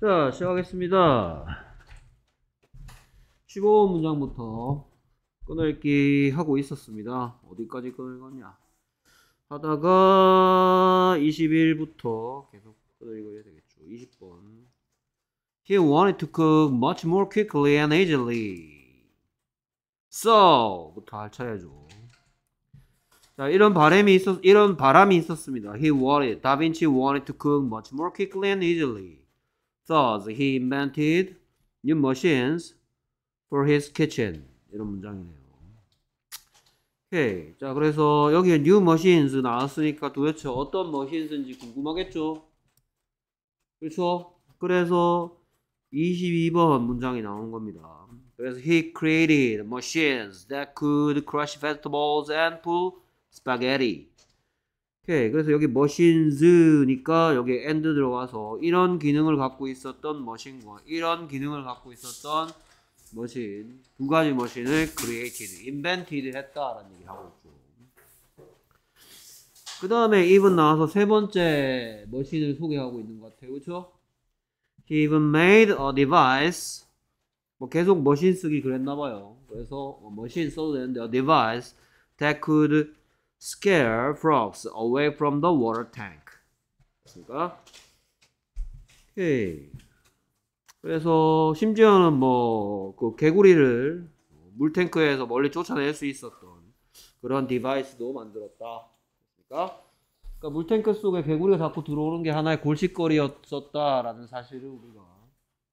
자, 시작하겠습니다. 15번 문장부터 끊을기 하고 있었습니다. 어디까지 끊을 거냐. 하다가 21부터 계속 끊으리고 해야 되겠죠. 20번. He wanted to cook much more quickly and easily. So, 부터 알차야죠. 자, 이런 바람이 있었, 이런 바람이 있었습니다. He wanted, 다빈치 wanted to cook much more quickly and easily. Thus, he invented new machines for his kitchen. 이런 문장이네요. 오케이. 자, 그래서 여기에 new machines 나왔으니까 도대체 어떤 machines인지 궁금하겠죠? 그렇죠? 그래서 22번 문장이 나온 겁니다. 그래서 he created machines that could crush vegetables and pull spaghetti. 오케이. 예, 그래서 여기 머신즈니까 여기 엔드 들어가서 이런 기능을 갖고 있었던 머신과 이런 기능을 갖고 있었던 머신 두 가지 머신을 created, invented 했다라는 얘기를 하고 있죠. 그 다음에 even 나와서 세 번째 머신을 소개하고 있는 것 같아요. 그쵸? He even made a device. 뭐 계속 머신 쓰기 그랬나봐요. 그래서 어, 머신 써도 되는데 a device that could scare frogs away from the water tank. 그러니까 오케이. 그래서 심지어는 뭐그 개구리를 물탱크에서 멀리 쫓아낼 수 있었던 그런 디바이스도 만들었다. 그러니까, 그러니까 물탱크 속에 개구리가 자꾸 들어오는 게 하나의 골칫거리였었다라는 사실을 우리가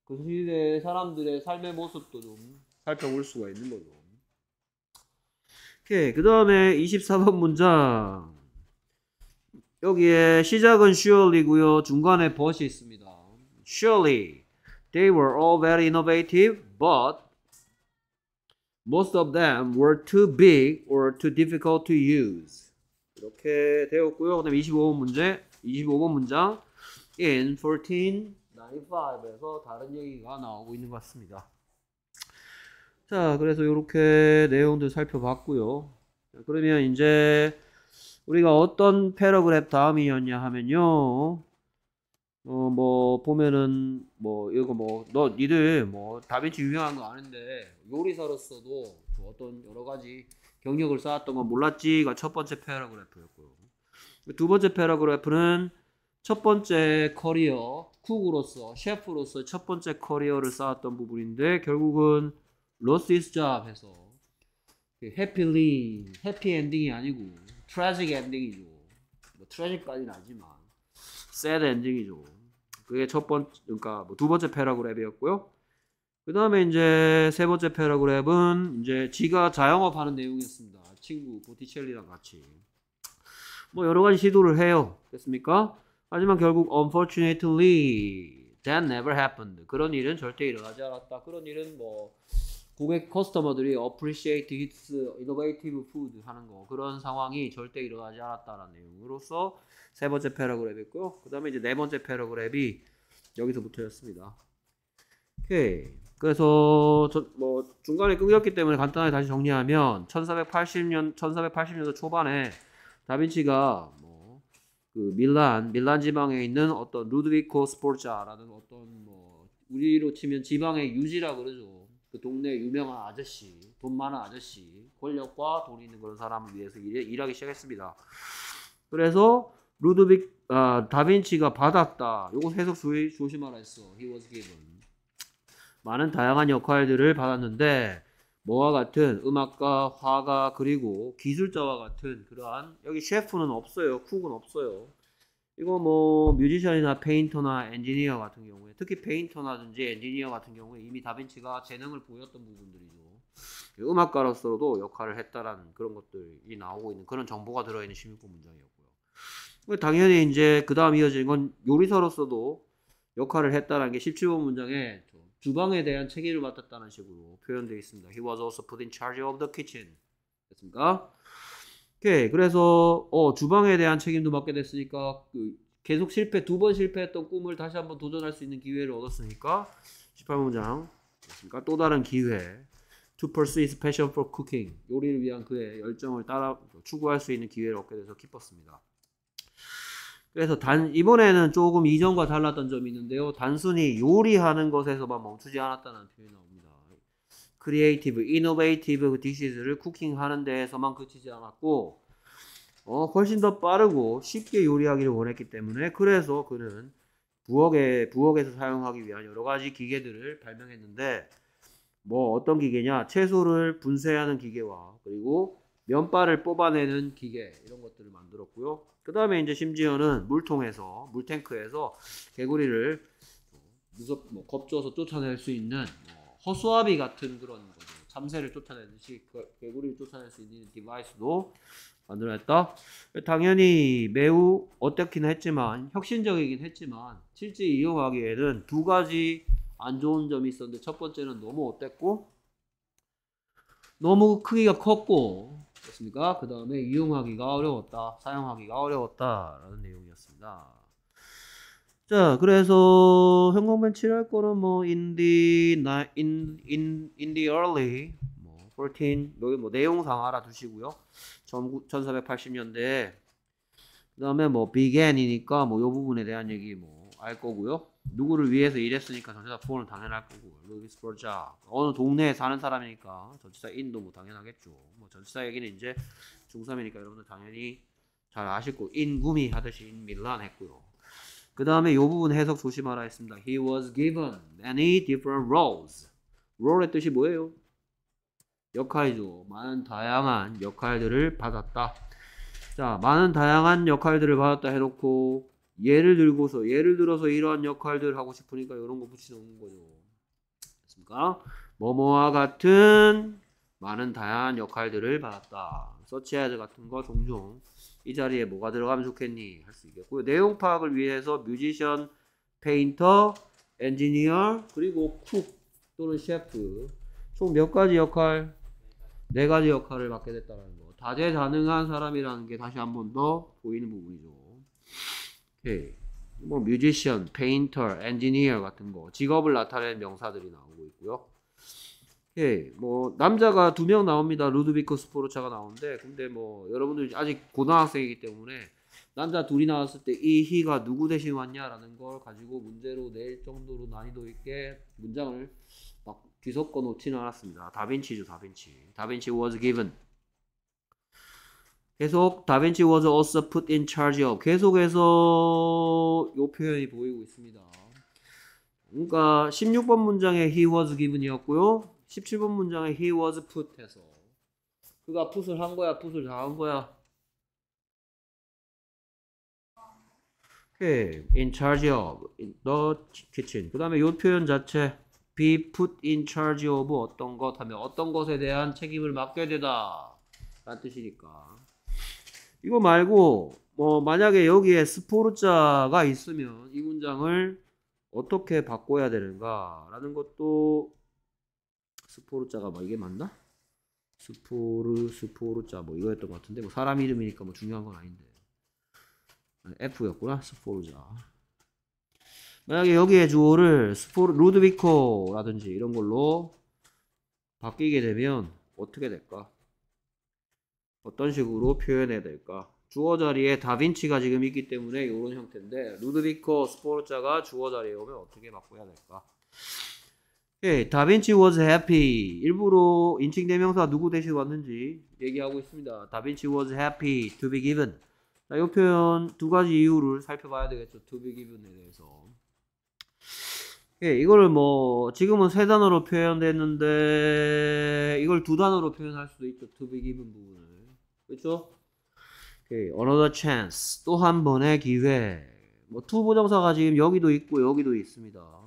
그 시대 사람들의 삶의 모습도 좀 살펴볼 수가 있는 거죠. 오케이. 그 다음에 24번 문장. 여기에 시작은 surely고요. 중간에 but이 있습니다. Surely they were all very innovative, but most of them were too big or too difficult to use. 이렇게 되었고요. 그다음 25번 문제, 25번 문장 in 1495에서 다른 얘기가 나오고 있는 것 같습니다. 자, 그래서 이렇게 내용들 살펴봤고요. 자, 그러면 이제 우리가 어떤 패러그랩 다음이었냐 하면요. 어, 뭐, 보면은, 뭐, 이거 뭐, 너, 니들, 뭐, 다빈치 유명한 거 아는데, 요리사로서도 어떤 여러 가지 경력을 쌓았던 건 몰랐지가 첫 번째 패러그래프였고요. 두 번째 패러그래프는 첫 번째 커리어, 쿡으로서, 셰프로서 첫 번째 커리어를 쌓았던 부분인데, 결국은 lost his job 해서 그 happily, happy ending이 아니고 tragic ending이죠. 뭐 tragic까지는 아니지만 sad ending이죠. 그게 첫 그러니까 뭐 번째, 그러니까 뭐두 번째 패러그랩이었고요. 그 다음에 이제 세 번째 패러그랩은 이제 지가 자영업하는 내용이었습니다. 친구 보티첼리랑 같이 뭐 여러 가지 시도를 해요. 됐습니까? 하지만 결국 unfortunately that never happened. 그런 일은 절대 일어나지 않았다. 그런 일은 뭐 고객 커스터머들이 appreciate his innovative food 하는 거 그런 상황이 절대 일어나지 않았다라는 내용으로서 세 번째 패러그랩이고요. 있그 다음에 이제 네 번째 패러그랩이 여기서부터였습니다. 오케이. 그래서 저, 뭐 중간에 끊겼기 때문에 간단하게 다시 정리하면 1480년 1480년도 초반에 다빈치가 뭐 그 밀란 밀란 지방에 있는 어떤 루드비코 스포르자라는 어떤 뭐 우리로 치면 지방의 유지라 그러죠. 그 동네 유명한 아저씨, 돈 많은 아저씨, 권력과 돈이 있는 그런 사람을 위해서 일, 하기 시작했습니다. 그래서 루드빅 아, 다빈치가 받았다. 요거 해석 조 조심하라 했어. He was given. 많은 다양한 역할들을 받았는데 뭐와 같은 음악가, 화가 그리고 기술자와 같은 그러한 여기 셰프는 없어요. 쿡은 없어요. 이거 뭐 뮤지션이나 페인터나 엔지니어 같은 경우에 특히 페인터나든지 엔지니어 같은 경우에 이미 다빈치가 재능을 보였던 부분들이죠. 음악가로서도 역할을 했다라는 그런 것들이 나오고 있는 그런 정보가 들어있는 16부 문장이었고요. 뭐 당연히 이제 그 다음 이어진건 요리사로서도 역할을 했다라는 게 17번 문장에 주방에 대한 책임을 맡았다는 식으로 표현되어 있습니다. He was also put in charge of the kitchen. 됐습니까? 오케이. 예, 그래서 어, 주방에 대한 책임도 맡게 됐으니까 그, 계속 실패 두 번 실패했던 꿈을 다시 한번 도전할 수 있는 기회를 얻었으니까 18문장 그러니까 또 다른 기회 to pursue his passion for cooking 요리를 위한 그의 열정을 따라 추구할 수 있는 기회를 얻게 돼서 기뻤습니다. 그래서 단 이번에는 조금 이전과 달랐던 점이 있는데요. 단순히 요리하는 것에서만 멈추지 않았다는 표현이 크리에이티브, 이노베이티브 그 디시즈를 쿠킹하는 데에서만 그치지 않았고 어, 훨씬 더 빠르고 쉽게 요리하기를 원했기 때문에 그래서 그는 부엌에 부엌에서 사용하기 위한 여러 가지 기계들을 발명했는데 뭐 어떤 기계냐 채소를 분쇄하는 기계와 그리고 면발을 뽑아내는 기계 이런 것들을 만들었고요. 그 다음에 이제 심지어는 물통에서 물탱크에서 개구리를 무섭 뭐 겁줘서 쫓아낼 수 있는 허수아비 같은 그런 거죠. 참새를 쫓아내듯이 그 개구리를 쫓아낼 수 있는 디바이스도 만들어냈다. 당연히 매우 어떻긴 했지만 혁신적이긴 했지만 실제 이용하기에는 두 가지 안 좋은 점이 있었는데 첫 번째는 너무 어땠고 너무 크기가 컸고 그렇습니까? 그 다음에 이용하기가 어려웠다, 사용하기가 어려웠다라는 내용이었습니다. 자, 그래서 현금펜 칠할 거는 뭐 in the in in in the early 뭐14 여기 뭐 내용상 알아두시고요. 전 1480년대 그다음에 뭐 began이니까 뭐 요 부분에 대한 얘기 뭐 알 거고요. 누구를 위해서 일했으니까 전치사 투어는 당연할 거고 루비스 프자 어느 동네에 사는 사람이니까 전치사 인도 뭐 당연하겠죠. 뭐 전치사 얘기는 이제 중3이니까 여러분들 당연히 잘 아실 거. 인구미 하듯이 인밀란 했고요. 그 다음에 이 부분 해석 조심하라 했습니다. He was given many different roles. role의 뜻이 뭐예요? 역할이죠. 많은 다양한 역할들을 받았다. 자, 많은 다양한 역할들을 받았다 해놓고 예를 들고서 예를 들어서 이러한 역할들을 하고 싶으니까 이런 거 붙이는 거죠. 됐습니까? 뭐뭐와 같은 많은 다양한 역할들을 받았다. 서치헤드 같은 거 종종 이 자리에 뭐가 들어가면 좋겠니 할 수 있겠고요. 내용 파악을 위해서 뮤지션, 페인터, 엔지니어 그리고 쿡 또는 셰프 총 몇 가지 역할 네 가지 역할을 맡게 됐다는 거. 다재다능한 사람이라는 게 다시 한 번 더 보이는 부분이죠. 오케이. 뭐 뮤지션, 페인터, 엔지니어 같은 거 직업을 나타내는 명사들이 나오고 있고요. 예, 뭐 남자가 두 명 나옵니다. 루드비크 스포르차가 나오는데 근데 뭐 여러분들 아직 고등학생이기 때문에 남자 둘이 나왔을 때이 희가 누구 대신 왔냐라는 걸 가지고 문제로 낼 정도로 난이도 있게 문장을 막 뒤섞어 놓지는 않았습니다. 다빈치죠, 다빈치. 다빈치 was given. 계속 다빈치 was also put in charge of. 계속해서 요 표현이 보이고 있습니다. 그러니까 16번 문장에 he was given이었고요. 17번 문장에 he was put 해서 그가 풋을 한 거야, 풋을 당한 거야. 오케이, in charge of the kitchen. 그 다음에 이 표현 자체 be put in charge of 어떤 것 하면 어떤 것에 대한 책임을 맡게 되다 라는 뜻이니까 이거 말고 뭐 만약에 여기에 스포르자가 있으면 이 문장을 어떻게 바꿔야 되는가 라는 것도 스포르자가 막 이게 맞나? 스포르 스포르자 뭐 이거였던 것 같은데 뭐 사람 이름이니까 뭐 중요한 건 아닌데 F였구나 스포르자 만약에 여기에 주어를 스포르 루드비코라든지 이런 걸로 바뀌게 되면 어떻게 될까? 어떤 식으로 표현해야 될까? 주어 자리에 다빈치가 지금 있기 때문에 이런 형태인데 루드비코 스포르자가 주어 자리에 오면 어떻게 바꿔야 될까? 오케이. 예, 다빈치 워즈 해피 일부러 인칭 대명사 누구 대신 왔는지 얘기하고 있습니다. 다빈치 워즈 해피 a p p y to be given. 자, 이 표현 두 가지 이유를 살펴봐야 되겠죠. to be given에 대해서. 예, 이거를 뭐 지금은 세 단어로 표현됐는데 이걸 두 단어로 표현할 수도 있죠. to be given 부분을. 그렇죠? 오케이. 예, another chance. 또 한 번의 기회. 뭐 to 부정사가 지금 여기도 있고 여기도 있습니다.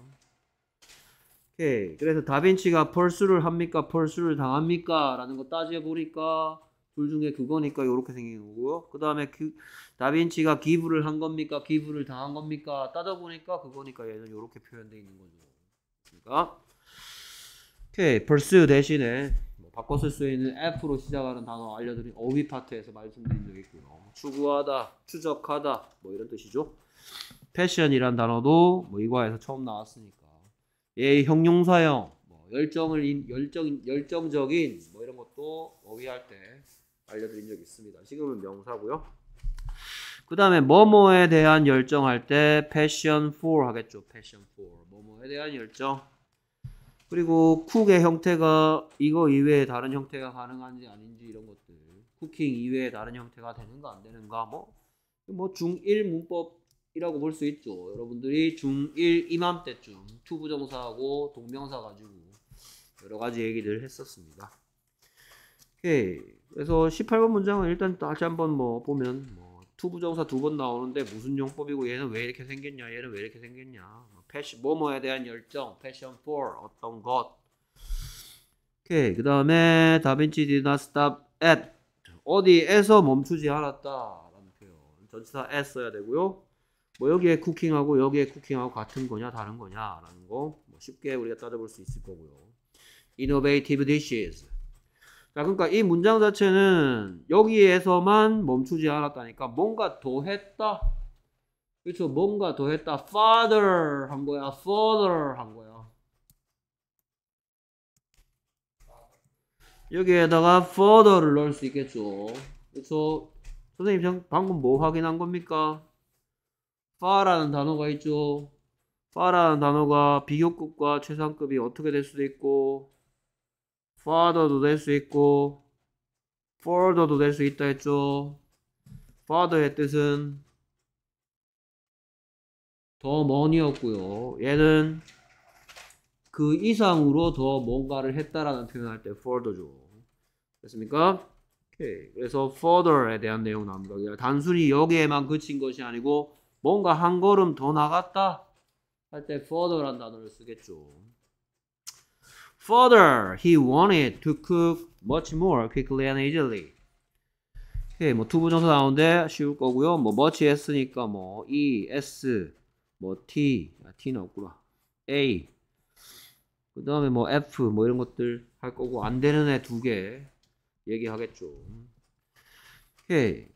오케이. 그래서 다빈치가 펄수를 합니까? 펄수를 당합니까? 라는 거 따져보니까 둘 중에 그거니까 이렇게 생긴 거고요. 그 다음에 다빈치가 기부를 한 겁니까? 기부를 당한 겁니까? 따져보니까 그거니까 얘는 이렇게 표현되어 있는 거죠. 그러니까 오케이. 펄수 대신에 뭐 바꿔 쓸 수 있는 F로 시작하는 단어 알려드린 어휘 파트에서 말씀드린 적이 있고요. 추구하다, 추적하다 뭐 이런 뜻이죠. 패션이란 단어도 뭐 이과에서 처음 나왔으니까 예, 형용사형, 뭐 열정을 열정 열정적인 뭐 이런 것도 어휘할 때 알려드린 적 있습니다. 지금은 명사고요. 그 다음에 뭐뭐에 대한 열정할 때 passion for 하겠죠. passion for 뭐뭐에 대한 열정. 그리고 쿡의 형태가 이거 이외에 다른 형태가 가능한지 아닌지 이런 것들. 쿠킹 이외에 다른 형태가 되는가 안 되는가 뭐뭐 중1 문법 이라고 볼 수 있죠. 여러분들이 중1 이맘때쯤 투부정사하고 동명사 가지고 여러 가지 얘기를 했었습니다. 오케이. 그래서 18번 문장은 일단 다시 한번 뭐 보면 뭐 투부정사 두 번 나오는데 무슨 용법이고 얘는 왜 이렇게 생겼냐 얘는 왜 이렇게 생겼냐 뭐 패시 뭐뭐에 대한 열정 패션 for 어떤 것 오케이 그 다음에 다빈치 did not stop at 어디에서 멈추지 않았다 라는 표현 전치사 at 써야 되고요 뭐 여기에 쿠킹하고 여기에 쿠킹하고 같은 거냐 다른 거냐라는 거 뭐 쉽게 우리가 따져볼 수 있을 거고요. Innovative dishes. 자, 그러니까 이 문장 자체는 여기에서만 멈추지 않았다니까 뭔가 더 했다. 그렇죠? 뭔가 더 했다. Father 한 거야. Father 한 거야. 여기에다가 further를 넣을 수 있겠죠. 그래서 그렇죠? 선생님 방금 뭐 확인한 겁니까? far라는 단어가 있죠. far라는 단어가 비교급과 최상급이 어떻게 될 수도 있고 f a t h e r 도될 수 있고 further도 될 수 있다 했죠. f a t h e r 의 뜻은 더 먼이었고요. 얘는 그 이상으로 더 뭔가를 했다라는 표현할 때 further죠. 됐습니까? 오케이. 그래서 further에 대한 내용 나옵니다. 단순히 여기에만 그친 것이 아니고 뭔가 한 걸음 더 나갔다 할 때 further란 단어를 쓰겠죠. Further, he wanted to cook much more quickly and easily. 오케이, 뭐 투부정사 나오는데 쉬울 거고요. 뭐 much 했으니까 뭐 e, s, 뭐 t, 아, t는 없구나. a, 그 다음에 뭐 f 뭐 이런 것들 할 거고 안 되는 애 두 개 얘기하겠죠. 오케이.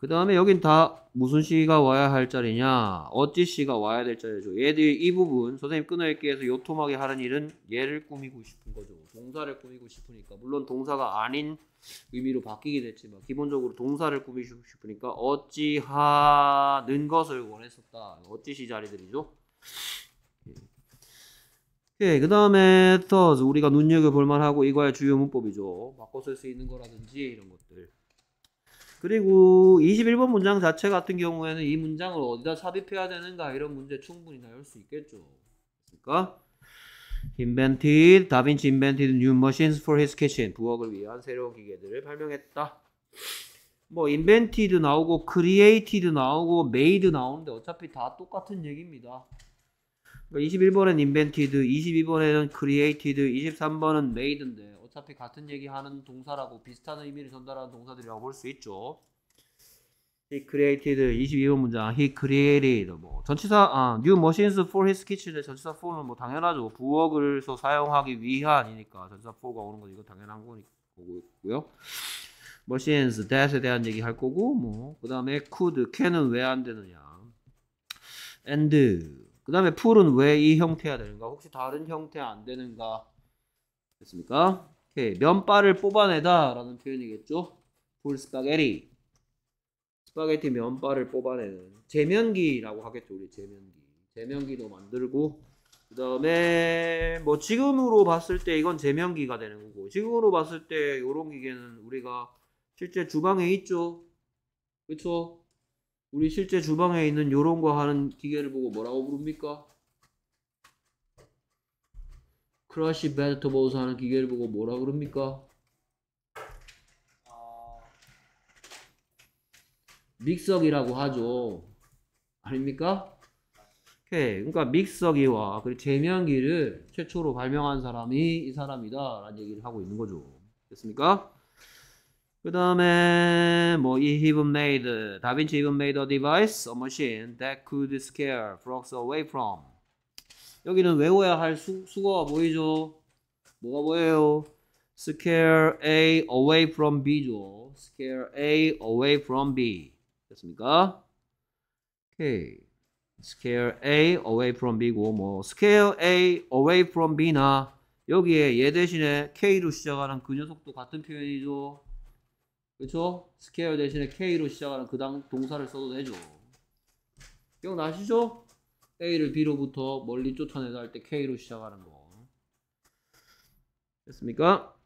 그 다음에 여긴 다 무슨 시가 와야 할 자리냐 어찌 시가 와야 될 자리죠 얘들 이 부분 선생님 끊어읽기에서 요토막이 하는 일은 얘를 꾸미고 싶은 거죠 동사를 꾸미고 싶으니까 물론 동사가 아닌 의미로 바뀌게 됐지만 기본적으로 동사를 꾸미고 싶으니까 어찌 하는 것을 원했었다 어찌 시 자리들이죠 예, 예 그 다음에 t h 우리가 눈여겨볼만 하고 이거야 주요 문법이죠 바꿔 쓸 수 있는 거라든지 이런 것들 그리고 21번 문장 자체 같은 경우에는 이 문장을 어디다 삽입해야 되는가 이런 문제 충분히 나올 수 있겠죠. 그러니까 invented 다빈치 invented new machines for his kitchen 부엌을 위한 새로운 기계들을 발명했다. 뭐 invented 나오고 created 나오고 made 나오는데 어차피 다 똑같은 얘기입니다. 21번엔 invented, 22번에는 created, 23번은 made인데 어차피 같은 얘기하는 동사라고 비슷한 의미를 전달하는 동사들이라고 볼 수 있죠. He created 22번 문장 He created 뭐 전치사 아, new machines for his k i t c h e n 전치사 for는 뭐 당연하죠 부엌을서 사용하기 위한이니까 전치사 for가 오는 건 이거 당연한 거고요 machines that에 대한 얘기 할 거고 뭐그 다음에 could can은 왜 안 되느냐 and 그 다음에 풀은 왜 이 형태야 되는가 혹시 다른 형태 안 되는가 됐습니까? 오케이. 면발을 뽑아내다라는 표현이겠죠. 불 스파게티. 스파게티 면발을 뽑아내는 제면기라고 하겠죠. 우리 제면기. 제면기도 만들고 그 다음에 뭐 지금으로 봤을 때 이건 제면기가 되는 거고 지금으로 봤을 때 이런 기계는 우리가 실제 주방에 있죠. 그렇죠 우리 실제 주방에 있는 요런 거 하는 기계를 보고 뭐라고 부릅니까? 크러쉬 베네토 보우스하는 기계를 보고 뭐라 그럽니까? 아. 믹서기라고 하죠. 아닙니까? 오케이. 예, 그러니까 믹서기와 그리고 제면기를 최초로 발명한 사람이 이 사람이다. 라는 얘기를 하고 있는 거죠. 됐습니까? 그 다음에 뭐이 even made 다빈치 even made a device, a machine that could scare frogs away from 여기는 외워야 할 수, 수거가 뭐이죠? 뭐가 뭐예요? scare A away from B죠. scare A away from B. 됐습니까? 오케이. scare A away from B고 뭐 scare A away from B나 여기에 얘 대신에 K로 시작하는 그 녀석도 같은 표현이죠. 그렇죠? scare 대신에 K로 시작하는 그 당, 동사를 써도 되죠. 기억나시죠? A를 B로부터 멀리 쫓아내다 할 때 K로 시작하는 거. 됐습니까?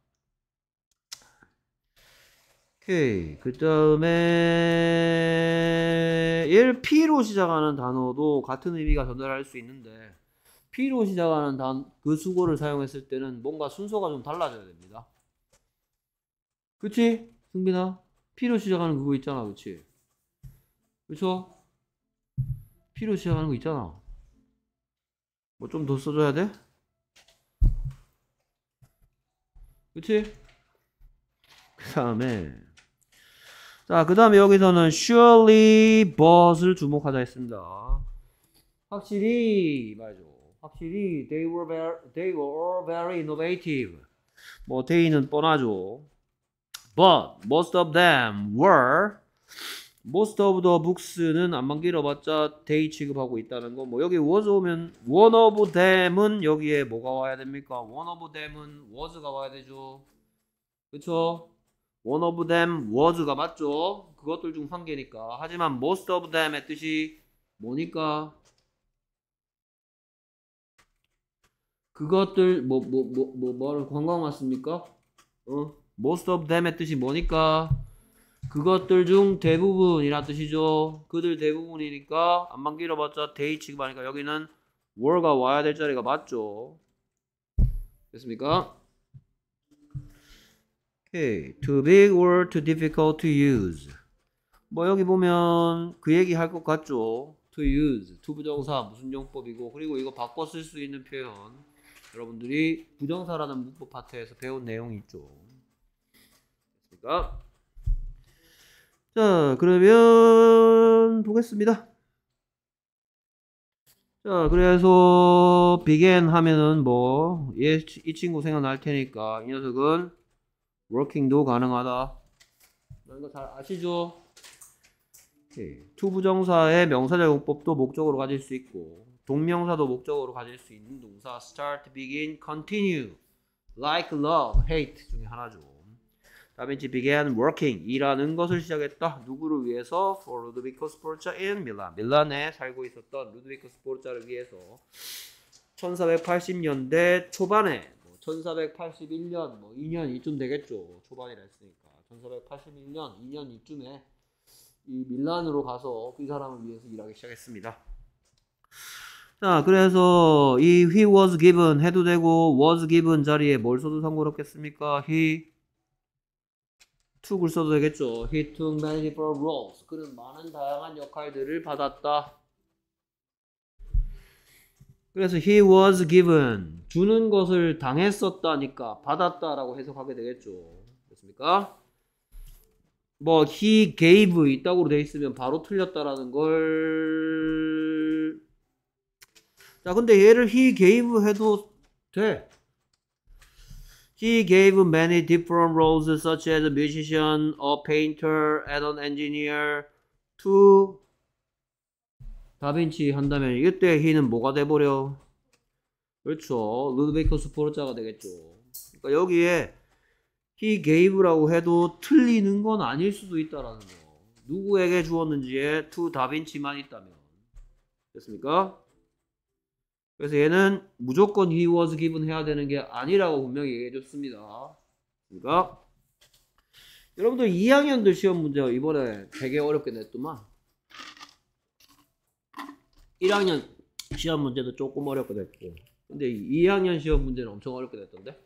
오케이. 그 다음에 1P로 시작하는 단어도 같은 의미가 전달할 수 있는데 P로 시작하는 단, 그 수고를 사용했을 때는 뭔가 순서가 좀 달라져야 됩니다. 그치? 승빈아? P로 시작하는 그거 있잖아, 그치? 그쵸? P로 시작하는 거 있잖아. 뭐좀더 써줘야 돼? 그치? 그 다음에 자, 그 다음에 여기서는 surely but을 주목하자 했습니다. 확실히 말이죠. 확실히 they were very, they were very innovative. 뭐 they는 뻔하죠. But most of them were most of the books는 안만 길어봤자 they 취급하고 있다는 거. 뭐 여기 was 오면 one of them은 여기에 뭐가 와야 됩니까? one of them은 was가 와야 되죠. 그쵸? one of them was가 맞죠? 그것들 중 한 개니까. 하지만 most of them의 뜻이 뭐니까? 그것들 뭐 뭐 뭐 뭐 뭐, 뭐, 뭐, 뭐, 관광 왔습니까? 어? most of them의 뜻이 뭐니까? 그것들 중 대부분이란 뜻이죠. 그들 대부분이니까 안만 길어봤자 데이 취급하니까 여기는 월가 와야 될 자리가 맞죠. 됐습니까? Okay. Too big or too difficult to use. 뭐 여기 보면 그 얘기 할 것 같죠. To use, t 부정사 무슨 용법이고 그리고 이거 바꿔 쓸 수 있는 표현. 여러분들이 부정사라는 문법 파트에서 배운 내용이 있죠. 됐습니까? 자, 그러면 보겠습니다. 자, 그래서 begin 하면은 뭐, 얘, 예, 이 친구 생각날 테니까 이 녀석은 working도 가능하다. 이거 런잘 아시죠? 예, 투부정사의 명사적 공법도 목적으로 가질 수 있고 동명사도 목적으로 가질 수 있는 동사 start, begin, continue, like, love, hate 중에 하나죠. 다빈치 began working 일하는 것을 시작했다. 누구를 위해서? For Ludovico Sforza in Milan. 밀란에 살고 있었던 루드비코 스포르자를 위해서 1480년대 초반에 뭐 1481년 뭐 2년 이쯤 되겠죠. 초반이라 했으니까 1481년 2년 이쯤에 이 밀란으로 가서 그 사람을 위해서 일하기 시작했습니다. 자, 그래서 이 he was given 해도 되고 was given 자리에 뭘 써도 상관없겠습니까? he t o 을 써도 되겠죠. He took many r o l e s 그는 많은 다양한 역할들을 받았다. 그래서 he was given 주는 것을 당했었다니까 받았다라고 해석하게 되겠죠. 됐습니까? 뭐 he gave 있다고 돼 있으면 바로 틀렸다라는 걸. 자 근데 얘를 he gave 해도 돼. He gave many different roles such as a musician, a painter, and an engineer to 다빈치 한다면 이때 he는 뭐가 돼버려? 그렇죠. 루드베이커스 포르자가 되겠죠. 그러니까 여기에 he gave라고 해도 틀리는 건 아닐 수도 있다라는 거. 누구에게 주었는지에 to 다빈치만 있다면. 됐습니까? 그래서 얘는 무조건 he was given 해야 되는 게 아니라고 분명히 얘기해 줬습니다. 그러니까 여러분들 2학년들 시험 문제 이번에 되게 어렵게 냈더만 1학년 시험 문제도 조금 어렵게 냈고 근데 2학년 시험 문제는 엄청 어렵게 냈던데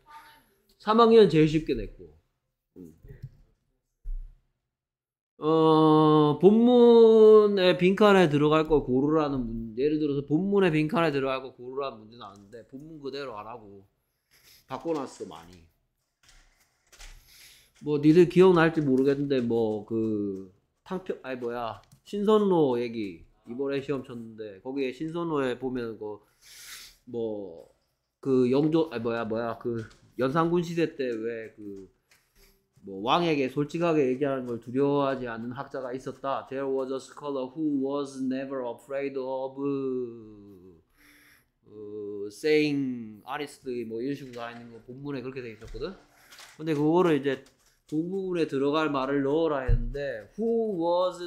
3학년 제일 쉽게 냈고 어, 본문의 빈칸에 들어갈 거 고르라는 문제, 예를 들어서 본문의 빈칸에 들어갈 거 고르라는 문제 나왔는데, 본문 그대로 안 하고, 바꿔놨어, 많이. 뭐, 니들 기억날지 모르겠는데, 뭐, 그, 탕평, 아니, 뭐야, 신선로 얘기, 이번에 시험 쳤는데, 거기에 신선로에 보면, 그, 뭐, 그, 영조, 아니, 뭐야, 뭐야, 그, 연산군 시대 때 왜, 그, 뭐 왕에게 솔직하게 얘기하는 걸 두려워하지 않는 학자가 있었다. There was a scholar who was never afraid of uh, saying honestly 뭐 이런 식으로 나 있는 거 본문에 그렇게 돼 있었거든. 근데 그거를 이제 동문에 들어갈 말을 넣어라 했는데 who was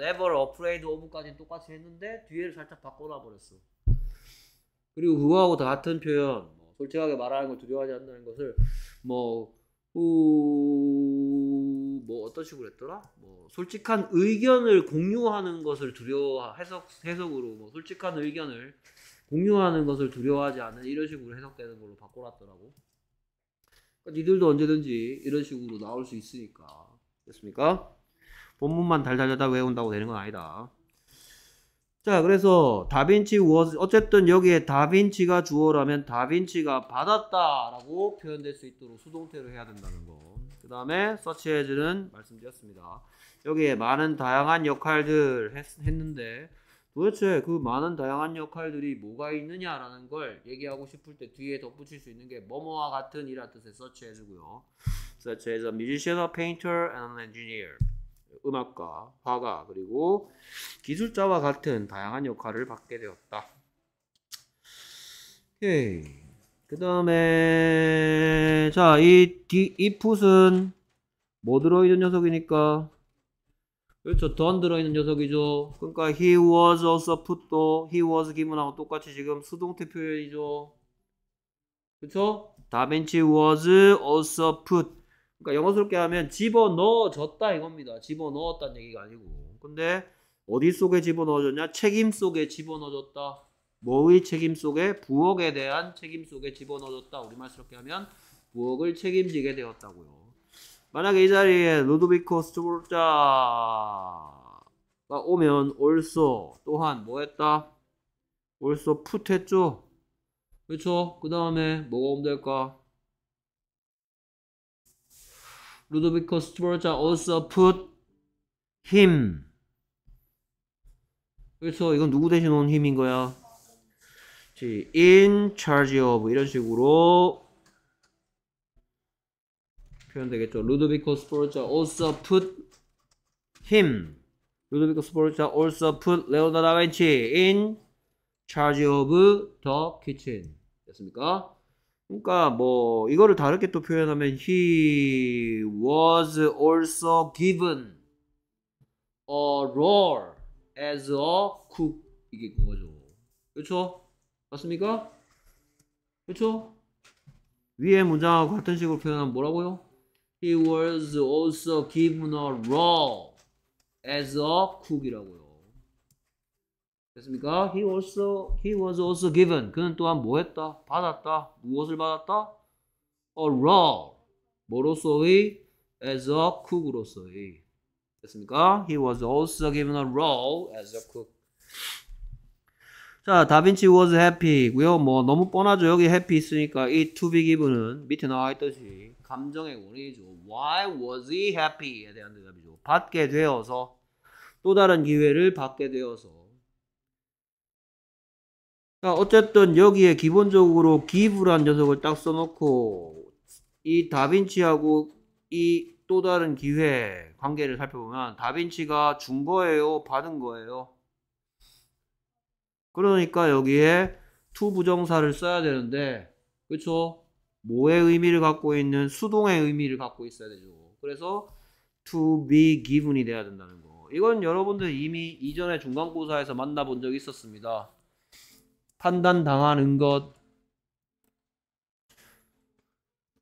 never afraid of까지 똑같이 했는데 뒤에를 살짝 바꿔놔 버렸어. 그리고 그거하고 같은 표현, 뭐 솔직하게 말하는 걸 두려워하지 않는 것을 뭐뭐 어떤 식으로 했더라? 뭐 솔직한 의견을 공유하는 것을 두려워 해석 해석으로 뭐 솔직한 의견을 공유하는 것을 두려워하지 않는 이런 식으로 해석되는 걸로 바꿔놨더라고. 그러니까 니들도 언제든지 이런 식으로 나올 수 있으니까 됐습니까? 본문만 달달하다 외운다고 되는 건 아니다. 자, 그래서 다빈치 was 어쨌든 여기에 다빈치가 주어라면 다빈치가 받았다라고 표현될 수 있도록 수동태로 해야 된다는 거. 그다음에 서치 해 즈는 말씀드렸습니다. 여기에 많은 다양한 역할들 했, 했는데 도대체 그 많은 다양한 역할들이 뭐가 있느냐라는 걸 얘기하고 싶을 때 뒤에 덧붙일 수 있는 게 뭐뭐와 같은 이라 뜻의 서치 해주고요. 서치 해 h as a musician, a painter, and an engineer. 음악가, 화가, 그리고 기술자와 같은 다양한 역할을 받게 되었다. 오케이. 그 다음에, 자, 이, 디, 이 풋은 뭐 들어있는 녀석이니까? 그렇죠. 던 들어있는 녀석이죠. 그러니까 he was also put도 he was 기문하고 똑같이 지금 수동태 표현이죠. 그렇죠? 다빈치 was also put 그러니까 영어스럽게 하면 집어넣어졌다 이겁니다. 집어넣었다는 얘기가 아니고. 근데 어디 속에 집어넣어줬냐 책임 속에 집어넣어졌다. 뭐의 책임 속에? 부엌에 대한 책임 속에 집어넣어졌다. 우리말스럽게 하면 부엌을 책임지게 되었다고요. 만약에 이 자리에 루드비코 스트볼자가 오면 a 소 또한 뭐 했다? a 소 s o 했죠? 그렇죠? 그 다음에 뭐가 오면 될까? 루도비코 스트로자 also put him. 그래서 이건 누구 대신 온 힘인 거야? in charge of 이런 식으로 표현되겠죠. 루도비코 스포르자 also put him. 루도비코 스포르자 also put 레오나르 다빈치 in charge of the kitchen. 됐습니까? 그러니까 뭐 이거를 다르게 또 표현하면 he was also given a role as a cook 이게 그거죠. 그렇죠? 맞습니까? 그렇죠? 위에 문장하고 같은 식으로 표현하면 뭐라고요? He was also given a role as a cook이라고요. 됐습니까? He also he was also given 그는 또한 뭐했다 받았다 무엇을 받았다 a role 뭐로서의 as a cook로서의 됐습니까? He was also given a role as a cook. 자, 다빈치 was happy고요. 뭐 너무 뻔하죠. 여기 happy 있으니까 이 to be given은 밑에 나와 있듯이 감정의 원인이죠. Why was he happy?에 대한 대답이죠. 받게 되어서 또 다른 기회를 받게 되어서 자, 그러니까 어쨌든 여기에 기본적으로 기부란 녀석을 딱 써놓고 이 다빈치하고 이 또 다른 기회 관계를 살펴보면 다빈치가 준 거예요, 받은 거예요. 그러니까 여기에 투 부정사를 써야 되는데 그쵸 뭐의 의미를 갖고 있는 수동의 의미를 갖고 있어야 되죠. 그래서 to be given이 돼야 된다는 거. 이건 여러분들 이미 이전에 중간고사에서 만나본 적이 있었습니다. 판단당하는 것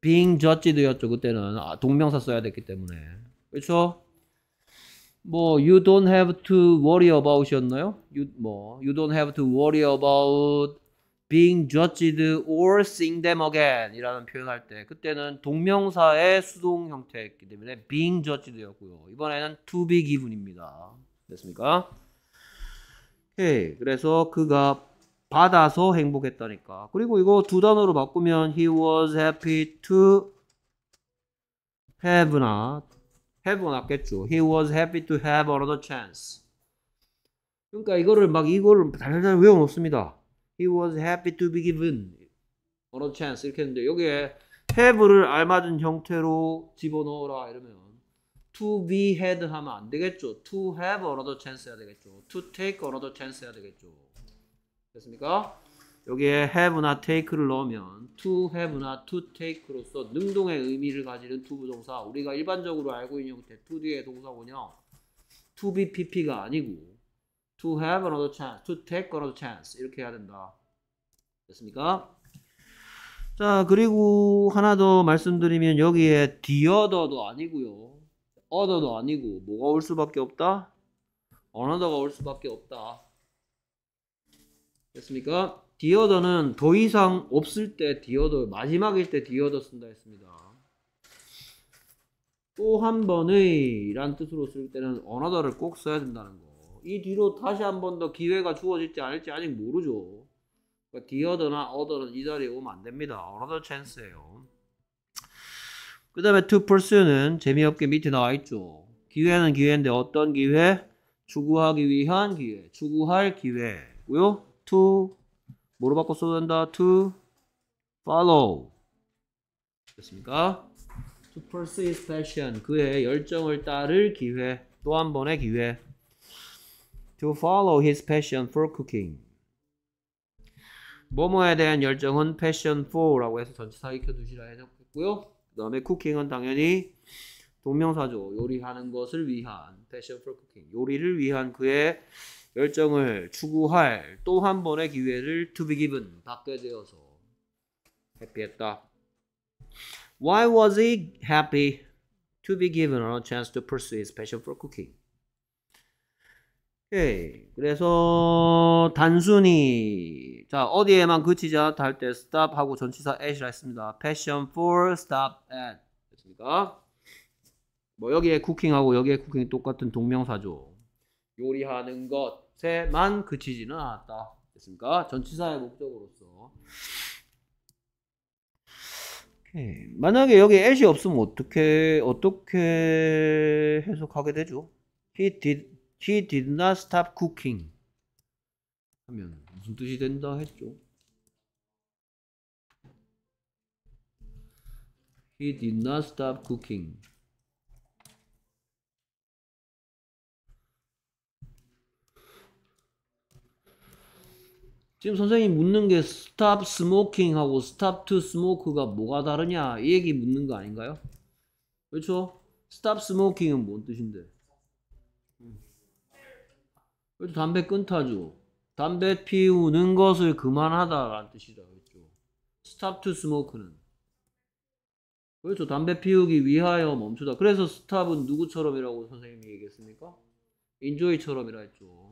being judged 되었죠 그때는 아, 동명사 써야 됐기 때문에 그렇죠? 뭐 you don't have to worry about이었나요? You, 뭐 you don't have to worry about being judged or seeing them again 이라는 표현할 때 그때는 동명사의 수동 형태였기 때문에 being judged였고요. 이번에는 to be given입니다. 됐습니까? 오케이. 그래서 그가 받아서 행복했다니까. 그리고 이거 두 단어로 바꾸면 he was happy to have나 h a v e 낫겠죠. he was happy to have another chance. 그러니까 이거를 막 이거를 달달달 외워놓습니다. he was happy to be given another chance 이렇게 했는데 여기에 have를 알맞은 형태로 집어넣어라 이러면 to be had 하면 안 되겠죠. to have another chance 해야 되겠죠. to take another chance 해야 되겠죠. 됐습니까? 여기에 have나 take를 넣으면 to have나 to take로서 능동의 의미를 가지는 to 부동사 우리가 일반적으로 알고 있는 그 to 뒤의 동사군요 to be pp가 아니고 to have another chance, to take another chance 이렇게 해야 된다 됐습니까? 자 그리고 하나 더 말씀드리면 여기에 the other도 아니고요 other도 아니고 뭐가 올 수밖에 없다? another가 올 수밖에 없다 됐습니까? 디어더는 더 이상 없을 때 디어더 마지막일 때 디어더 쓴다 했습니다. 또 한 번의 란 뜻으로 쓸 때는 언어더를 꼭 써야 된다는 거. 이 뒤로 다시 한 번 더 기회가 주어질지 않을지 아직 모르죠. 그러니까 디어더나 어더는 이 자리에 오면 안 됩니다. 어더 찬스예요. 그 다음에 to pursue는 재미없게 밑에 나와 있죠. 기회는 기회인데 어떤 기회? 추구하기 위한 기회, 추구할 기회고요. to 뭐로 바꿔 써도 된다. to follow 됐습니까? to pursue his passion 그의 열정을 따를 기회 또 한 번의 기회 to follow his passion for cooking 뭐뭐에 대한 열정은 passion for라고 해서 전치사 익혀두시라 해줬고요 그 다음에 cooking은 당연히 동명사죠 요리하는 것을 위한 passion for cooking 요리를 위한 그의 열정을 추구할 또 한 번의 기회를 to be given 받게 되어서 해피했다. Why was he happy to be given a chance to pursue his passion for cooking? 오케이. 그래서 단순히 자 어디에만 그치지 않았다 할때 stop 하고 전치사 at이라 했습니다. passion for stop at 됐습니까? 뭐 여기에 쿠킹하고 여기에 쿠킹이 똑같은 동명사죠. 요리하는 것 것에만 그치지는 않았다. 됐습니까? 전치사의 목적으로서. 오케이. 만약에 여기 as이 없으면 어떻게 어떻게 해석하게 되죠? He did he did not stop cooking. 하면 무슨 뜻이 된다 했죠? He did not stop cooking. 지금 선생님이 묻는 게 스탑 스모킹하고 스탑 투 스모크가 뭐가 다르냐 이 얘기 묻는 거 아닌가요? 그렇죠? 스탑 스모킹은 뭔 뜻인데? 그래도 담배 끊다죠. 담배 피우는 것을 그만하다라는 뜻이다. 그렇죠? 스탑 투 스모크는 그렇죠. 담배 피우기 위하여 멈추다. 그래서 스탑은 누구처럼이라고 선생님이 얘기했습니까? 인조이처럼이라 했죠.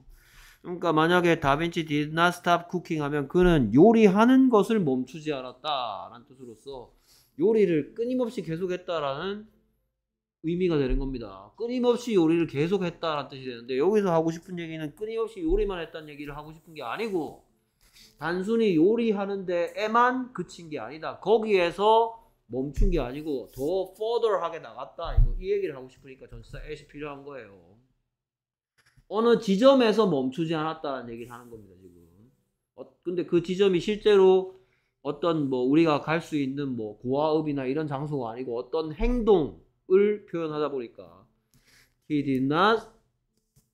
그러니까 만약에 다빈치 did not stop cooking 하면 그는 요리하는 것을 멈추지 않았다라는 뜻으로서 요리를 끊임없이 계속했다라는 의미가 되는 겁니다. 끊임없이 요리를 계속했다라는 뜻이 되는데 여기서 하고 싶은 얘기는 끊임없이 요리만 했다는 얘기를 하고 싶은 게 아니고 단순히 요리하는 데에만 그친 게 아니다. 거기에서 멈춘 게 아니고 더 further 하게 나갔다. 이 얘기를 하고 싶으니까 전치사 s 필요한 거예요. 어느 지점에서 멈추지 않았다는 얘기를 하는 겁니다, 지금. 어, 근데 그 지점이 실제로 어떤 뭐 우리가 갈 수 있는 뭐 고아읍이나 이런 장소가 아니고 어떤 행동을 표현하다 보니까 he did not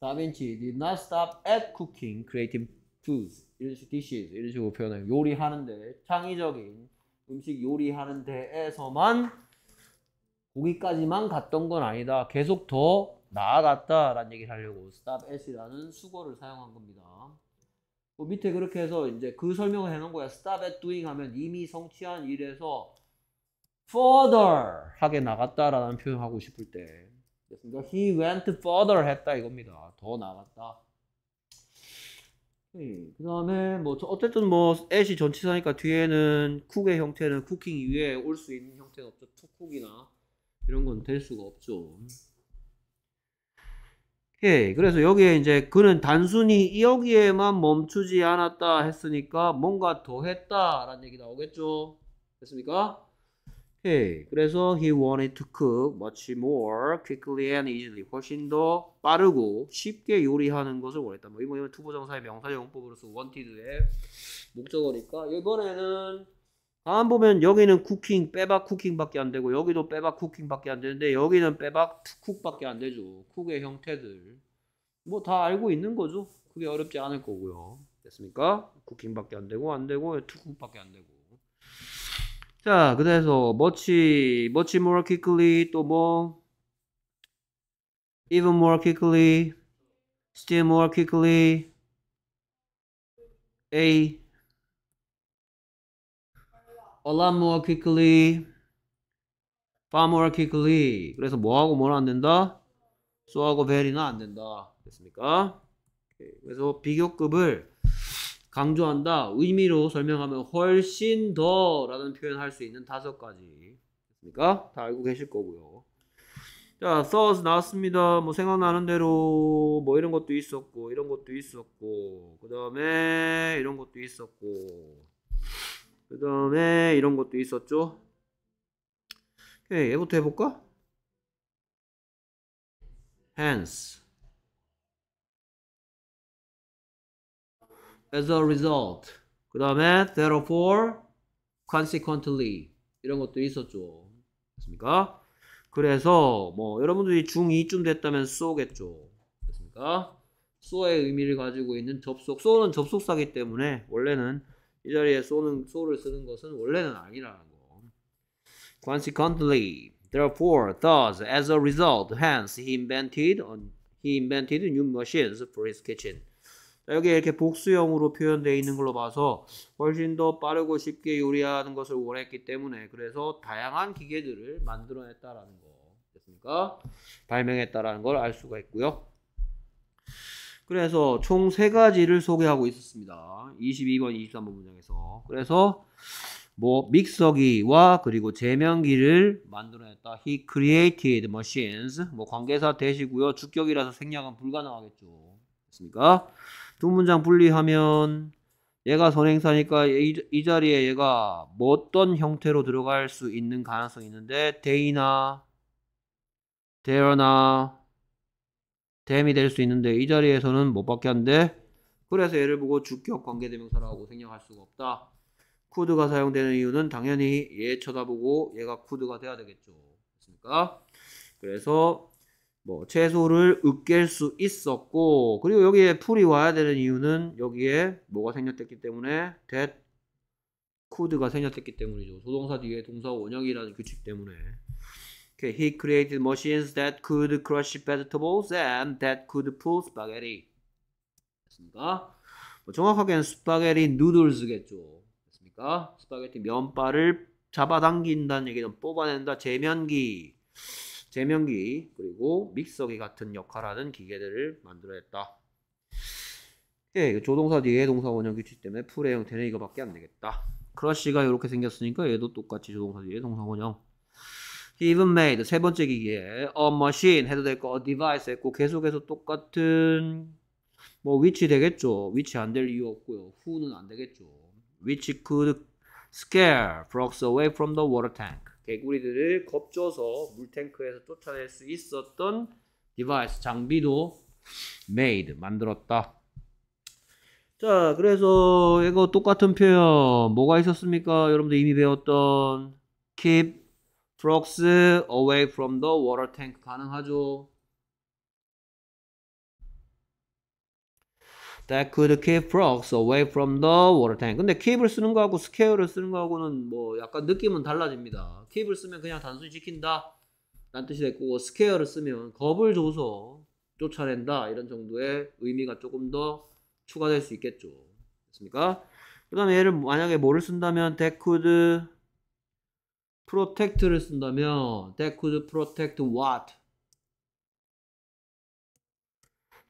다빈치 did not stop at cooking creating foods 이런 식으 dishes 이런 식으로 표현해요. 요리하는데 창의적인 음식 요리하는 데에서만 거기까지만 갔던 건 아니다. 계속 더 나아갔다라는 얘기를 하려고 stop at이라는 수거를 사용한 겁니다. 그 밑에 그렇게 해서 이제 그 설명을 해놓은 거야. stop at doing 하면 이미 성취한 일에서 further 하게 나갔다라는 표현하고 싶을 때 됐습니다. He went further 했다 이겁니다. 더 나갔다. 네, 그 다음에 뭐 어쨌든 뭐 애시 전치사니까 뒤에는 쿡의 형태는 쿠킹 이외에 올 수 있는 형태는 없죠. 투쿡이나 이런 건 될 수가 없죠. 오 예, 그래서 여기에 이제 그는 단순히 여기에만 멈추지 않았다 했으니까 뭔가 더 했다라는 얘기 나오겠죠. 됐습니까? 오 예, 그래서 he wanted to cook much more quickly and easily. 훨씬 더 빠르고 쉽게 요리하는 것을 원했다. 뭐 이번에는 투부정사의 명사 용법으로서 wanted의 목적어니까 이번에는 다안 보면 여기는 쿠킹, 빼박 쿠킹밖에 안 되고 여기도 빼박 쿠킹밖에 안 되는데 여기는 빼박 쿡밖에 안 되죠. 쿡의 형태들. 뭐 다 알고 있는 거죠. 그게 어렵지 않을 거고요. 됐습니까? 쿠킹밖에 안 되고 안 되고 투쿡밖에 안 되고. 자, 그래서 머치, 머치 more quickly 또 뭐 even more quickly, still more quickly, a a lot more quickly, far more quickly. 그래서 뭐하고 뭐는 안 된다? so하고 very는 안 된다. 됐습니까? 그래서 비교급을 강조한다. 의미로 설명하면 훨씬 더 라는 표현 을할 수 있는 다섯 가지. 됐습니까? 다 알고 계실 거고요. 자, 써서 나왔습니다. 뭐 생각나는 대로 뭐 이런 것도 있었고, 이런 것도 있었고, 그 다음에 이런 것도 있었고. 그 다음에 이런 것도 있었죠. 오케이, 얘부터 해볼까? Hence. As a result. 그 다음에 therefore, consequently. 이런 것도 있었죠. 됐습니까? 그래서 뭐 여러분들이 중2쯤 됐다면 so겠죠. 됐습니까? so의 의미를 가지고 있는 접속. so는 접속사기 때문에 원래는 이 자리에 쏘는 소를 쓰는 것은 원래는 아니라는 거. Consequently, therefore, thus, as a result, hence he invented uh, he invented new machines for his kitchen. 여기 이렇게 복수형으로 표현되어 있는 걸로 봐서 훨씬 더 빠르고 쉽게 요리하는 것을 원했기 때문에 그래서 다양한 기계들을 만들어냈다라는 거 됐습니까? 발명했다라는 걸 알 수가 있고요. 그래서 총 세 가지를 소개하고 있었습니다. 22번, 23번 문장에서. 그래서 뭐 믹서기와 그리고 제면기를 만들어냈다. He created machines. 뭐 관계사 되시고요. 주격이라서 생략은 불가능하겠죠. 됐습니까? 두 문장 분리하면 얘가 선행사니까 이, 이 자리에 얘가 뭐 어떤 형태로 들어갈 수 있는 가능성이 있는데 데이나 데어나 댐이 될 수 있는데 이 자리에서는 못 바뀌었는데 그래서 예를 보고 주격 관계대명사라고 생략할 수가 없다. 쿠드가 사용되는 이유는 당연히 얘 쳐다보고 얘가 쿠드가 돼야 되겠죠. 맞습니까? 그래서 뭐 채소를 으깰 수 있었고 그리고 여기에 풀이 와야 되는 이유는 여기에 뭐가 생략됐기 때문에 that 쿠드가 생략됐기 때문이죠. 소동사 뒤에 동사 원형이라는 규칙 때문에 Okay, he created machines that could crush vegetables and that could pull spaghetti. 됐습니까? 뭐 정확하게는 스파게티 누들스겠죠. 됐습니까? 스파게티 면발을 잡아당긴다는 얘기는 뽑아낸다. 제면기, 제면기 그리고 믹서기 같은 역할하는 기계들을 만들어냈다. 예, 조동사 뒤에 동사 원형 규칙 때문에 풀의 형태는 이거밖에 안 되겠다. 크러쉬가 이렇게 생겼으니까 얘도 똑같이 조동사 뒤에 동사 원형. He even made 세 번째 기기에 a machine 해도 될거 a device 했고 계속해서 똑같은 뭐 which 되겠죠. which 안될 이유 없고요. who는 안 되겠죠. which could scare frogs away from the water tank. 개구리들을 겁줘서 물탱크에서 쫓아낼 수 있었던 디바이스 장비도 made 만들었다. 자, 그래서 이거 똑같은 표현 뭐가 있었습니까? 여러분들 이미 배웠던 keep frogs away from the water tank 가능하죠. That could keep frogs away from the water tank. 근데 keep을 쓰는 거하고 scare를 쓰는 거하고는 뭐 약간 느낌은 달라집니다. keep을 쓰면 그냥 단순히 지킨다 라는 뜻이 됐고 뭐 scare를 쓰면 겁을 줘서 쫓아낸다 이런 정도의 의미가 조금 더 추가될 수 있겠죠. 됐습니까? 그 다음에 얘를 만약에 뭐를 쓴다면 that could protect를 쓴다면 that could protect what?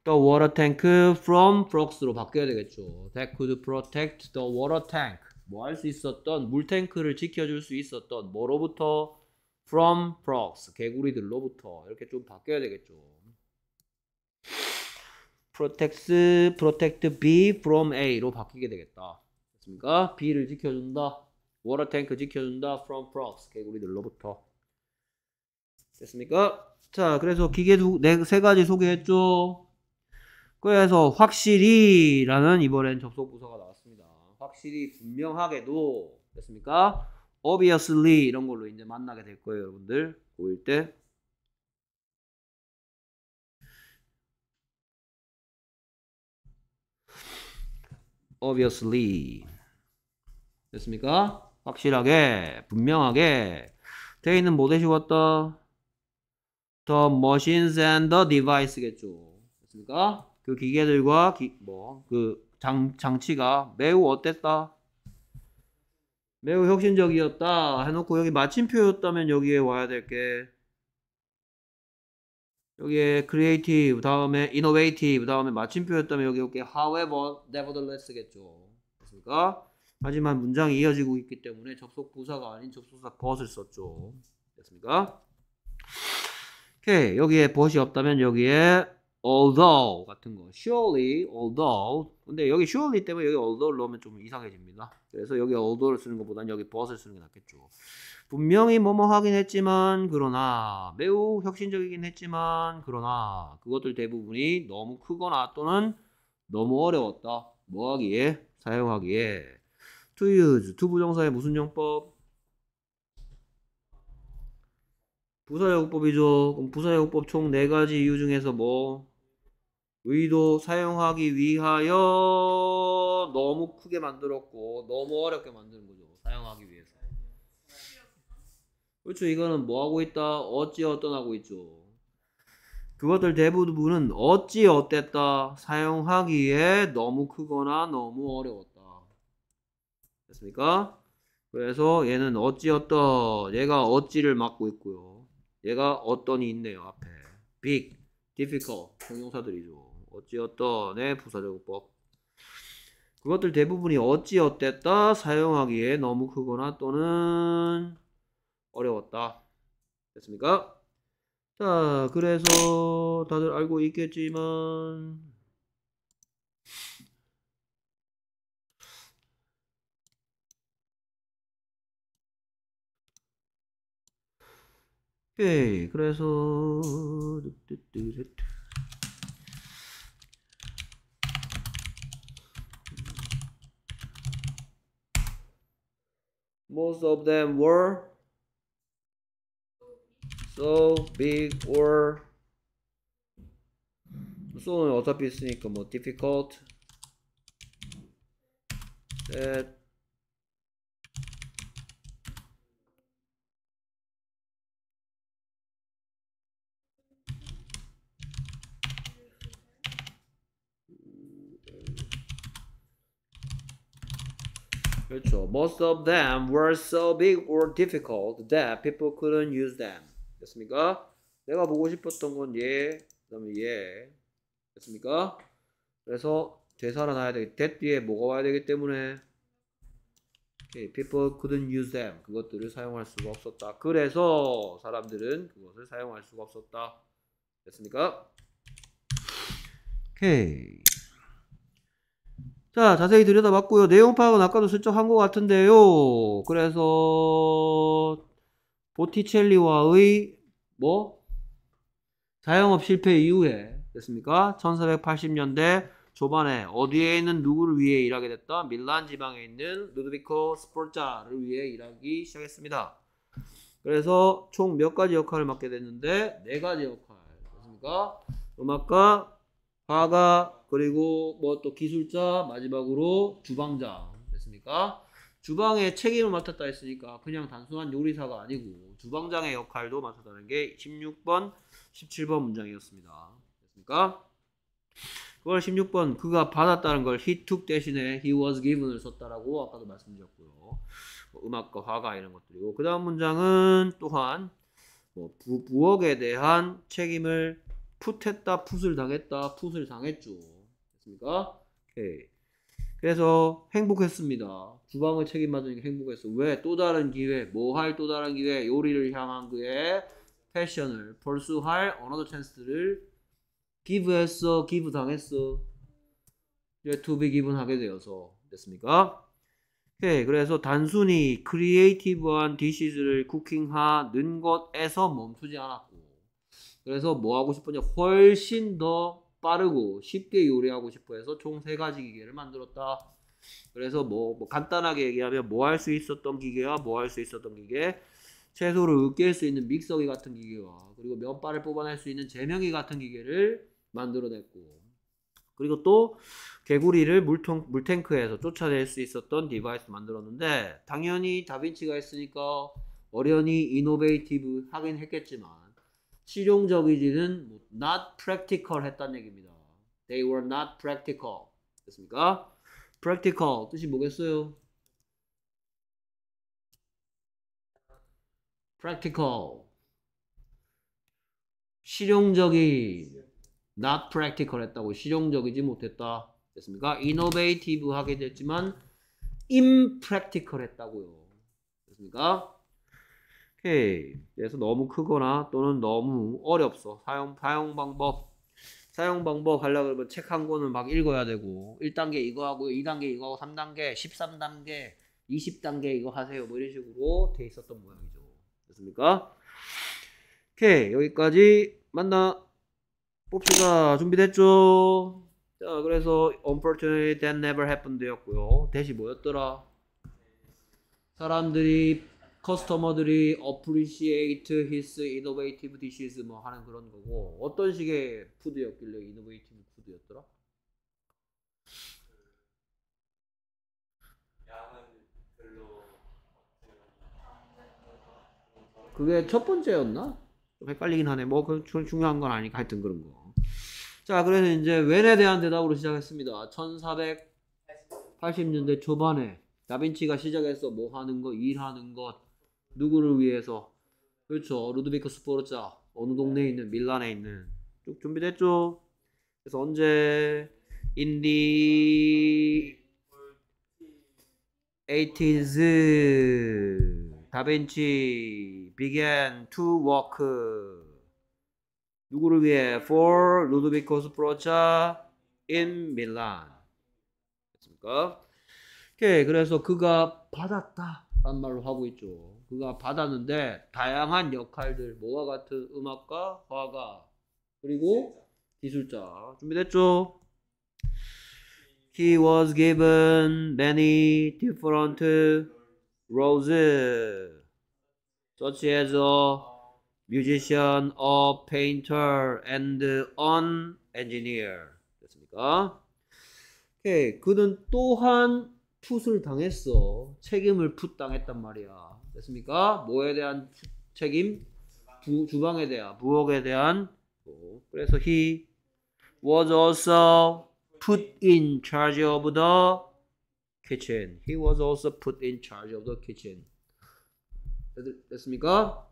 the water tank from frogs로 바뀌어야 되겠죠. that could protect the water tank. 뭐 할 수 있었던 물탱크를 지켜줄 수 있었던 뭐로부터 from frogs 개구리들로부터 이렇게 좀 바뀌어야 되겠죠. protects protect B from A로 바뀌게 되겠다. 됐습니까? B를 지켜준다. 워터 탱크 지켜준다 from frogs 개구리들로부터 됐습니까? 자 그래서 기계 두세 네 가지 소개했죠. 그래서 확실히 라는 이번엔 접속 부사가 나왔습니다. 확실히 분명하게도 됐습니까? obviously 이런 걸로 이제 만나게 될 거예요 여러분들 보일 때 o 비어슬리 됐습니까? 확실하게 분명하게 되이 있는 모델이 왔다. The machines and the device겠죠. 됐습니까? 그 기계들과 뭐, 그 장, 치가 매우 어땠다? 매우 혁신적이었다. 해놓고 여기 마침표였다면 여기에 와야 될게 여기에 creative 다음에 innovative 다음에 마침표였다면 여기 이렇게 however nevertheless겠죠. 됐습니까? 하지만 문장이 이어지고 있기 때문에 접속부사가 아닌 접속사 벗을 썼죠. 됐습니까? 오케이. 여기에 벗이 없다면 여기에 although 같은 거. surely, although. 근데 여기 surely 때문에 여기 although를 넣으면 좀 이상해집니다. 그래서 여기 although를 쓰는 것보다는 여기 벗을 쓰는 게 낫겠죠. 분명히 뭐뭐 하긴 했지만 그러나 매우 혁신적이긴 했지만 그러나 그것들 대부분이 너무 크거나 또는 너무 어려웠다. 뭐 하기에? 사용하기에. to use to 부정사의 무슨 용법? 부사요법이죠. 그럼 부사요법 총 네 가지 이유 중에서 뭐 의도 사용하기 위하여 너무 크게 만들었고 너무 어렵게 만드는 거죠. 사용하기 위해서. 그렇죠. 이거는 뭐 하고 있다? 어찌 어떠하고 있죠. 그것들 대부분은 어찌 어땠다 사용하기에 너무 크거나 너무 어려웠다. 됐습니까? 그래서 얘는 어찌였던 얘가 어찌를 맡고 있고요. 얘가 어떤이 있네요 앞에. big, difficult 형용사들이죠. 어찌였던의 네, 부사제곱법. 그것들 대부분이 어찌어땠다 사용하기에 너무 크거나 또는 어려웠다. 됐습니까? 자, 그래서 다들 알고 있겠지만 오케이 그래서 most of them were so big or so 어차피 있으니까 뭐 difficult that 그렇죠. Most of them were so big or difficult that people couldn't use them. 됐습니까? 내가 보고 싶었던 건 얘, 그 다음에 얘. 됐습니까? 그래서 되살아나야 되기, that 뒤에 뭐가 와야 되기 때문에 okay, people couldn't use them. 그것들을 사용할 수가 없었다. 그래서 사람들은 그것을 사용할 수가 없었다. 됐습니까? 오케이. Okay. 자, 자세히 들여다봤고요. 내용 파악은 아까도 슬쩍 한 것 같은데요. 그래서 보티첼리와의 뭐 자영업 실패 이후에 됐습니까? 1480년대 초반에 어디에 있는 누구를 위해 일하게 됐다? 밀란 지방에 있는 루드비코 스폴자를 위해 일하기 시작했습니다. 그래서 총 몇 가지 역할을 맡게 됐는데 네 가지 역할 됐습니까? 음악가, 화가, 그리고 뭐 또 기술자 마지막으로 주방장 됐습니까? 주방에 책임을 맡았다 했으니까 그냥 단순한 요리사가 아니고 주방장의 역할도 맡았다는 게 16번, 17번 문장이었습니다. 됐습니까? 그걸 16번 그가 받았다는 걸 he took 대신에 he was given을 썼다라고 아까도 말씀드렸고요. 뭐 음악과 화가 이런 것들이고 그 다음 문장은 또한 뭐 부, 부엌에 대한 책임을 풋했다, 풋을 당했다, 풋을 당했죠. 됐습니까? 오케이. 예. 그래서 행복했습니다. 주방을 책임받으니까 행복했어. 왜? 또 다른 기회. 뭐 할 또 다른 기회. 요리를 향한 그의 패션을 벌수할 a n o t 를 기부했어. 기부 당했어. 이제 to be 하게 되어서 됐습니까? 오케이. 예, 그래서 단순히 크리에이티브한 디시즈를 쿠킹하는 것에서 멈추지 않았고 그래서 뭐 하고 싶었냐 훨씬 더 빠르고 쉽게 요리하고 싶어 해서 총 세 가지 기계를 만들었다. 그래서 뭐, 뭐 간단하게 얘기하면 뭐 할 수 있었던 기계와 뭐 할 수 있었던 기계, 채소를 으깰 수 있는 믹서기 같은 기계와 그리고 면발을 뽑아낼 수 있는 제명기 같은 기계를 만들어냈고 그리고 또 개구리를 물통, 물탱크에서 쫓아낼 수 있었던 디바이스 만들었는데 당연히 다빈치가 했으니까 어련히 이노베이티브 하긴 했겠지만 실용적이지는 not practical 했다는 얘기입니다. They were not practical. 됐습니까? practical 뜻이 뭐겠어요? practical 실용적인 not practical 했다고 실용적이지 못했다 됐습니까? innovative 하게 됐지만 impractical 했다고요 됐습니까? 케이 그래서 너무 크거나 또는 너무 어렵소. 사용 사용 방법. 사용 방법 하려고 그러면 책 한 권을 막 읽어야 되고 1단계 이거 하고 2단계 이거 하고 3단계 13단계 20단계 이거 하세요. 뭐 이런 식으로 돼 있었던 모양이죠. 됐습니까? 오케이. 여기까지 만나 봅시다. 준비됐죠? 자, 그래서 unfortunately that never happened 되었고요. 대시 뭐였더라? 사람들이 커스터머들이 어프리시에이트 히스 이노베이티브 디시 v 뭐 하는 그런 거고 어떤 식의 푸드였길래 이노베이티브 푸드였더라? 그게 첫 번째였나? 좀 헷갈리긴 하네. 뭐, 그, 건 중요한 건 아니까 하여튼 그런 거. 자, 그래서 이제 웬에 대한 대답으로 시작했습니다. 1480년대 초반에 다빈치가 시작해서 뭐 하는 거, 일하는 것, 누구를 위해서? 그렇죠. 루드비크 스포르자 어느 동네에 네. 있는 밀란에 있는 쭉 준비됐죠. 그래서 언제 인디 80s 다빈치 비겐 투 워크 누구를 위해 for 루드비코 스프로차 in m i l 됐습니까? 오케이 그래서 그가 받았다 라는 말로 하고 있죠 그가 받았는데 다양한 역할들 뭐와 같은 음악가, 화가 그리고 기술자 준비됐죠? He was given many different roles such as a musician, a painter, and an engineer 됐습니까? 오케이 그는 또한 풋을 당했어 책임을 풋 당했단 말이야 됐습니까? 뭐에 대한 책임? 부, 주방에 대한, 부엌에 대한. 그래서 he was also put in charge of the kitchen. He was also put in charge of the kitchen. 됐습니까?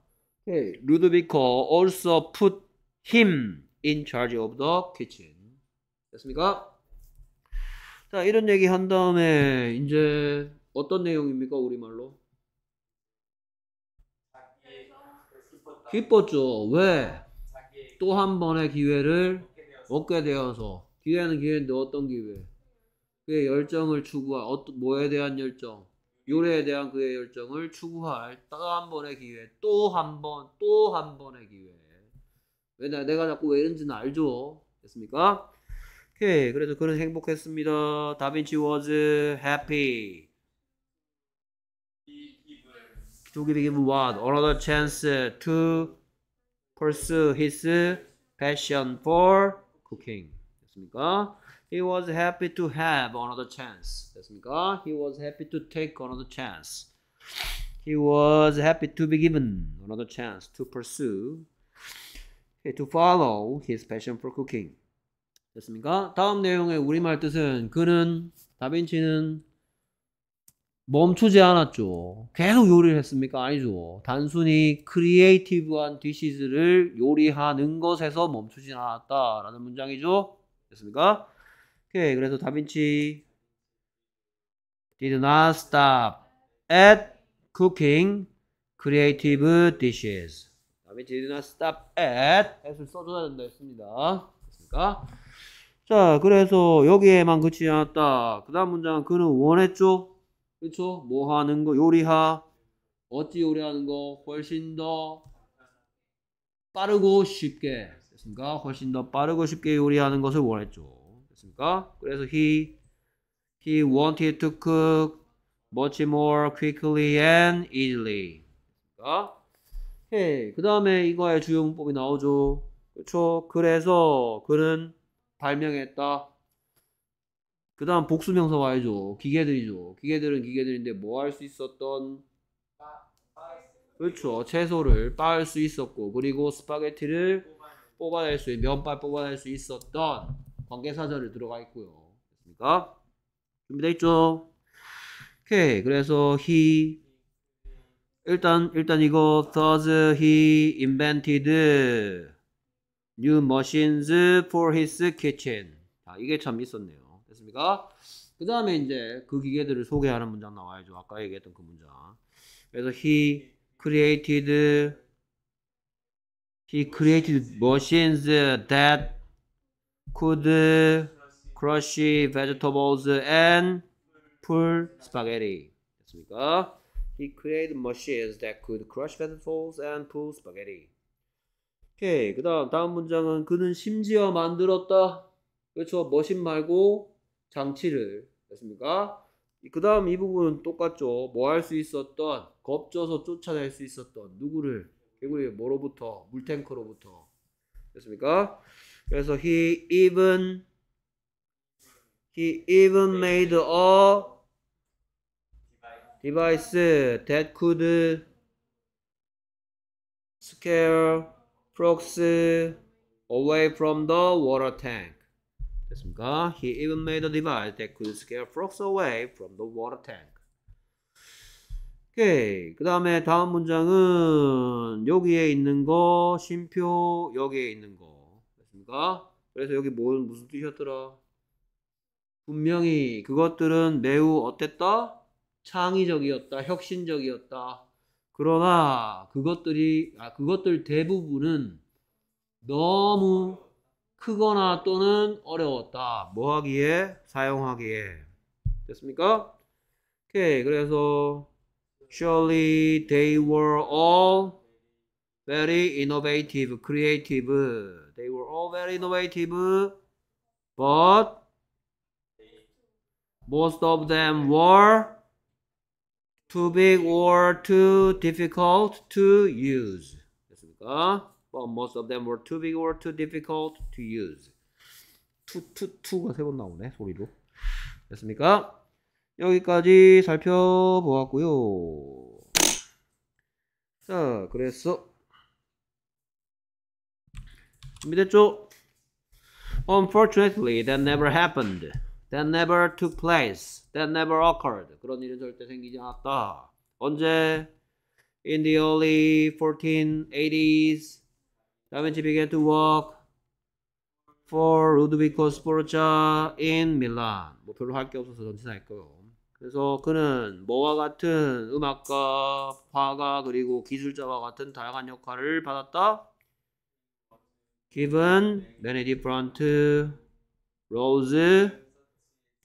Okay. 루드비커 also put him in charge of the kitchen. 됐습니까? 자, 이런 얘기 한 다음에 이제 어떤 내용입니까? 우리말로? 기뻤죠. 왜? 또 한 번의 기회를 얻게 되어서 기회는 기회인데 어떤 기회? 그의 열정을 추구할 어떤 뭐에 대한 열정? 요래에 대한 그의 열정을 추구할 또 한 번의 기회, 또 한 번, 또 한 번의 기회. 왜냐 내가 자꾸 왜 이런지는 알죠. 됐습니까? 오케이. 그래서 그는 행복했습니다. 다빈치 was happy. to give him what? Another chance to pursue his passion for cooking. 됐습니까? He was happy to have another chance. 됐습니까? He was happy to take another chance. He was happy to be given another chance to pursue, eh, to follow his passion for cooking. 됐습니까? 다음 내용의 우리말 뜻은 그는 다빈치는 멈추지 않았죠. 계속 요리를 했습니까? 아니죠. 단순히 크리에이티브한 디시즈를 요리하는 것에서 멈추진 않았다라는 문장이죠. 됐습니까? 오케이. 그래서 다빈치 did not stop at cooking creative dishes. 다빈치 did not stop at at을 써줘야 된다 했습니다. 됐습니까? 자, 그래서 여기에만 그치지 않았다. 그 다음 문장은 그는 원했죠. 그렇죠? 뭐 하는 거 요리하 어찌 요리하는 거 훨씬 더 빠르고 쉽게 됐습니까? 훨씬 더 빠르고 쉽게 요리하는 것을 원했죠. 됐습니까? 그래서 he he wanted to cook much more quickly and easily. 됐습니까? 그 다음에 이거의 주요 문법이 나오죠. 그렇죠? 그래서 그는 발명했다. 그 다음 복수명사 와야죠. 기계들이죠. 기계들은 기계들인데 뭐 할 수 있었던? 그렇죠. 채소를 빻을 수 있었고 그리고 스파게티를 뽑아낼 수, 면발 뽑아낼 수 있었던 관계사절이 들어가 있고요. 됐습니까? 준비돼 있죠? 오케이. 그래서 he 일단 일단 이거 does he invented new machines for his kitchen. 아, 이게 참 있었네요. 우리가 그 다음에 이제 그 기계들을 소개하는 문장 나와야죠. 아까 얘기했던 그 문장. 그래서 he created he created machines that could crush vegetables and pull spaghetti. 됐습니까? He created machines that could crush vegetables and pull spaghetti. 오케이. 그 다음, 다음 문장은 그는 심지어 만들었다. 그렇죠. 머신 말고 장치를 됐습니까? 그 다음 이 부분은 똑같죠. 뭐 할 수 있었던 겁줘서 쫓아낼 수 있었던 누구를 개구리 뭐로부터 물탱크로부터 됐습니까? 그래서 he even he even made a device that could scare frogs away from the water tank. 됐습니까? He even made a device that could scare frogs away from the water tank. 오케이. 그 다음에 다음 문장은 여기에 있는 거, 심표 여기에 있는 거. 됐습니까? 그래서 여기 뭐, 무슨 뜻이었더라? 분명히 그것들은 매우 어땠다? 창의적이었다. 혁신적이었다. 그러나 그것들이, 아, 그것들 대부분은 너무 크거나 또는 어려웠다. 뭐 하기에? 사용하기에. 됐습니까? 오케이. 그래서 surely they were all very innovative, creative. They were all very innovative, but most of them were too big or too difficult to use. 됐습니까? but most of them were too big or too difficult to use. too, too, too가 세 번 나오네 소리로. 됐습니까? 여기까지 살펴보았고요. 자, 그래서 준비됐죠? Unfortunately, that never happened. That never took place. That never occurred. 그런 일은 절대 생기지 않았다. 언제? In the early 1480s. 다빈치 began to work for 루드비코 스포르차 in Milan. 뭐 별로 할 게 없어서 전체 다 했고요. 그래서 그는 뭐와 같은 음악가, 화가, 그리고 기술자와 같은 다양한 역할을 받았다. Given many different roles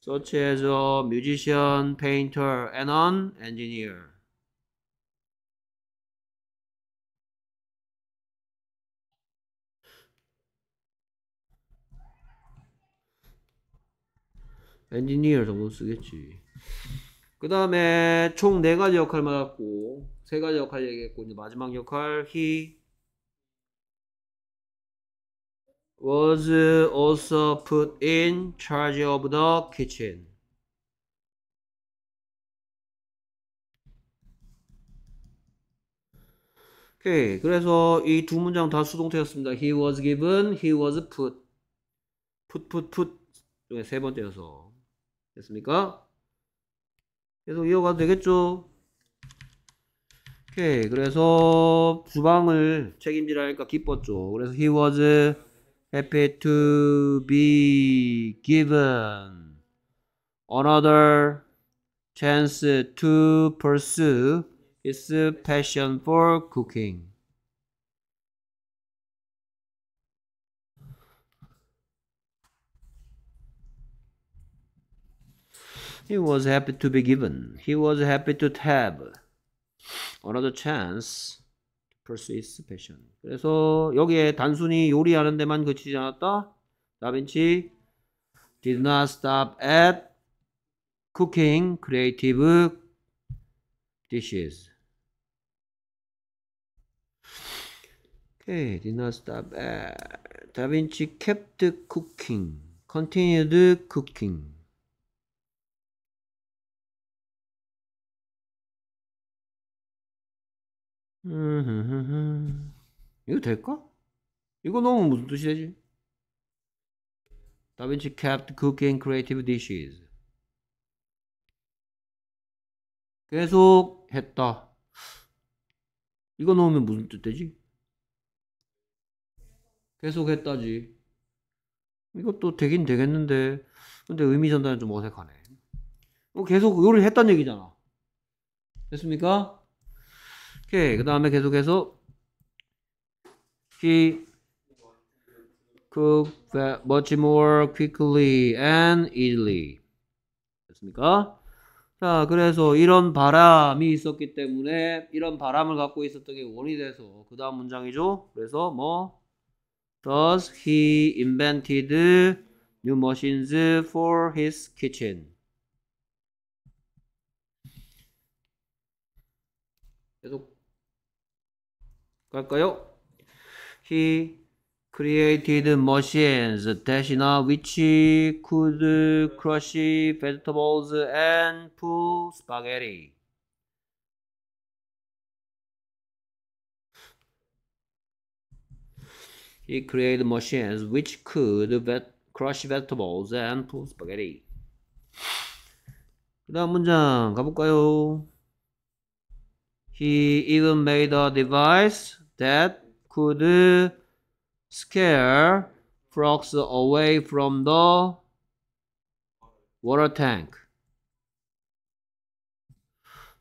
such as a musician, painter, and an engineer. 엔지니어 정도 쓰겠지. 그 다음에 총 네 가지 역할 맡았고 세 가지 역할 얘기했고 이제 마지막 역할 he was also put in charge of the kitchen. 오케이. 그래서 이 두 문장 다 수동태였습니다. He was given, he was put. put, put, put. 중에 네, 세 번째여서. 됐습니까? 계속 이어가도 되겠죠? 오케이. 그래서 주방을 책임지라니까 기뻤죠. 그래서 he was happy to be given another chance to pursue his passion for cooking. He was happy to be given. He was happy to have another chance to pursue his passion. 그래서 여기에 단순히 요리하는 데만 그치지 않았다. 다빈치 did not stop at cooking creative dishes. Okay, did not stop at. 다빈치 kept cooking, continued cooking. 이거 될까? 이거 너무 무슨 뜻이 되지? 다빈치 kept cooking creative dishes. 계속 했다. 이거 넣으면 무슨 뜻 되지? 계속 했다지. 이것도 되긴 되겠는데, 근데 의미 전달은 좀 어색하네. 뭐 계속 요리를 했단 얘기잖아. 됐습니까? 오케이. 그 다음에 계속해서 he cooked much more quickly and easily. 됐습니까? 자, 그래서 이런 바람이 있었기 때문에 이런 바람을 갖고 있었던 게 원이 돼서 그 다음 문장이죠. 그래서 뭐 Thus he invented new machines for his kitchen. 계속 갈까요? He created machines 대신아 which could crush vegetables and pull spaghetti. He created machines which could crush vegetables and pull spaghetti. 그 다음 문장 가볼까요? He even made a device that could scare frogs away from the water tank.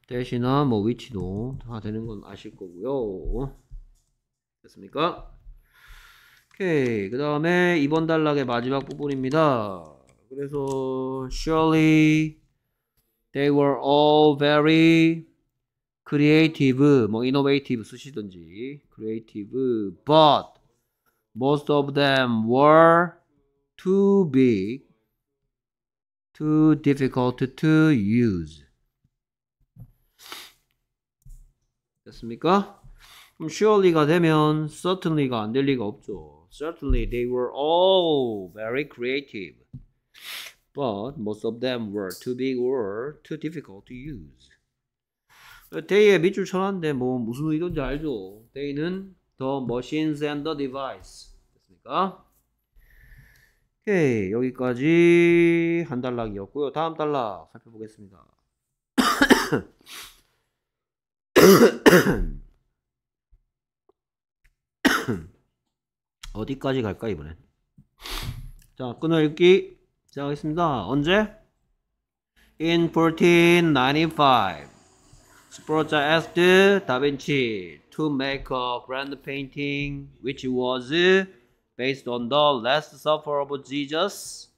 대신에 뭐 위치도 다 되는 건 아실 거고요. 됐습니까? 오케이. 그 다음에 이번 단락의 마지막 부분입니다. 그래서 surely they were all very creative, 뭐 innovative 쓰시든지 creative, but most of them were too big, too difficult to use. 됐습니까? surely가 되면 certainly가 안될 리가 없죠. Certainly they were all very creative, but most of them were too big or too difficult to use. 데이의 밑줄 쳐놨는데 뭐 무슨 의도인지 알죠? 데이는 the machines and the device 됐습니까? 오케이 여기까지 한달락이었고요 다음 달락 살펴보겠습니다. 어디까지 갈까 이번엔? 자 끊어 읽기 시작하겠습니다. 언제? In 1495 Spurgeon asked Da Vinci to make a grand painting which was based on the Last Supper of Jesus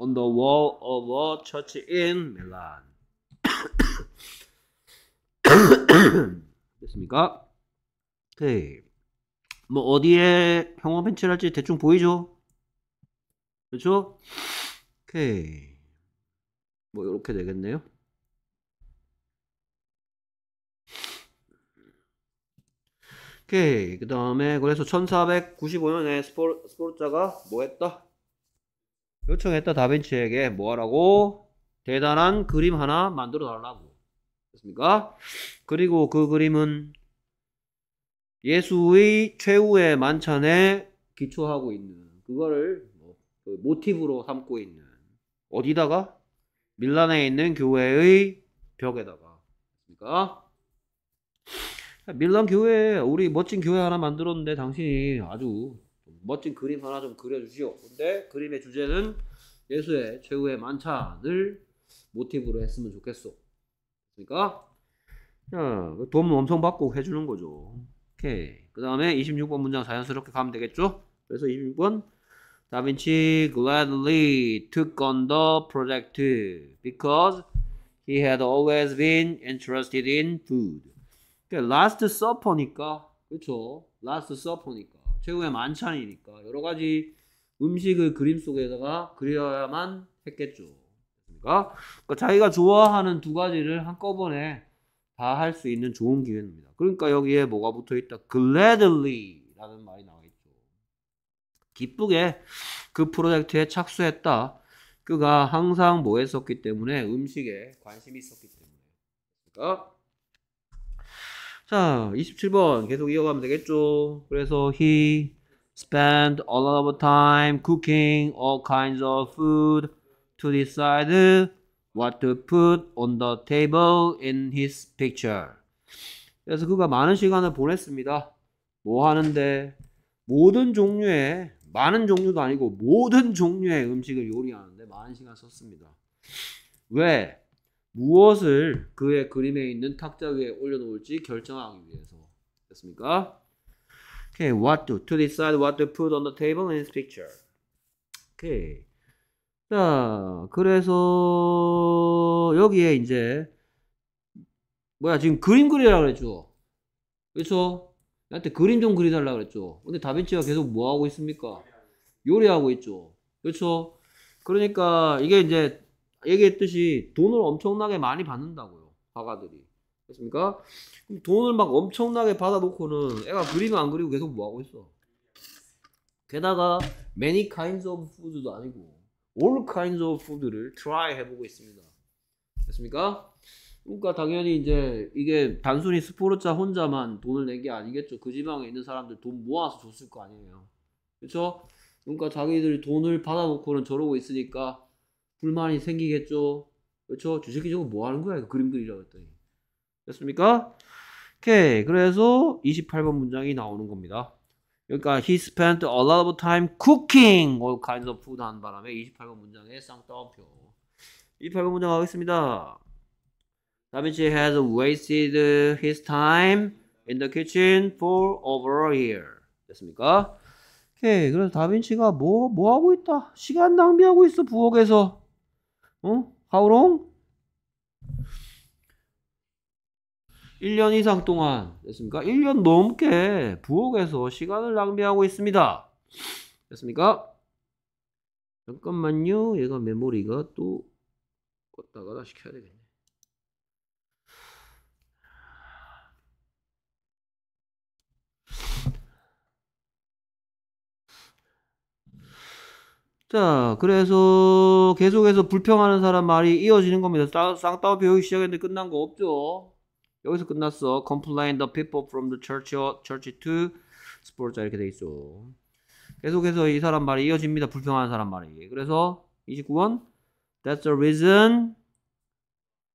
on the wall of a church in Milan. 됐습니까? 오케이. 뭐 어디에 형광 벤치를 할지 대충 보이죠? 그렇죠? 오케이. 뭐 이렇게 되겠네요. 오케이. 그 다음에, 그래서 1495년에 스포, 르자가뭐 했다? 요청했다. 다빈치에게 뭐 하라고? 대단한 그림 하나 만들어 달라고. 됐습니까? 그리고 그 그림은 예수의 최후의 만찬에 기초하고 있는, 그거를 뭐, 그 모티브로 삼고 있는, 어디다가? 밀란에 있는 교회의 벽에다가. 됐습니까? 밀란 교회 우리 멋진 교회 하나 만들었는데 당신이 아주 멋진 그림 하나 좀 그려주시오. 근데 그림의 주제는 예수의 최후의 만찬을 모티브로 했으면 좋겠어. 그러니까 그 돈 엄청 받고 해주는 거죠. 오케이. 그 다음에 26번 문장 자연스럽게 가면 되겠죠? 그래서 26번 다빈치 gladly took on the project because he had always been interested in food. 라스트 서퍼니까 그렇죠. 라스트 서퍼니까 최후의 만찬이니까 여러 가지 음식을 그림 속에다가 그려야만 했겠죠. 그러니까, 그러니까 자기가 좋아하는 두 가지를 한꺼번에 다 할 수 있는 좋은 기회입니다. 그러니까 여기에 뭐가 붙어 있다? gladly라는 말이 나와 있죠. 기쁘게 그 프로젝트에 착수했다. 그가 항상 뭐 했었기 때문에 음식에 관심이 있었기 때문에. 그러니까 자, 27번 계속 이어가면 되겠죠. 그래서 he spent a lot of time cooking all kinds of food to decide what to put on the table in his picture. 그래서 그가 많은 시간을 보냈습니다. 뭐 하는데 모든 종류의 많은 종류도 아니고 모든 종류의 음식을 요리하는데 많은 시간 썼습니다. 왜? 무엇을 그의 그림에 있는 탁자 위에 올려놓을지 결정하기 위해서 됐습니까? Okay, what to to decide what to put on the table in this picture. Okay. 자, 그래서 여기에 이제 뭐야 지금 그림 그리라 그랬죠. 그렇죠? 나한테 그림 좀 그리달라 그랬죠. 근데 다빈치가 계속 뭐 하고 있습니까? 요리하고 있죠. 그렇죠? 그러니까 이게 이제 얘기했듯이 돈을 엄청나게 많이 받는다고요. 화가들이. 됐습니까 돈을 막 엄청나게 받아놓고는 애가 그림을 안 그리고 계속 뭐하고 있어. 게다가 many kinds of food도 아니고 all kinds of food를 try 해보고 있습니다. 됐습니까? 그러니까 당연히 이제 이게 단순히 스포르차 혼자만 돈을 낸 게 아니겠죠. 그 지방에 있는 사람들 돈 모아서 줬을 거 아니에요. 그렇죠? 그러니까 자기들이 돈을 받아놓고는 저러고 있으니까 불만이 생기겠죠. 그렇죠? 주식이 저거 뭐 하는 거야? 그림 그리라고 했더니. 됐습니까? 오케이. 그래서 28번 문장이 나오는 겁니다. 그러니까 he spent a lot of time cooking all kinds of food 한 바람에 28번 문장에 쌍따옴표. 28번 문장 가겠습니다. 다빈치 has wasted his time in the kitchen for over a year. 됐습니까? 오케이. 그래서 다빈치가 뭐, 뭐 하고 있다? 시간 낭비하고 있어, 부엌에서. 어? How long? 1년 이상 동안 됐습니까? 1년 넘게 부엌에서 시간을 낭비하고 있습니다. 됐습니까? 잠깐만요. 얘가 메모리가 또 껐다 가다 시켜야 되겠네. 자, 그래서 계속해서 불평하는 사람 말이 이어지는 겁니다. 쌍따오 배우기 시작했는데 끝난 거 없죠? 여기서 끝났어. Complain the people from the church, church to sports 이렇게 돼 있어. 계속해서 이 사람 말이 이어집니다. 불평하는 사람 말이. 그래서 29번 That's the reason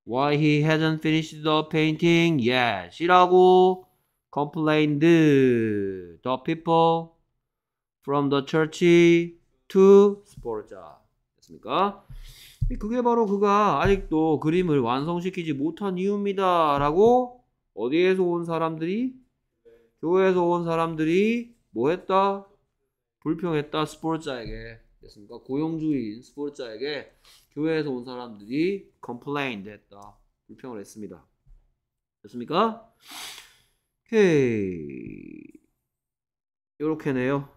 why he hasn't finished the painting yet. 이라고 complained the people from the church to 스포르자 됐습니까? 그게 바로 그가 아직도 그림을 완성시키지 못한 이유입니다 라고 어디에서 온 사람들이 교회에서 온 사람들이 뭐 했다? 불평했다 스포르자에게 됐습니까? 고용주의인 스포르자에게 교회에서 온 사람들이 complained 했다 불평을 했습니다 됐습니까? 오케이 요렇게네요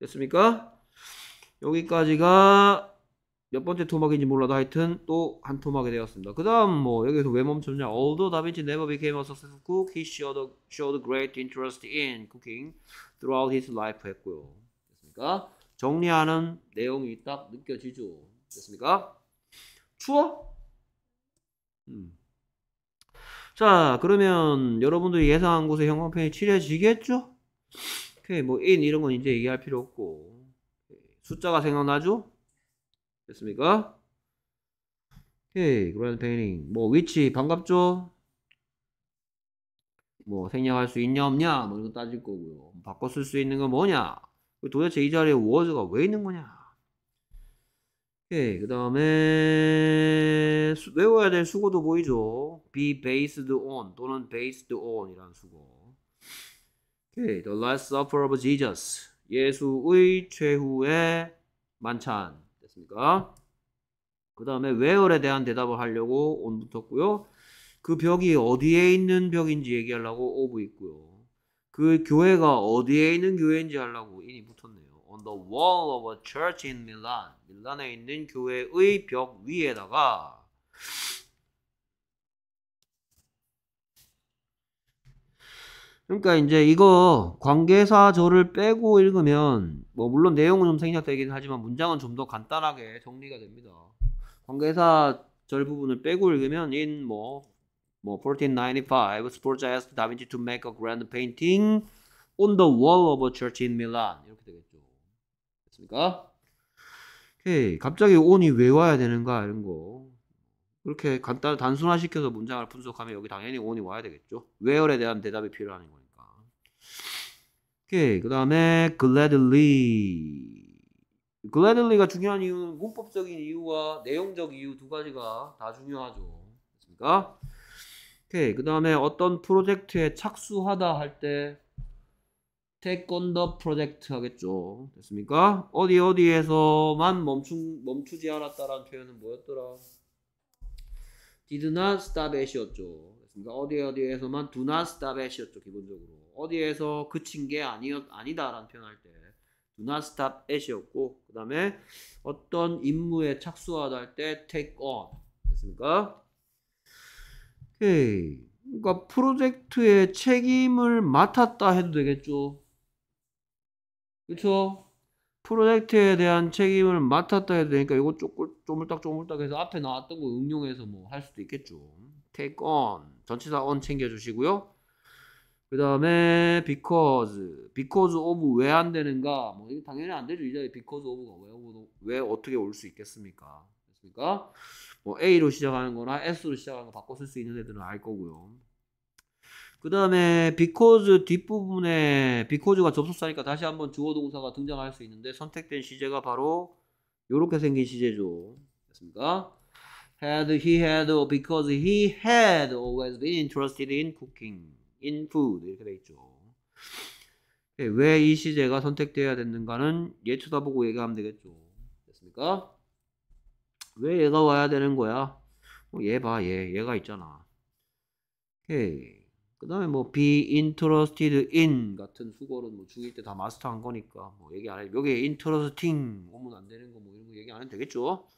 됐습니까? 여기까지가 몇 번째 토막인지 몰라도 하여튼 또 한 토막이 되었습니다. 그 다음 뭐 여기서 왜 멈췄냐 Although Da Vinci never became a successful cook, he showed, showed great interest in cooking throughout his life 했고요. 됐습니까? 정리하는 내용이 딱 느껴지죠. 됐습니까? 추워? 음. 자 그러면 여러분들이 예상한 곳에 형광펜이 칠해지겠죠? 오케이 뭐 in 이런 건 이제 얘기할 필요 없고 숫자가 생각나죠? 됐습니까? 오케이 그랜드 페인팅 뭐 위치 반갑죠? 뭐 생략할 수 있냐 없냐 뭐이거 따질 거고요 바꿔 쓸수 있는 건 뭐냐 도대체 이 자리에 워즈가 왜 있는 거냐 오케이 그 다음에 외워야 될 수고도 보이죠 be based on 또는 based on 이라는 수고 오케이 the last supper of Jesus 예수의 최후의 만찬 됐습니까? 그 다음에 외열에 대한 대답을 하려고 온 붙었고요. 그 벽이 어디에 있는 벽인지 얘기하려고 오브 있고요. 그 교회가 어디에 있는 교회인지 하려고 인이 붙었네요. On the wall of a church in Milan. 밀란에 있는 교회의 벽 위에다가 그러니까 이제 이거 관계사저를 빼고 읽으면 뭐 물론 내용은 좀 생략되긴 하지만 문장은 좀 더 간단하게 정리가 됩니다. 관계사절 부분을 빼고 읽으면 인 뭐뭐 뭐1495 s p o r a s k e d Da Vinci to make a grand painting on the wall of a church in Milan 이렇게 되겠죠. 됐습니까? 오케이 갑자기 on이 왜 와야 되는가 이런 거 그렇게 간단 단순화시켜서 문장을 분석하면 여기 당연히 on이 와야 되겠죠. where에 대한 대답이 필요한 거예 오케이. 그 다음에 gladly. gladly가 중요한 이유는 문법적인 이유와 내용적 이유 두 가지가 다 중요하죠. 그렇습니까? 오케이. 그 다음에 어떤 프로젝트에 착수하다 할 때 take on the project 하겠죠. 됐습니까? 어디 어디에서만 멈추, 멈추지 않았다라는 표현은 뭐였더라? did not stop at이었죠. 됐습니까? 어디 어디에서만 do not stop at이었죠. 기본적으로. 어디에서 그친 게 아니었 아니다라는 표현할 때 do not stop at이었고 그 다음에 어떤 임무에 착수하다 할때 take on 됐습니까? 오케이 그러니까 프로젝트의 책임을 맡았다 해도 되겠죠 그렇죠? 프로젝트에 대한 책임을 맡았다 해도 되니까 이거 조금 조물딱 조물딱 해서 앞에 나왔던 거 응용해서 뭐 할 수도 있겠죠 take on 전체사 on 챙겨주시고요 그 다음에 because, because of 왜 안 되는가? 뭐 이게 당연히 안 되죠. 이자 because of가 왜, 뭐, 왜 어떻게 올 수 있겠습니까? 됐습니까? 뭐 A로 시작하는 거나 S로 시작하는 거 바꿔 쓸 수 있는 애들은 알 거고요. 그 다음에 because 뒷부분에 because가 접속사니까 다시 한번 주어 동사가 등장할 수 있는데 선택된 시제가 바로 이렇게 생긴 시제죠. 됐습니까? had he had or because he had always been interested in cooking. in food 이렇게 돼 있죠. 예, 왜이 시제가 선택되어야 되는가는 얘 쳐다보고 얘기하면 되겠죠. 됐습니까? 왜 얘가 와야 되는 거야? 뭐얘 어, 봐, 얘, 얘가 있잖아. 예. 그 다음에 뭐 be interested in 같은 수거는 뭐 중일 때다 마스터한 거니까 뭐 얘기 안 해. 여기 interesting 오면 안 되는 거 뭐 이런 거 얘기 안 해도 되겠죠.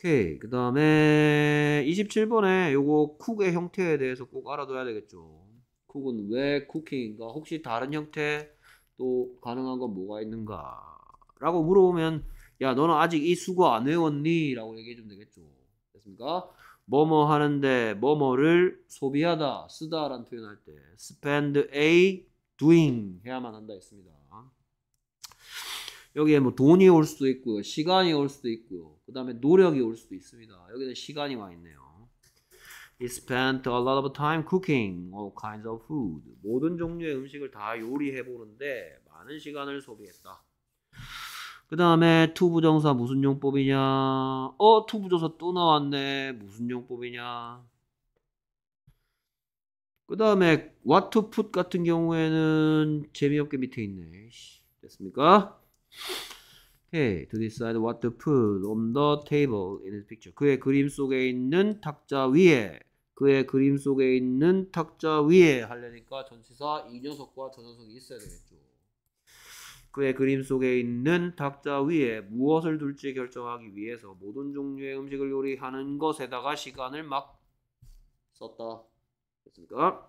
오케이. 그 다음에 27번에 요거 쿡의 형태에 대해서 꼭 알아둬야 되겠죠. 쿡은 왜 쿠킹인가? 혹시 다른 형태 또 가능한 건 뭐가 있는가? 라고 물어보면 야 너는 아직 이 수거 안 외웠니? 라고 얘기해 주면 되겠죠. 됐습니까? 뭐뭐 하는데 뭐뭐를 소비하다 쓰다 라는 표현할 때 spend a doing 해야만 한다 했습니다. 여기에 뭐 돈이 올 수도 있고요. 시간이 올 수도 있고요. 그 다음에 노력이 올 수도 있습니다. 여기는 시간이 와 있네요. He spent a lot of time cooking all kinds of food. 모든 종류의 음식을 다 요리해 보는데 많은 시간을 소비했다. 그 다음에 투부정사 무슨 용법이냐? 어 투부정사 또 나왔네. 무슨 용법이냐? 그 다음에 what to put 같은 경우에는 재미없게 밑에 있네. 됐습니까? Okay, to decide what to put on the table in his picture. 그의 그림 속에 있는 탁자 위에 그의 그림 속에 있는 탁자 위에 하려니까 전치사 이 녀석과 저 녀석이 있어야 되겠죠. 그의 그림 속에 있는 탁자 위에 무엇을 둘지 결정하기 위해서 모든 종류의 음식을 요리하는 것에다가 시간을 막 썼다. 됐습니까?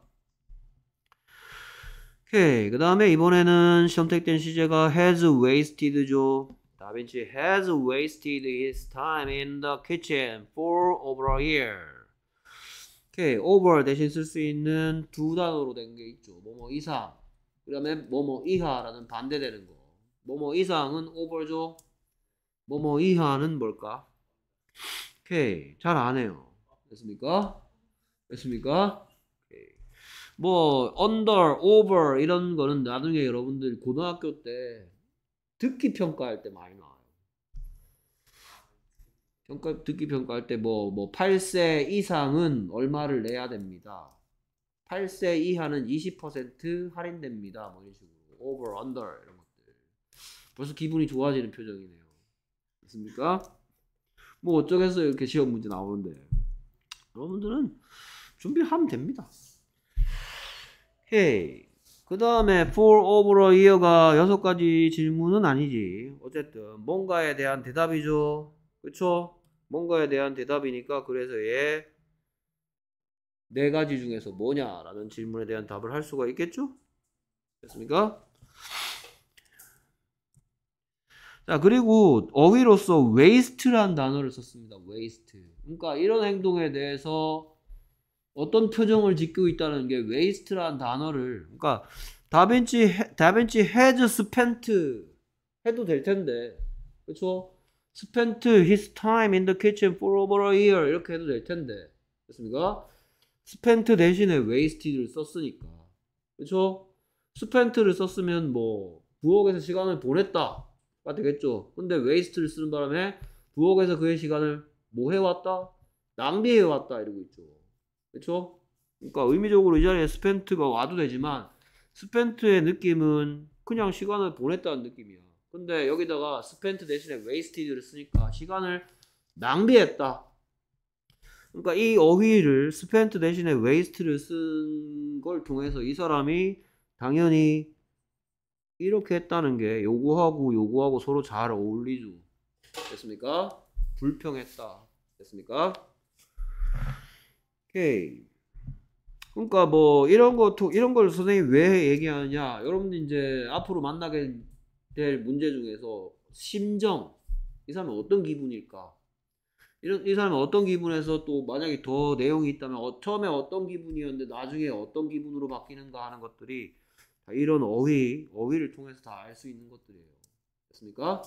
오케이. 그 다음에 이번에는 선택된 시제가 has wasted죠. 다빈치 has wasted his time in the kitchen for over a year. 오케이. over 대신 쓸 수 있는 두 단어로 된 게 있죠. 뭐뭐 이상. 그 다음에 뭐뭐 이하라는 반대되는 거. 뭐뭐 이상은 over죠. 뭐뭐 이하는 뭘까? 오케이. 잘 안 해요. 됐습니까? 됐습니까? 뭐 u n d e 이런 거는 나중에 여러분들 고등학교 때 듣기 평가할 때 많이 나와요. 평가 듣기 평가할 때 뭐뭐 뭐 8세 뭐 이상은 얼마를 내야 됩니다. 8세 이하는 20% 할인됩니다. 뭐 이런 식으로 오 v 언 r 이런 것들. 벌써 기분이 좋아지는 표정이네요. 맞습니까? 뭐 어쩌겠어요 이렇게 시험 문제 나오는데 여러분들은 준비하면 됩니다. h e 그 다음에 for, over로 이어가 여섯 가지 질문은 아니지. 어쨌든 뭔가에 대한 대답이죠. 그쵸? 뭔가에 대한 대답이니까 그래서 얘네 가지 중에서 뭐냐라는 질문에 대한 답을 할 수가 있겠죠? 됐습니까? 자 그리고 어휘로서 waste라는 단어를 썼습니다. waste. 그러니까 이런 행동에 대해서 어떤 표정을 짓고 있다는 게 웨이스트라는 단어를 그러니까 다빈치 해, 다빈치 헤즈 스펜트 해도 될 텐데 그렇죠? spent his time in the kitchen for over a year 이렇게 해도 될 텐데 됐습니까? 스펜트 대신에 웨이스 t e 를 썼으니까 그렇죠? s p e 를 썼으면 뭐 부엌에서 시간을 보냈다가 되겠죠. 근데 웨이스트를 쓰는 바람에 부엌에서 그의 시간을 뭐 해왔다? 낭비해왔다 이러고 있죠. 그렇죠? 그러니까 의미적으로 이 자리에 스펜트가 와도 되지만 스펜트의 느낌은 그냥 시간을 보냈다는 느낌이야. 근데 여기다가 스펜트 대신에 웨이스티드를 쓰니까 시간을 낭비했다. 그러니까 이 어휘를 스펜트 대신에 웨이스트를 쓴 걸 통해서 이 사람이 당연히 이렇게 했다는 게 요구하고 요구하고 서로 잘 어울리죠. 됐습니까? 불평했다. 됐습니까? 오케이. 그러니까 뭐 이런 거 이런 걸 선생님이 왜 얘기하느냐? 여러분들 이제 앞으로 만나게 될 문제 중에서 심정 이 사람은 어떤 기분일까? 이런 이 사람은 어떤 기분에서 또 만약에 더 내용이 있다면 어, 처음에 어떤 기분이었는데 나중에 어떤 기분으로 바뀌는가 하는 것들이 이런 어휘 어휘를 통해서 다 알 수 있는 것들이에요. 됐습니까?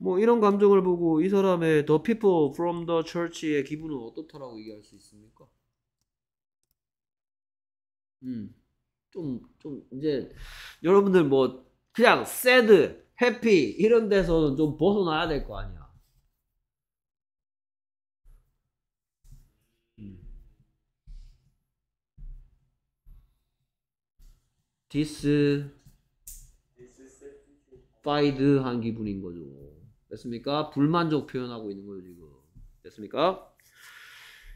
뭐 이런 감정을 보고 이 사람의 The People from the Church의 기분은 어떻다라고 얘기할 수 있습니까? 음, 좀, 좀 이제 여러분들 뭐 그냥 sad, happy 이런 데서는 좀 벗어나야 될 거 아니야. 디스 음. 파이드 한 기분인 거죠. 됐습니까? 불만족 표현하고 있는 거죠 지금. 됐습니까?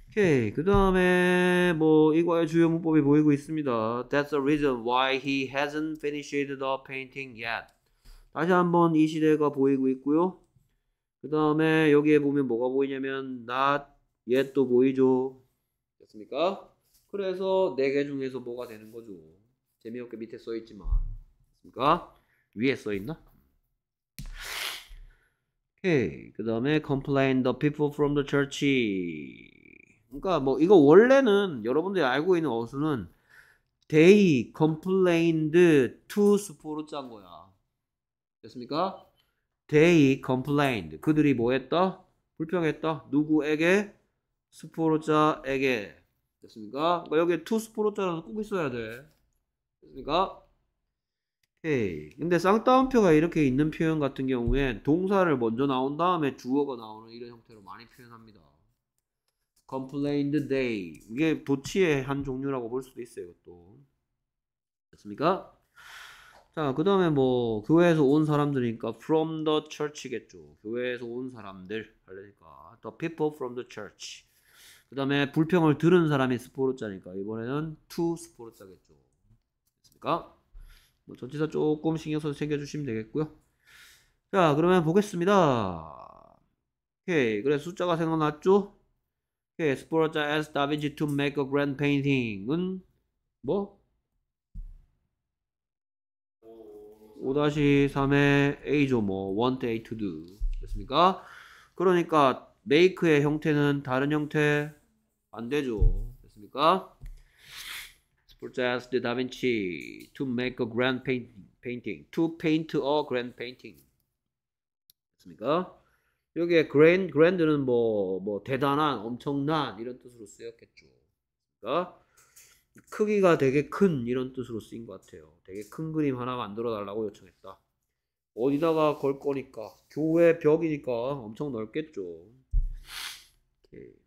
오케이 그 다음에 뭐 이과의 주요 문법이 보이고 있습니다. That's the reason why he hasn't finished the painting yet. 다시 한번 이 시대가 보이고 있고요. 그 다음에 여기에 보면 뭐가 보이냐면 not yet도 보이죠. 됐습니까? 그래서 네 개 중에서 뭐가 되는 거죠. 재미없게 밑에 써있지만. 됐습니까? 위에 써있나? 오케이. 그 다음에 complain the people from the church. 그러니까 뭐 이거 원래는 여러분들이 알고 있는 어수는 they complained to 스포로자인 거야. 됐습니까? They complained. 그들이 뭐했다? 불평했다. 누구에게? 스포로자에게 됐습니까? 그러니까 여기에 to 스포로자라는꼭 있어야 돼. 됐습니까? 오 근데 쌍따옴표가 이렇게 있는 표현 같은 경우엔 동사를 먼저 나온 다음에 주어가 나오는 이런 형태로 많이 표현합니다. complained they 이게 도치의 한 종류라고 볼 수도 있어요. 이것도 됐습니까? 자, 그 다음에 뭐 교회에서 온 사람들이니까 from the church겠죠. 교회에서 온 사람들 하려니까 the people from the church. 그 다음에 불평을 들은 사람이 스포르자니까 이번에는 to 스포르자겠죠. 됐습니까? 뭐 전치사 조금 신경 써서 챙겨주시면 되겠고요. 자, 그러면 보겠습니다. 오케이, 그래 숫자가 생각났죠? 오케이, 스포르자 as Da Vinci to make a grand painting은 뭐? 5-3의 A죠, 뭐. want A to do. 됐습니까? 그러니까 make의 형태는 다른 형태 안 되죠. 됐습니까? Protas de Da Vinci to make a grand painting. painting. To paint a grand painting. 됐습니까? 여기에 grand, grand는 뭐, 뭐, 대단한, 엄청난, 이런 뜻으로 쓰였겠죠. 그러니까, 크기가 되게 큰, 이런 뜻으로 쓰인 것 같아요. 되게 큰 그림 하나 만들어 달라고 요청했다. 어디다가 걸 거니까, 교회 벽이니까 엄청 넓겠죠. 오케이.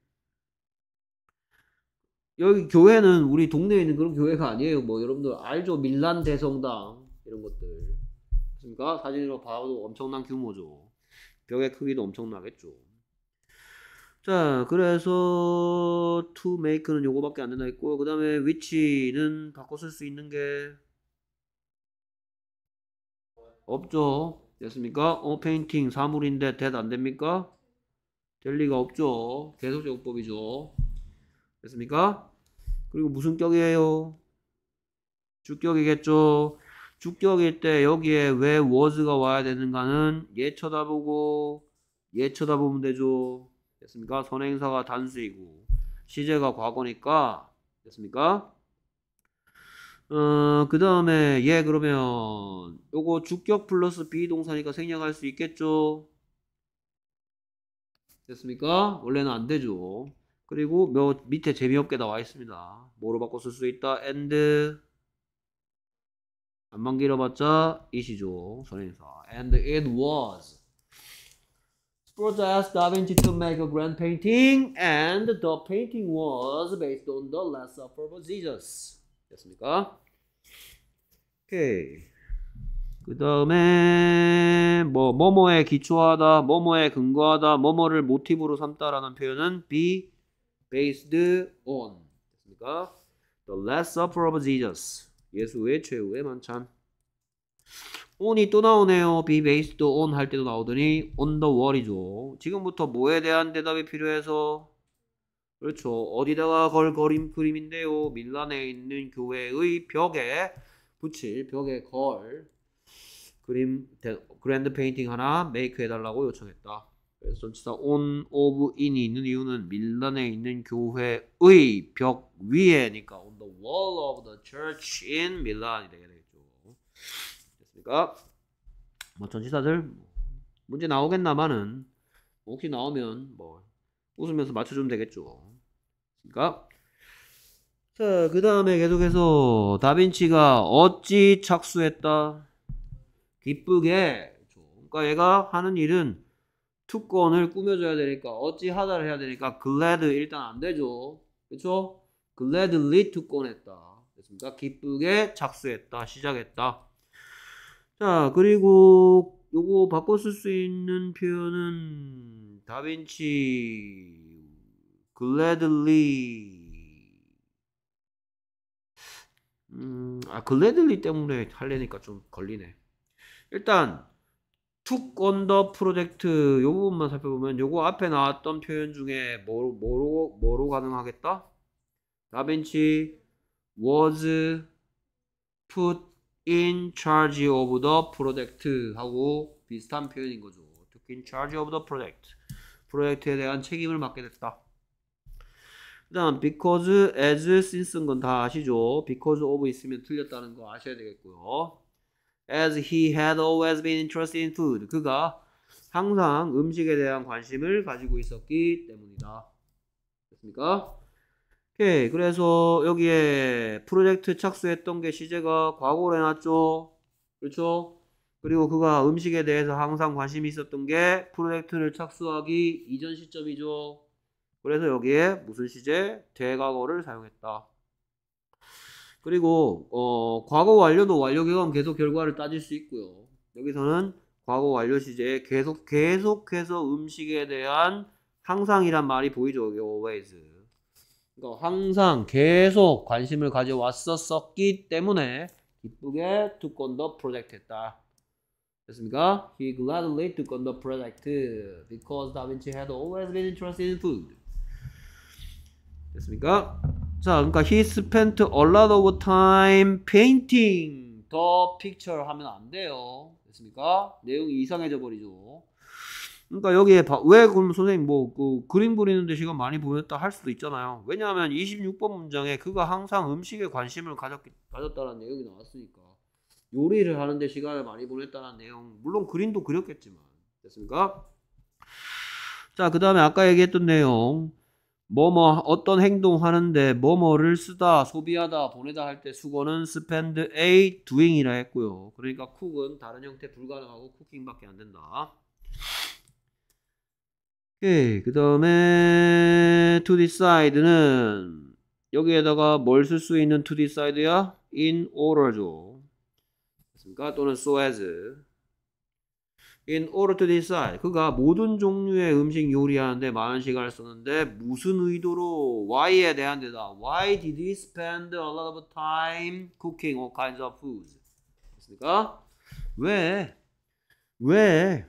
여기 교회는 우리 동네에 있는 그런 교회가 아니에요. 뭐 여러분들 알죠? 밀란 대성당 이런 것들. 그러니까 사진으로 봐도 엄청난 규모죠. 벽의 크기도 엄청나겠죠. 자, 그래서 to make는 요거밖에 안 되나 했고그 다음에 위치는 바꿔 쓸 수 있는 게 없죠. 됐습니까? 어, 페인팅 사물인데 대 a 안 됩니까? 될 리가 없죠. 계속제곱법이죠. 됐습니까? 그리고 무슨 격이에요? 주격이겠죠. 주격일 때 여기에 왜 was가 와야 되는가는 얘 쳐다보고 얘 쳐다보면 되죠. 됐습니까? 선행사가 단수이고 시제가 과거니까 됐습니까? 어, 그 다음에 예 그러면 요거 주격 플러스 비동사니까 생략할 수 있겠죠? 됐습니까? 원래는 안 되죠. 그리고 몇 밑에 재미없게 나와 있습니다. 뭐로 바꿔 쓸 수 있다? and 안만 길어봤자 이시죠. 선행사. and it was Spurge asked Da Vinci to make a grand painting, and the painting was based on the Last Supper of Jesus. 됐습니까? 오케이. 그 다음에 뭐 뭐뭐에 기초하다, 뭐뭐에 근거하다, 뭐뭐를 모티브로 삼다라는 표현은 be based on 됐습니까? The Last Supper of Jesus 예수의 최후의 만찬 on이 또 나오네요. be based on 할 때도 나오더니 on the wall이죠. 지금부터 뭐에 대한 대답이 필요해서 그렇죠. 어디다가 걸 그림 그림인데요. 밀란에 있는 교회의 벽에 붙일 벽에 걸 그림 그랜드 페인팅 하나 메이크 해달라고 요청했다. 그래서 전치사 on of 이 있는 이유는 밀란에 있는 교회의 벽 위에니까 그러니까 on the wall of the church in m i 이 되게 되겠죠. 됐습니까? 뭐 전치사들 문제 나오겠나마는 뭐 혹시 나오면 뭐 웃으면서 맞춰주면 되겠죠. 그러니까 자, 그 다음에 계속해서 다빈치가 어찌 착수했다? 기쁘게. 그러니까 얘가 하는 일은 투권을 꾸며줘야 되니까 어찌하다를 해야 되니까 glad 일단 안 되죠. 그쵸죠 gladly 투권했다. 됐습니까? 기쁘게 착수했다. 시작했다. 자 그리고 요거 바꿔 쓸 수 있는 표현은 다빈치 gladly 음, 아, 글래들리 때문에 할래니까 좀 걸리네. 일단 툭언더 프로젝트 요 부분만 살펴보면 요거 앞에 나왔던 표현 중에 뭐로 뭐로 뭐로 가능하겠다? 다빈치 was put in charge of the project 하고 비슷한 표현인 거죠. took in charge of the project. 프로젝트에 대한 책임을 맡게 됐다. 그다음 because as s i n c e 건다 아시죠? because of 있으면 틀렸다는 거 아셔야 되겠고요. as he had always been interested in food. 그가 항상 음식에 대한 관심을 가지고 있었기 때문이다. 됐습니까? 오케이. 그래서 여기에 프로젝트 착수했던 게 시제가 과거로 해놨죠. 그렇죠? 그리고 그가 음식에 대해서 항상 관심이 있었던 게 프로젝트를 착수하기 이전 시점이죠. 그래서 여기에 무슨 시제? 대과거를 사용했다. 그리고 어, 과거 완료도 완료 개감 계속 결과를 따질 수 있고요. 여기서는 과거 완료 시제 계속 계속해서 음식에 대한 항상이란 말이 보이죠. 여기 always. 그러니까 항상 계속 관심을 가져왔었었기 때문에 기쁘게 took on the project 했다. 됐습니까? He gladly took on the project because Da Vinci had always been interested in food. 됐습니까? 자, 그러니까 he spent a lot of time painting the picture 하면 안 돼요. 됐습니까? 내용이 이상해져 버리죠. 그러니까 여기에 바, 왜 그럼 선생님 뭐 그 그림 그리는데 시간 많이 보냈다 할 수도 있잖아요. 왜냐하면 26번 문장에 그가 항상 음식에 관심을 가졌기, 가졌다는 내용이 나왔으니까 요리를 하는데 시간을 많이 보냈다는 내용 물론 그림도 그렸겠지만 됐습니까? 자그 다음에 아까 얘기했던 내용 뭐뭐 어떤 행동 하는데 뭐뭐를 쓰다, 소비하다, 보내다 할 때 수거는 spend a doing이라 했고요. 그러니까 cook은 다른 형태 불가능하고 cooking밖에 안 된다. 그다음에 to decide는 여기에다가 뭘 쓸 수 있는 to decide야? in order죠. 그러니까 또는 so as in order to decide 그가 모든 종류의 음식 요리하는데 많은 시간을 쓰는데 무슨 의도로 why에 대한 대답 why did he spend a lot of time cooking all kinds of foods 됐습니까? 왜? 왜?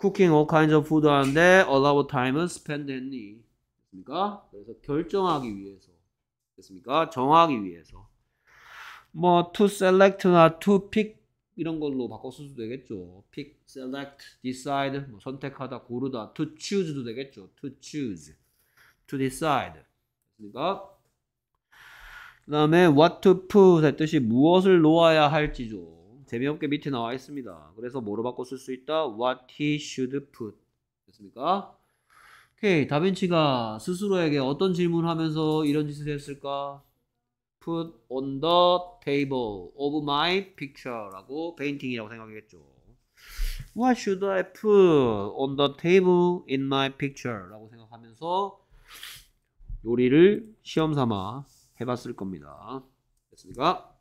cooking all kinds of food 하는데 a lot of time을 spend 했니? 됐습니까? 그래서 결정하기 위해서 됐습니까? 정하기 위해서 뭐 to select나 to pick 이런 걸로 바꿔 수도 되겠죠. pick, select, decide, 뭐 선택하다, 고르다, to choose도 되겠죠. to choose, to decide. 그러니까 그 다음에 what to put의 뜻이 무엇을 놓아야 할지죠. 재미없게 밑에 나와 있습니다. 그래서 뭐로 바꿔 쓸 수 있다? what he should put. 됐습니까? 오케이. 다빈치가 스스로에게 어떤 질문하면서 을 이런 짓을 했을까? put on the table of my picture라고 페인팅이라고 생각했죠. What should I put on the table in my picture라고 생각하면서 요리를 시험 삼아 해봤을 겁니다. 됐습니까?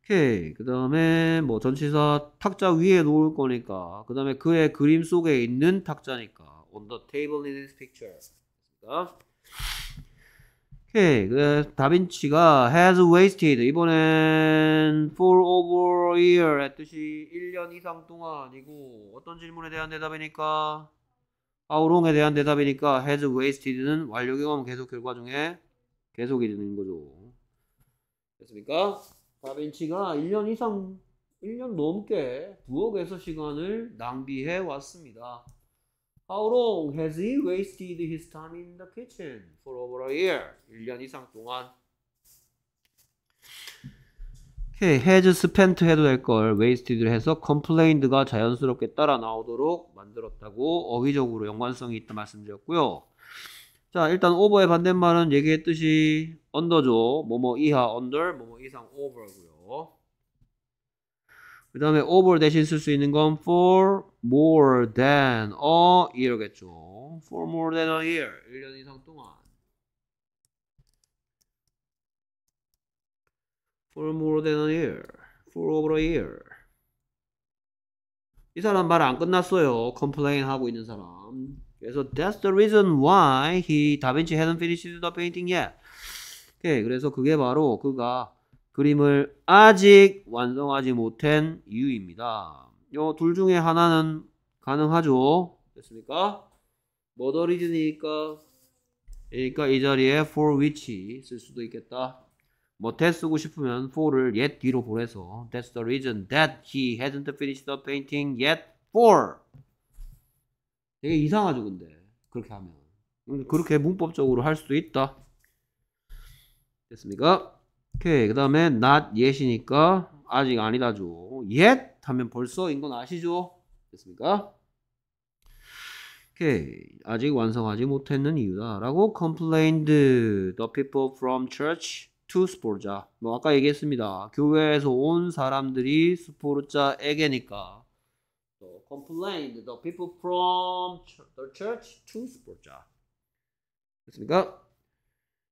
오케이. 그 다음에 뭐 전치사 탁자 위에 놓을 거니까 그 다음에 그의 그림 속에 있는 탁자니까 on the table in his picture. 됐습니까? 오케이. 그 다빈치가 has wasted 이번엔 for over a year 듯이 1년 이상 동안이고 어떤 질문에 대한 대답이니까 아우롱에 대한 대답이니까 has wasted는 완료 경험 계속 결과 중에 계속이 되는 거죠. 됐습니까? 다빈치가 1년 이상 1년 넘게 부엌에서 시간을 낭비해 왔습니다. How long has he wasted his time in the kitchen for over a year? 1년 이상 동안. 오케이, has spent 해도 될 걸 wasted를 해서 complained가 자연스럽게 따라 나오도록 만들었다고 어휘적으로 연관성이 있다 말씀드렸고요. 자, 일단 over의 반대말은 얘기했듯이 under죠. 뭐 뭐 이하 under, 뭐 뭐 이상 over고요. 그 다음에 over 대신 쓸 수 있는 건 for more than a year겠죠. for more than a year. 1년 이상 동안. for more than a year. for over a year. 이 사람 말 안 끝났어요. complain 하고 있는 사람. 그래서 that's the reason why he 다빈치 hadn't finished the painting yet. 오케이, 그래서 그게 바로 그가 그림을 아직 완성하지 못한 이유입니다. 요 둘 중에 하나는 가능하죠. 됐습니까? 뭐 더 리즈니까 그러니까 이 자리에 for which 쓸 수도 있겠다. 뭐 that 쓰고 싶으면 for를 yet 뒤로 보내서 that's the reason that he hasn't finished the painting yet for 되게 이상하죠 근데 그렇게 하면 음, 그렇게 문법적으로 할 수도 있다 됐습니까? 오케이. 그 다음에 not yet이니까 아직 아니다죠. yet 하면 벌써인 건 아시죠? 됐습니까? 오케이. 아직 완성하지 못했는 이유다. 라고 complained the people from church to 스포르자. 뭐 아까 얘기했습니다. 교회에서 온 사람들이 스포르자에게니까. So complained the people from the church to 스포르자. 됐습니까?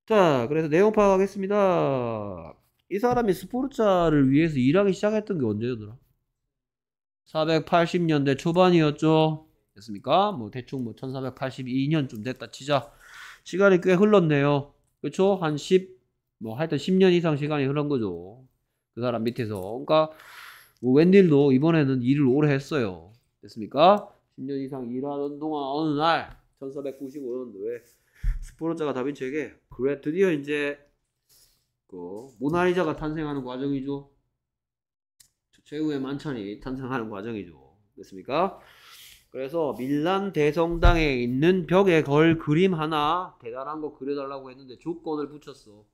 자, 그래서 내용 파악하겠습니다. 이 사람이 스포르차를 위해서 일하기 시작했던 게 언제였더라? 480년대 초반이었죠. 됐습니까? 뭐 대충 뭐 1482년쯤 됐다 치자. 시간이 꽤 흘렀네요. 그렇죠? 한 10, 뭐 하여튼 10년 이상 시간이 흘른 거죠. 그 사람 밑에서. 그러니까 뭐 웬일로 이번에는 일을 오래 했어요. 됐습니까? 10년 이상 일하던 동안 어느 날 1495년도에 스포르자가 다빈치에게 그래 드디어 이제 그 모나리자가 탄생하는 과정이죠. 최후의 만찬이 탄생하는 과정이죠. 됐습니까? 그래서 밀란 대성당에 있는 벽에 걸 그림 하나 대단한 거 그려달라고 했는데 조건을 붙였어.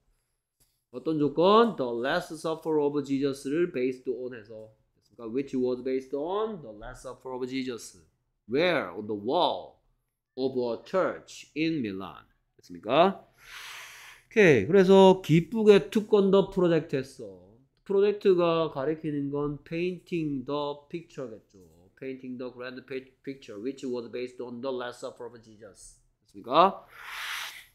어떤 조건? The Last Supper of Jesus를 based on 해서 됐습니까? Which was based on the Last Supper of Jesus. Where? On the wall of a church in Milan. 됐습니까? 오케이. 그래서 기쁘게 특권 더 프로젝트 했어. 프로젝트가 가리키는 건 painting the picture겠죠. painting the grand picture which was based on the last supper of Jesus. 됐습니까?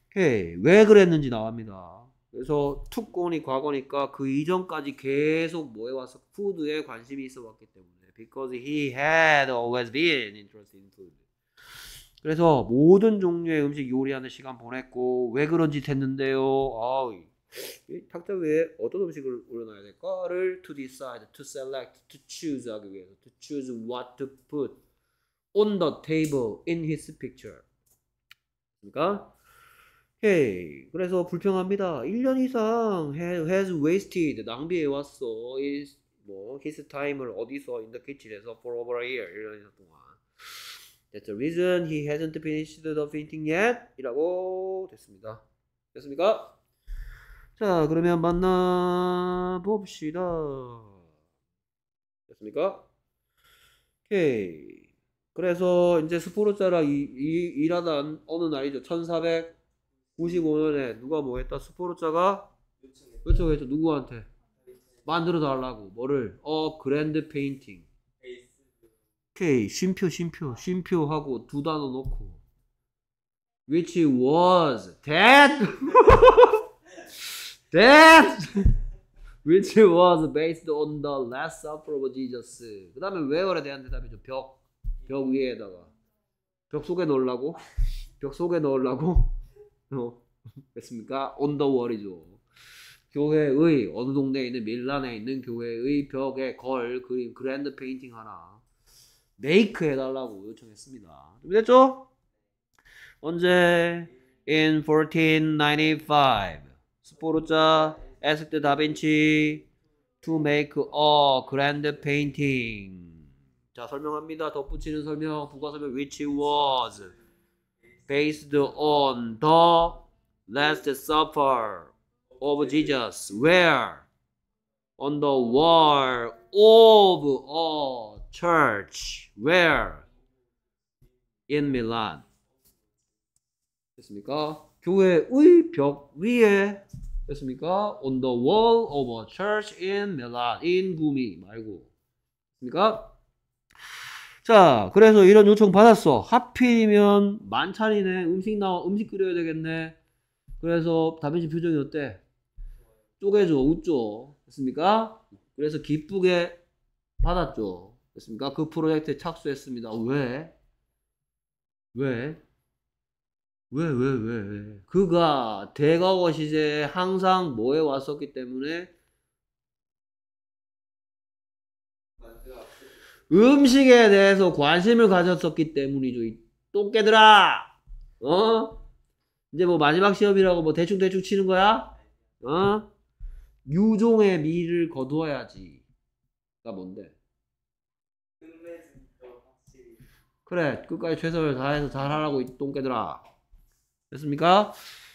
오케이. 왜 그랬는지 나옵니다. 그래서 투권이 과거니까 그 이전까지 계속 뭐해 왔어? 푸드에 관심이 있어 왔기 때문에 because he had always been interested in food. 그래서 모든 종류의 음식 요리하는 시간 보냈고 왜 그런 짓 했는데요. 아, 탁자 위에 어떤 음식을 올려놔야 될까를 to decide, to select, to choose 하기 위해서 to choose what to put on the table in his picture. 그러니까 헤이 그래서 불평합니다. 1년 이상 has wasted 낭비해 왔어. is 뭐 his time을 어디서 in the kitchen에서 for over a year 1년 이상 동안 That's the reason he hasn't finished the painting yet. 이라고 됐습니다. 됐습니까? 자, 그러면 만나봅시다. 됐습니까? 오케이. 그래서 이제 스포르자랑 이, 이, 일하던 어느 날이죠. 1495년에 누가 뭐 했다? 스포르자가 요청했죠. 누구한테? 만들어 달라고. 뭐를? 어, 그랜드 페인팅. 오케이 쉼표 쉼표 쉼표하고 두 단어 넣고 which was that that which was based on the last supper of Jesus 그 다음에 where에 대한 대답이죠 벽 벽 위에다가 벽 속에 넣으려고 벽 속에 넣으려고 어, 됐습니까? on the wall이죠 교회의 어느 동네에 있는 밀란에 있는 교회의 벽에 걸그린 그랜드 페인팅 하나 make 해달라고 요청했습니다. 준비됐죠? 언제? In 1495 스포르자 에스테 다빈치 to make a grand painting 자 설명합니다. 덧붙이는 설명, 부가 설명 which was based on the last supper of Jesus where on the wall of a church. Where? In Milan. 됐습니까? 교회의 벽 위에 됐습니까? On the wall of a church in Milan. in 구미 말고. 됐습니까 자, 그래서 이런 요청 받았어. 하필이면 만찬이네. 음식 나와. 음식 끓여야 되겠네. 그래서 다빈치 표정이 어때? 쪼개줘 웃죠. 됐습니까? 그래서 기쁘게 받았죠. 됐습니까? 그 프로젝트에 착수했습니다. 왜? 왜? 왜, 왜, 왜, 왜? 그가 대가오 시제에 항상 뭐에 왔었기 때문에 음식에 대해서 관심을 가졌었기 때문이죠. 똥개들아! 어? 이제 뭐 마지막 시험이라고 뭐 대충대충 치는 거야? 어? 유종의 미를 거두어야지. 가 뭔데? 그래 끝까지 최선을 다해서 잘하라고 똥개들아 됐습니까?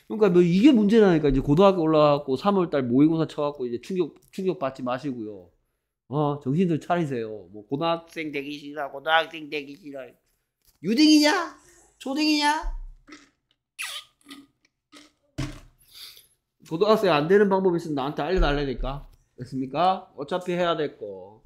그러니까 뭐 이게 문제라니까 이제 고등학교 올라왔고 3월달 모의고사 쳐갖고 이제 충격 충격 받지 마시고요. 어 정신들 차리세요. 뭐 고등학생 되기 싫어, 고등학생 되기 싫어. 유딩이냐? 초등이냐 고등학생 안 되는 방법이 있으면 나한테 알려달라니까. 됐습니까? 어차피 해야 될 거.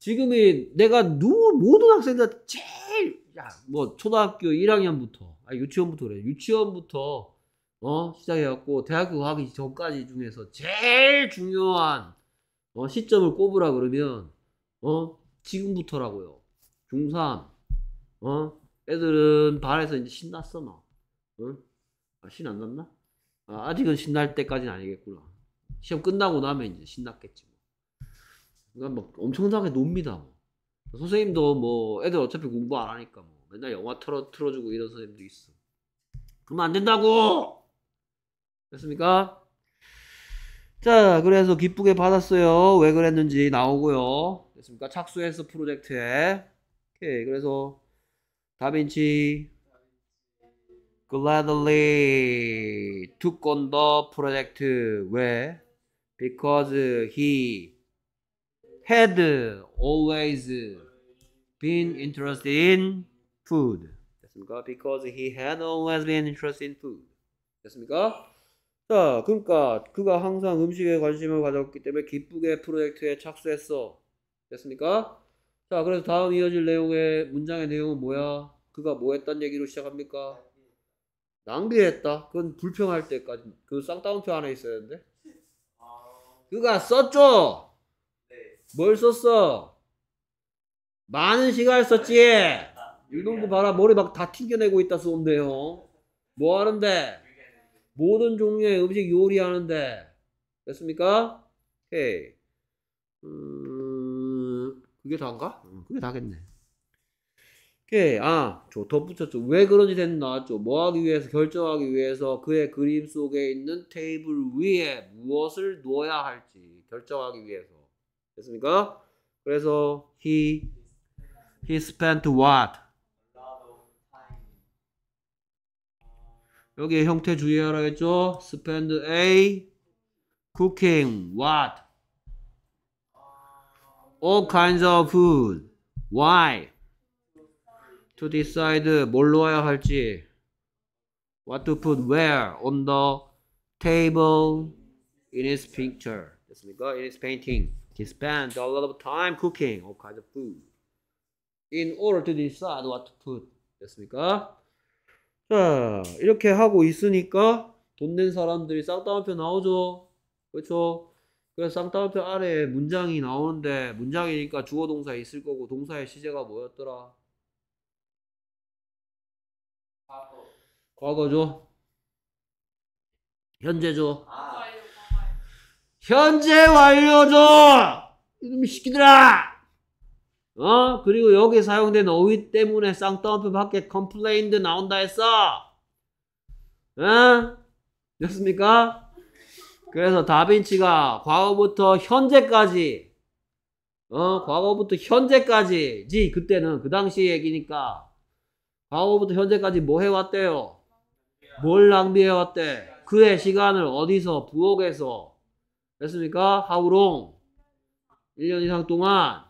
지금이 내가 누 모든 학생들 제일 제일 야, 뭐 초등학교 1학년부터 아 유치원부터 그래 유치원부터 어 시작해갖고 대학교 가기 전까지 중에서 제일 중요한 어 시점을 꼽으라 그러면 어 지금부터라고요 중3 어 애들은 반에서 이제 신났어 막 어? 아, 신 안 났나? 아, 아직은 신날 때까지는 아니겠구나 시험 끝나고 나면 이제 신났겠지 뭐. 그러니까 막 엄청나게 놉니다 뭐. 선생님도 뭐 애들 어차피 공부 안 하니까 뭐 맨날 영화 틀어, 틀어주고 이런 선생님도 있어. 그러면 안 된다고! 됐습니까? 자, 그래서 기쁘게 받았어요. 왜 그랬는지 나오고요. 됐습니까? 착수해서 프로젝트에. 오케이, 그래서 다빈치 gladly took on the project. 왜? Because he had always been interested in food. 됐습니까? Because he had always been interested in food. 됐습니까? 자, 그러니까 그가 항상 음식에 관심을 가졌기 때문에 기쁘게 프로젝트에 착수했어. 됐습니까? 자, 그래서 다음 이어질 내용의 문장의 내용은 뭐야? 그가 뭐 했단 얘기로 시작합니까? 낭비했다. 그건 불평할 때까지. 그 쌍따옴표 안에 있어야 되는데. 그가 썼죠? 네. 뭘 썼어? 많은 시간을 썼지. 유놈도 봐라. 머리 막 다 튕겨내고 있다 수업네요. 뭐 하는데? 모든 종류의 음식 요리하는데. 됐습니까? 오케이. 음, 그게 다인가? 음, 그게 다겠네. 오케이. 아, 저 덧붙였죠. 왜 그런지 됐는 나왔죠. 뭐 하기 위해서, 결정하기 위해서 그의 그림 속에 있는 테이블 위에 무엇을 놓아야 할지 결정하기 위해서. 됐습니까? 그래서 he he spent what? 여기 형태 주의하라 했죠? spend a cooking what? all kinds of food. why? to decide 뭘 놓아야 할지 what to put where on the table in his picture 됐습니까? in his painting he spent a lot of time cooking all kinds of food in order to decide what to put 됐습니까? 자 이렇게 하고 있으니까 돈 낸 사람들이 쌍따옴표 나오죠 그렇죠? 그래서 쌍따옴표 아래에 문장이 나오는데 문장이니까 주어 동사에 있을 거고 동사의 시제가 뭐였더라? 과거. 과거죠? 현재죠? 아. 현재 완료죠! 이놈의 시키들아 어? 그리고 여기 사용된 어휘 때문에 쌍따옴표 밖에 컴플레인드 나온다 했어. 응? 어? 됐습니까? 그래서 다빈치가 과거부터 현재까지 어 과거부터 현재까지 지 그때는 그 당시 얘기니까 과거부터 현재까지 뭐 해왔대요? 뭘 낭비해왔대? 그의 시간을 어디서 부엌에서 됐습니까? 하우롱 1년 이상 동안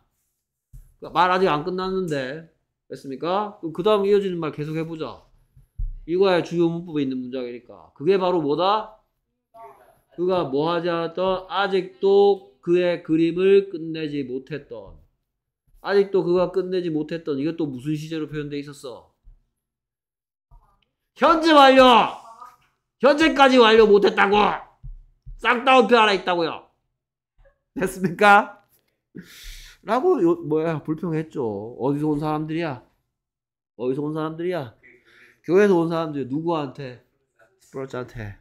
그러니까 말 아직 안 끝났는데 됐습니까? 그 다음 이어지는 말 계속 해보자. 이거야 주요 문법에 있는 문장이니까. 그게 바로 뭐다? 그가 뭐 하지 않았던 아직도 그의 그림을 끝내지 못했던 아직도 그가 끝내지 못했던 이것도 무슨 시제로 표현돼 있었어? 현재 완료! 현재까지 완료 못했다고! 쌍따옴표 하나 있다고요. 됐습니까? 라고 요, 뭐야 불평했죠. 어디서 온 사람들이야? 어디서 온 사람들이야? 교회에서 온 사람들 이 누구한테? 스프러츠한테.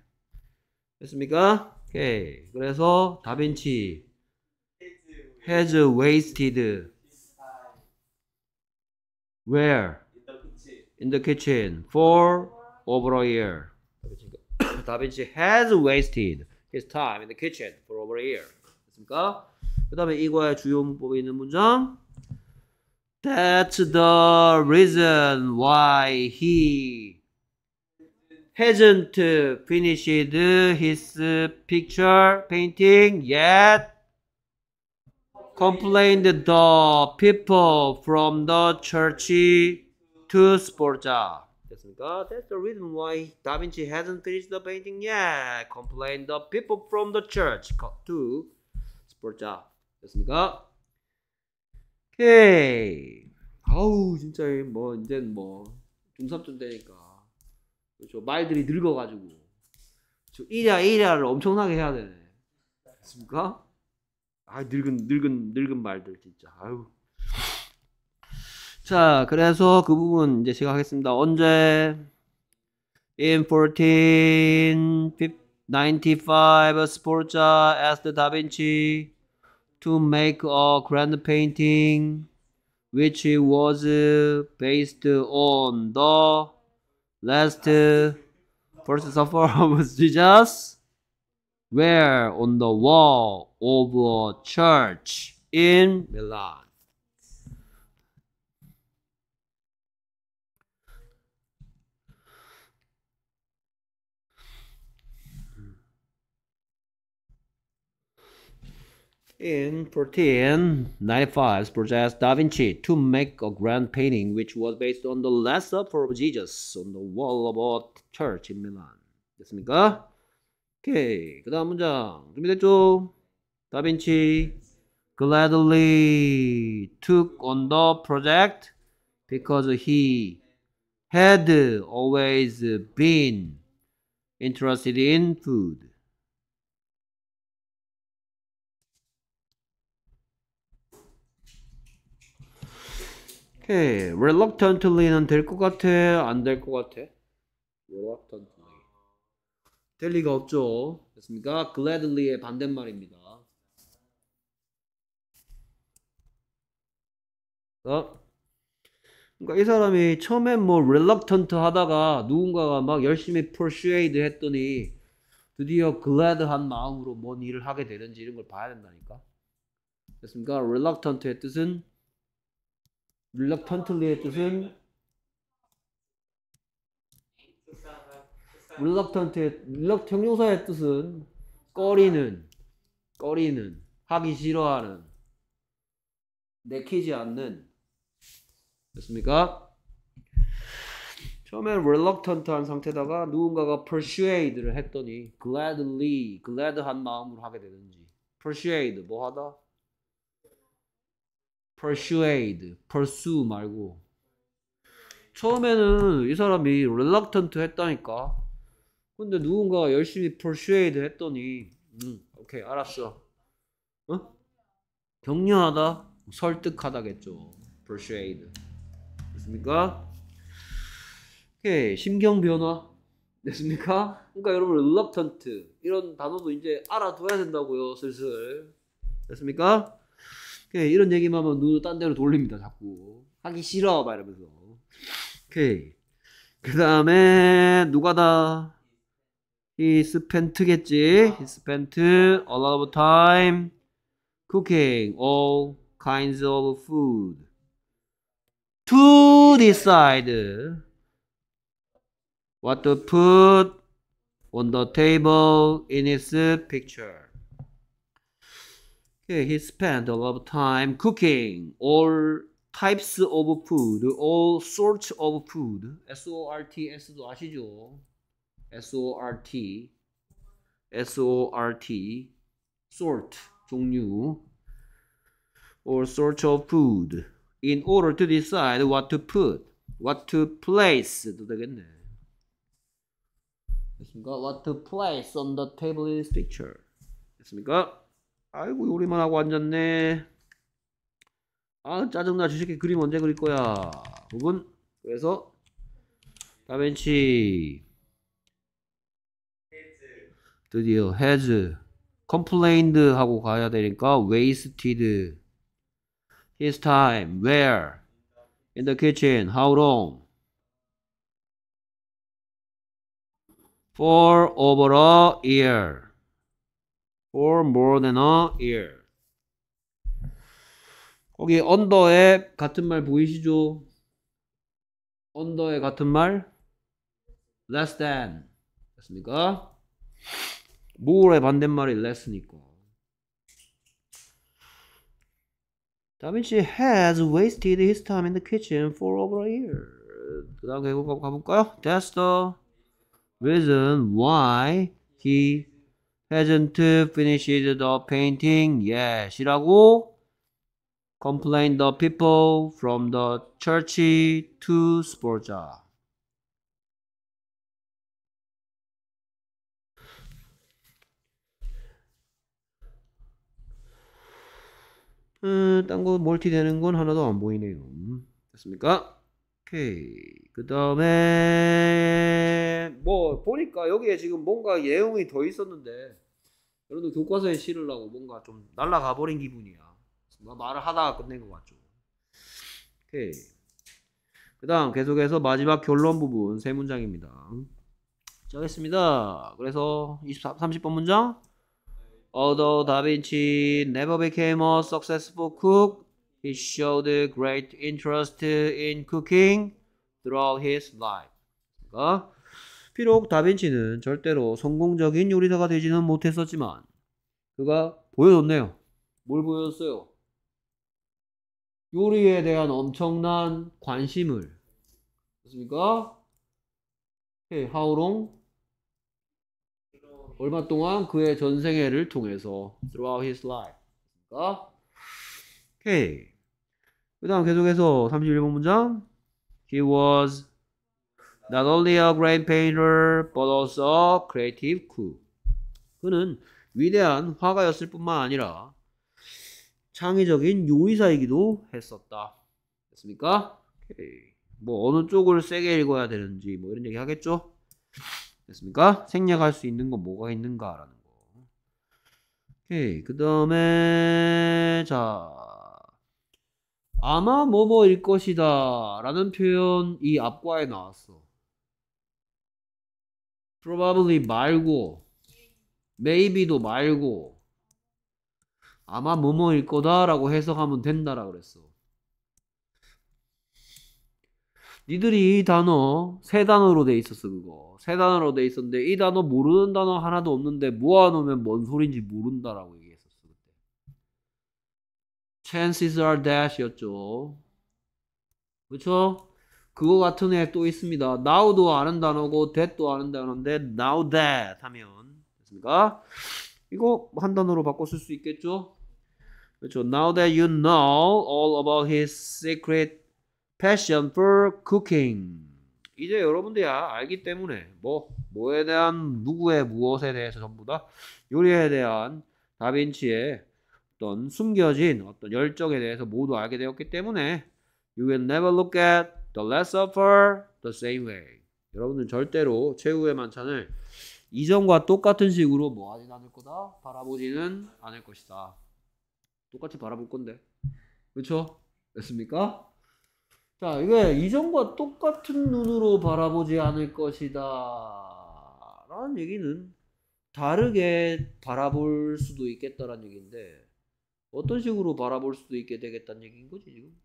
됐습니까? 오케이. 그래서 다빈치 has wasted where? in the kitchen for over a year. 다빈치 has wasted his time in the kitchen for over a year. 됐습니까? 그 다음에 이거의 주요 문법에 있는 문장 That's the reason why he hasn't finished his picture painting yet. Complained the people from the church to Sporza. 됐습니까? That's the reason why Da Vinci hasn't finished the painting yet. Complained the people from the church to Sporza. 됐습니까? 오케이. 아우 진짜 뭐이제뭐중삼촌 되니까 그렇죠 말들이 늙어가지고 저 이랴 이랴를 엄청나게 해야 되네. 됐습니까? 아 늙은 늙은 늙은 말들 진짜 아우자 그래서 그 부분 이제 제가 하겠습니다. 언제 in 1495 스포르자 as the da Vinci to make a grand painting which was uh, based on the last first uh, supper of Jesus were on the wall of a church in Milan. In 1495, Borges da Vinci to make a grand painting which was based on the Last Supper of Jesus on the wall of a church in Milan. 됐습니까? 오케이. 그 다음 문장. 준비됐죠? 다빈치 gladly took on the project because he had always been interested in food. 오케이. 예, reluctantly는 될 것 같아? 안 될 것 같아? reluctantly. 될 리가 없죠. 됐습니까? gladly의 반대말입니다. 어? 그러니까 이 사람이 처음엔 뭐 reluctant 하다가 누군가가 막 열심히 persuade 했더니 드디어 glad한 마음으로 뭔 일을 하게 되는지 이런 걸 봐야 된다니까. 됐습니까? reluctant의 뜻은 reluctantly의 뜻은 reluctant의 reluct 형용사의 뜻은 꺼리는 꺼리는 하기 싫어하는 내키지 않는 됐습니까? 처음엔 reluctant한 상태다가 누군가가 persuade를 했더니 gladly glad한 마음으로 하게 되는지 persuade 뭐하다 persuade, pursue 말고 처음에는 이 사람이 reluctant 했다니까 근데 누군가 열심히 persuade 했더니 음, 오케이 알았어 어? 격려하다 설득하다겠죠 persuade 됐습니까? 오케이 심경 변화 됐습니까? 그러니까 여러분 reluctant 이런 단어도 이제 알아둬야 된다고요 슬슬 됐습니까? 오케이. 이런 얘기만 하면 눈을 딴 데로 돌립니다. 자꾸. 하기 싫어. 막 이러면서. 오케이. 그 다음에 누가 다 히스펜트겠지. 히스펜트 a lot of time cooking all kinds of food to decide what to put on the table in its picture. he spent a lot of time cooking all types of food, all sorts of food. S-O-R-T, S도 아시죠? S-O-R-T, S-O-R-T, sort, 종류, all sorts of food in order to decide what to put, what to place도 되겠네. 됐습니까? What to place on the table in this picture. 됐습니까? 아이고 요리만 하고 앉았네 아 짜증나 주식회 그림 언제 그릴 거야 부분 그래서 다빈치 드디어 has complained 하고 가야 되니까 wasted his time where in the kitchen how long for over a year or more than a year. 거기 언더에 같은 말 보이시죠? 언더에 같은 말 less than 됐습니까? more의 반대말이 less니까 다빈치 has wasted his time in the kitchen for over a year 그 다음 결국 가볼까요? That's the reason why he hasn't finished the painting yet 이라고 c o m p l a i n the people from the church to Sporza. 음, 딴 거 멀티 되는 건 하나도 안 보이네요. 됐습니까? 오케이. 그 다음에 뭐 보니까 여기에 지금 뭔가 예용이 더 있었는데 여러분들 교과서에 실으려고 뭔가 좀 날라가 버린 기분이야. 뭐 말을 하다가 끝낸 것 같죠. 오케이. 그 다음 계속해서 마지막 결론 부분 세 문장입니다. 시작했습니다. 그래서 23, 30번 문장 Although Da Vinci never became a successful cook, he showed great interest in cooking throughout his life. 그러니까 비록 다빈치는 절대로 성공적인 요리사가 되지는 못했었지만 그가 보여줬네요. 뭘 보여줬어요? 요리에 대한 엄청난 관심을 그렇습니까? Hey, how long? 얼마 동안 그의 전생애를 통해서 throughout his life. 그러니까, okay. 그 다음 계속해서 31번 문장 He was not only a great painter but also a creative coup 그는 위대한 화가였을 뿐만 아니라 창의적인 요리사이기도 했었다 됐습니까? 오케이. 뭐 어느 쪽을 세게 읽어야 되는지 뭐 이런 얘기 하겠죠? 됐습니까? 생략할 수 있는 건 뭐가 있는가라는 거. 오케이. 그 다음에 자 아마 뭐뭐일 것이다 라는 표현이 앞과에 나왔어. probably 말고 maybe도 말고 아마 뭐뭐일 거다라고 해석하면 된다라 그랬어. 니들이 이 단어 세 단어로 돼 있었어 그거 세 단어로 돼 있었는데 이 단어 모르는 단어 하나도 없는데 모아놓으면 뭐 뭔 소린지 모른다라고 chances are that 였죠. 그렇죠? 그거 같은 애 또 있습니다. now도 아는 단어고 that도 아는 단어인데 now that 하면 됐습니까? 이거 한 단어로 바꿔 쓸수 있겠죠? 그렇죠. Now that you know all about his secret passion for cooking. 이제 여러분들이 야 아, 알기 때문에 뭐 뭐에 대한 누구의 무엇에 대해서 전부 다 요리에 대한 다빈치의 어떤 숨겨진 어떤 열정에 대해서 모두 알게 되었기 때문에 You will never look at the Last Supper the same way. 여러분은 절대로 최후의 만찬을 이전과 똑같은 식으로 뭐 하진 않을 거다? 바라보지는 않을 것이다. 똑같이 바라볼 건데. 그렇죠? 됐습니까? 자, 이게 이전과 똑같은 눈으로 바라보지 않을 것이다. 라는 얘기는 다르게 바라볼 수도 있겠다라는 얘기인데 어떤 식으로 바라볼 수도 있게 되겠다는 얘기인 거지 지금.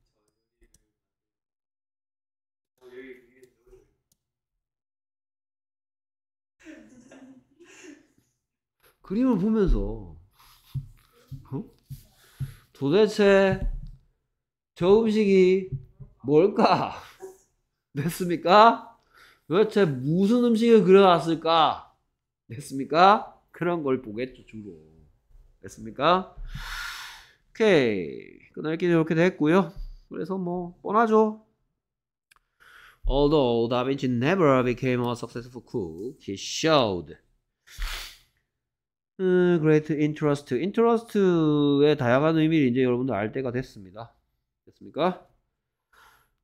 그림을 보면서 어? 도대체 저 음식이 뭘까? 됐습니까? 도대체 무슨 음식을 그려놨을까? 됐습니까? 그런 걸 보겠죠 주로 됐습니까? 오케이. 끊을기 이렇게도 했고요. 그래서 뭐 뻔하죠. Although Da Vinci never became a successful cook, he showed 음, great interest. interest의 다양한 의미를 이제 여러분들 알 때가 됐습니다. 됐습니까?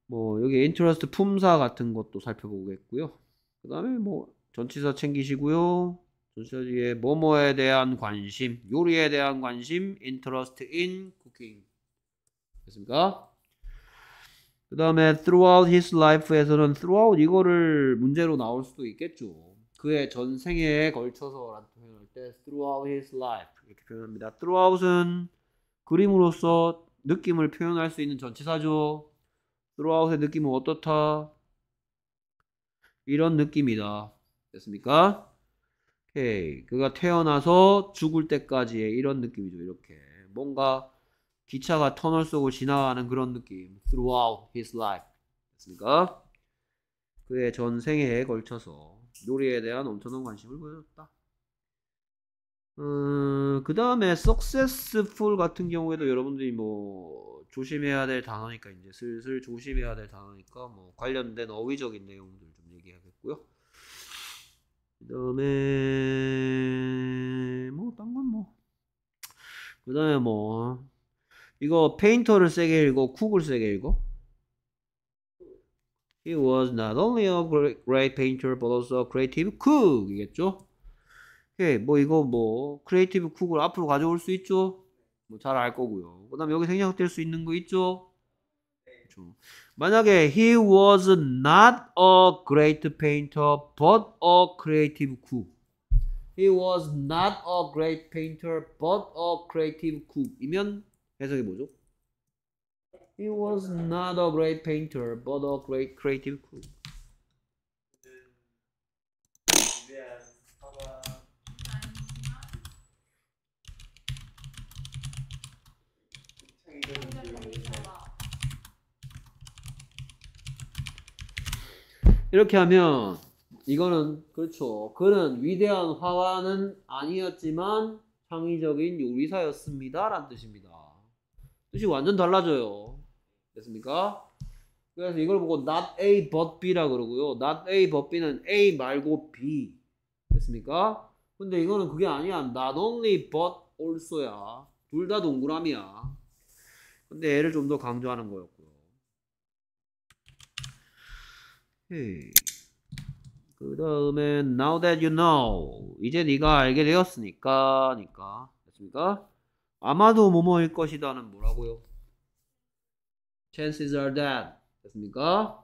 뭐 여기 interest 품사 같은 것도 살펴보겠고요. 그 다음에 뭐 전치사 챙기시고요. 소셜에 뭐뭐에 대한 관심, 요리에 대한 관심, interest in cooking. 됐습니까? 그 다음에 throughout his life에서는 throughout 이거를 문제로 나올 수도 있겠죠. 그의 전생에 걸쳐서라는 표현할 때 throughout his life 이렇게 표현합니다. throughout은 그림으로써 느낌을 표현할 수 있는 전치사죠. throughout의 느낌은 어떻다? 이런 느낌이다. 됐습니까? 오케이. 그가 태어나서 죽을 때까지의 이런 느낌이죠. 이렇게. 뭔가 기차가 터널 속을 지나가는 그런 느낌. Throughout his life. 됐습니까? 그의 전 생애에 걸쳐서 요리에 대한 엄청난 관심을 보여줬다. 음, 그 다음에 successful 같은 경우에도 여러분들이 뭐 조심해야 될 단어니까 이제 슬슬 조심해야 될 단어니까 뭐 관련된 어휘적인 내용들 그 다음에 뭐딴건뭐그 다음에 뭐 이거 페인터를 세게 읽어 쿡을 세게 읽어 He was not only a great painter but also a creative cook 이겠죠 오케이 예, 뭐 이거 뭐 크리에이티브 쿡을 앞으로 가져올 수 있죠 뭐 잘 알 거고요 그 다음에 여기 생략될 수 있는 거 있죠 네. 죠 그렇죠. 만약에 he was not a great painter but a creative cook. He was not a great painter but a creative cook이면 해석이 뭐죠? He was not a great painter but a great creative cook. 이렇게 하면 이거는 그렇죠. 그는 위대한 화가는 아니었지만 창의적인 요리사였습니다. 라는 뜻입니다. 뜻이 완전 달라져요. 됐습니까? 그래서 이걸 보고 not A but B라 그러고요. not A but B는 A 말고 B. 됐습니까? 근데 이거는 그게 아니야. not only but also야. 둘 다 동그라미야. 근데 애를좀 더 강조하는 거였고. 그 다음에 now that you know 이제 네가 알게 되었으니까 니까 됐습니까? 아마도 뭐뭐일 것이다는 뭐라고요? chances are that 됐습니까?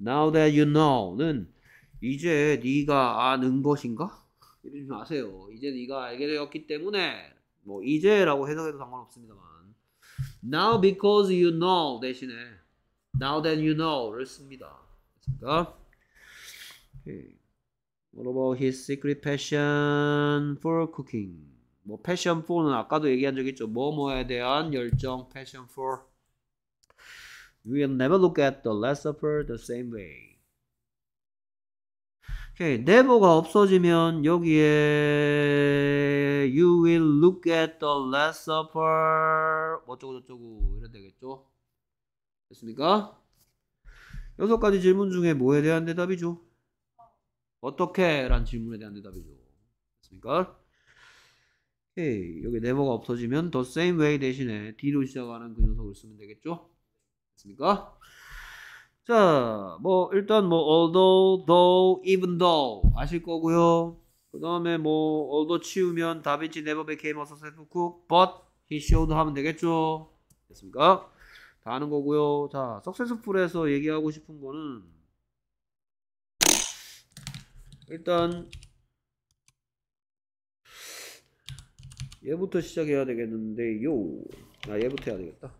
now that you know는 이제 네가 아는 것인가? 이러지 마세요 이제 네가 알게 되었기 때문에 뭐 이제라고 해석해도 상관없습니다만 now because you know 대신에 now that you know를 씁니다 됐습니까? Okay. What about his secret passion for cooking? 뭐 passion for는 아까도 얘기한 적 있죠. 뭐뭐에 대한 열정, passion for. You will never look at the Last Supper the same way. 오케이, okay. never가 없어지면 여기에 you will look at the Last Supper 어쩌고 저쩌고 이런 되겠죠. 됐습니까? 여섯 가지 질문 중에 뭐에 대한 대답이죠? 어떻게? 란 질문에 대한 대답이죠. 됐습니까? 오케이. 여기 네모가 없어지면 the same way 대신에 D로 시작하는 그 녀석을 쓰면 되겠죠? 됐습니까? 자, 뭐 일단 뭐 although, though, even though 아실 거고요. 그 다음에 뭐 although 치우면 다빈치 never became a successful cook, but he showed 하면 되겠죠? 됐습니까? 다 아는 거고요. 자, 석세스풀에서 얘기하고 싶은 거는 일단 얘부터 시작해야 되겠는데요. 아, 얘부터 해야 되겠다.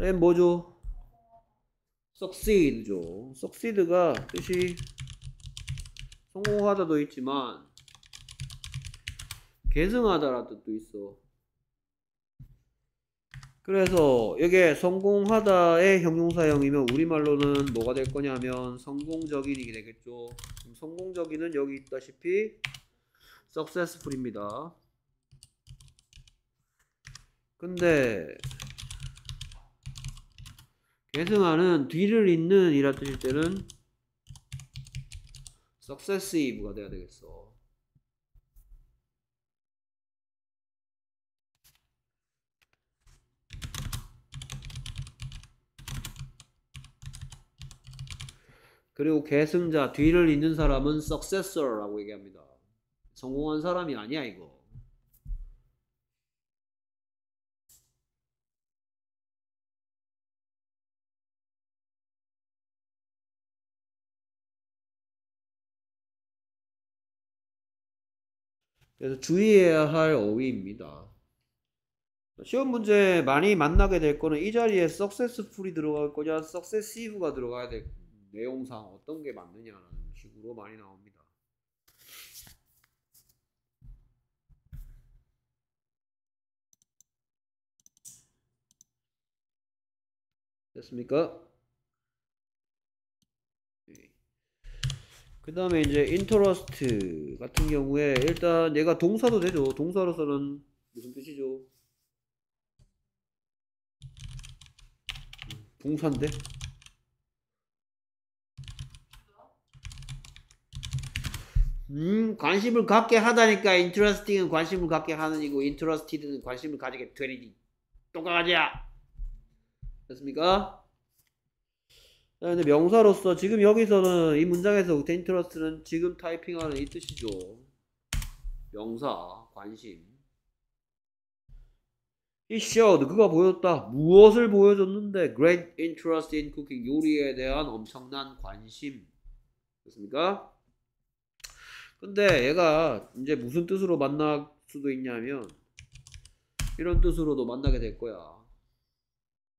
얘 뭐죠? 석시드죠석시드가 뜻이 성공하다도 있지만 계승하다라는 뜻도 있어. 그래서 이게 성공하다의 형용사형이면 우리말로는 뭐가 될 거냐면 성공적인이 되겠죠. 그럼 성공적인은 여기 있다시피 successful입니다. 근데 계승하는 뒤를 잇는 이라 뜻일 때는 successive가 돼야 되겠어. 그리고 계승자 뒤를 잇는 사람은 successor라고 얘기합니다. 성공한 사람이 아니야 이거. 그래서 주의해야 할 어휘입니다. 시험 문제 많이 만나게 될 거는 이 자리에 successful이 들어갈 거냐, successive가 들어가야 될 거냐. 내용상 어떤 게 맞느냐라는 식으로 많이 나옵니다. 됐습니까? 예. 그 다음에 이제 interest 같은 경우에 일단 얘가 동사도 되죠. 동사로서는 무슨 뜻이죠? 음, 동사인데? 음, 관심을 갖게 하다니까 인트러스팅은 관심을 갖게 하는 이고 인트러스티드는 관심을 가지게 되니 똑같아야 됐습니까? 자, 근데 명사로서 지금 여기서는 이 문장에서 인트러스트는 그 지금 타이핑하는 이 뜻이죠. 명사 관심. 이 showed 그가 보였다. 무엇을 보여줬는데 great interest in cooking 요리에 대한 엄청난 관심. 됐습니까? 근데 얘가 이제 무슨 뜻으로 만날 수도 있냐면 이런 뜻으로도 만나게 될 거야.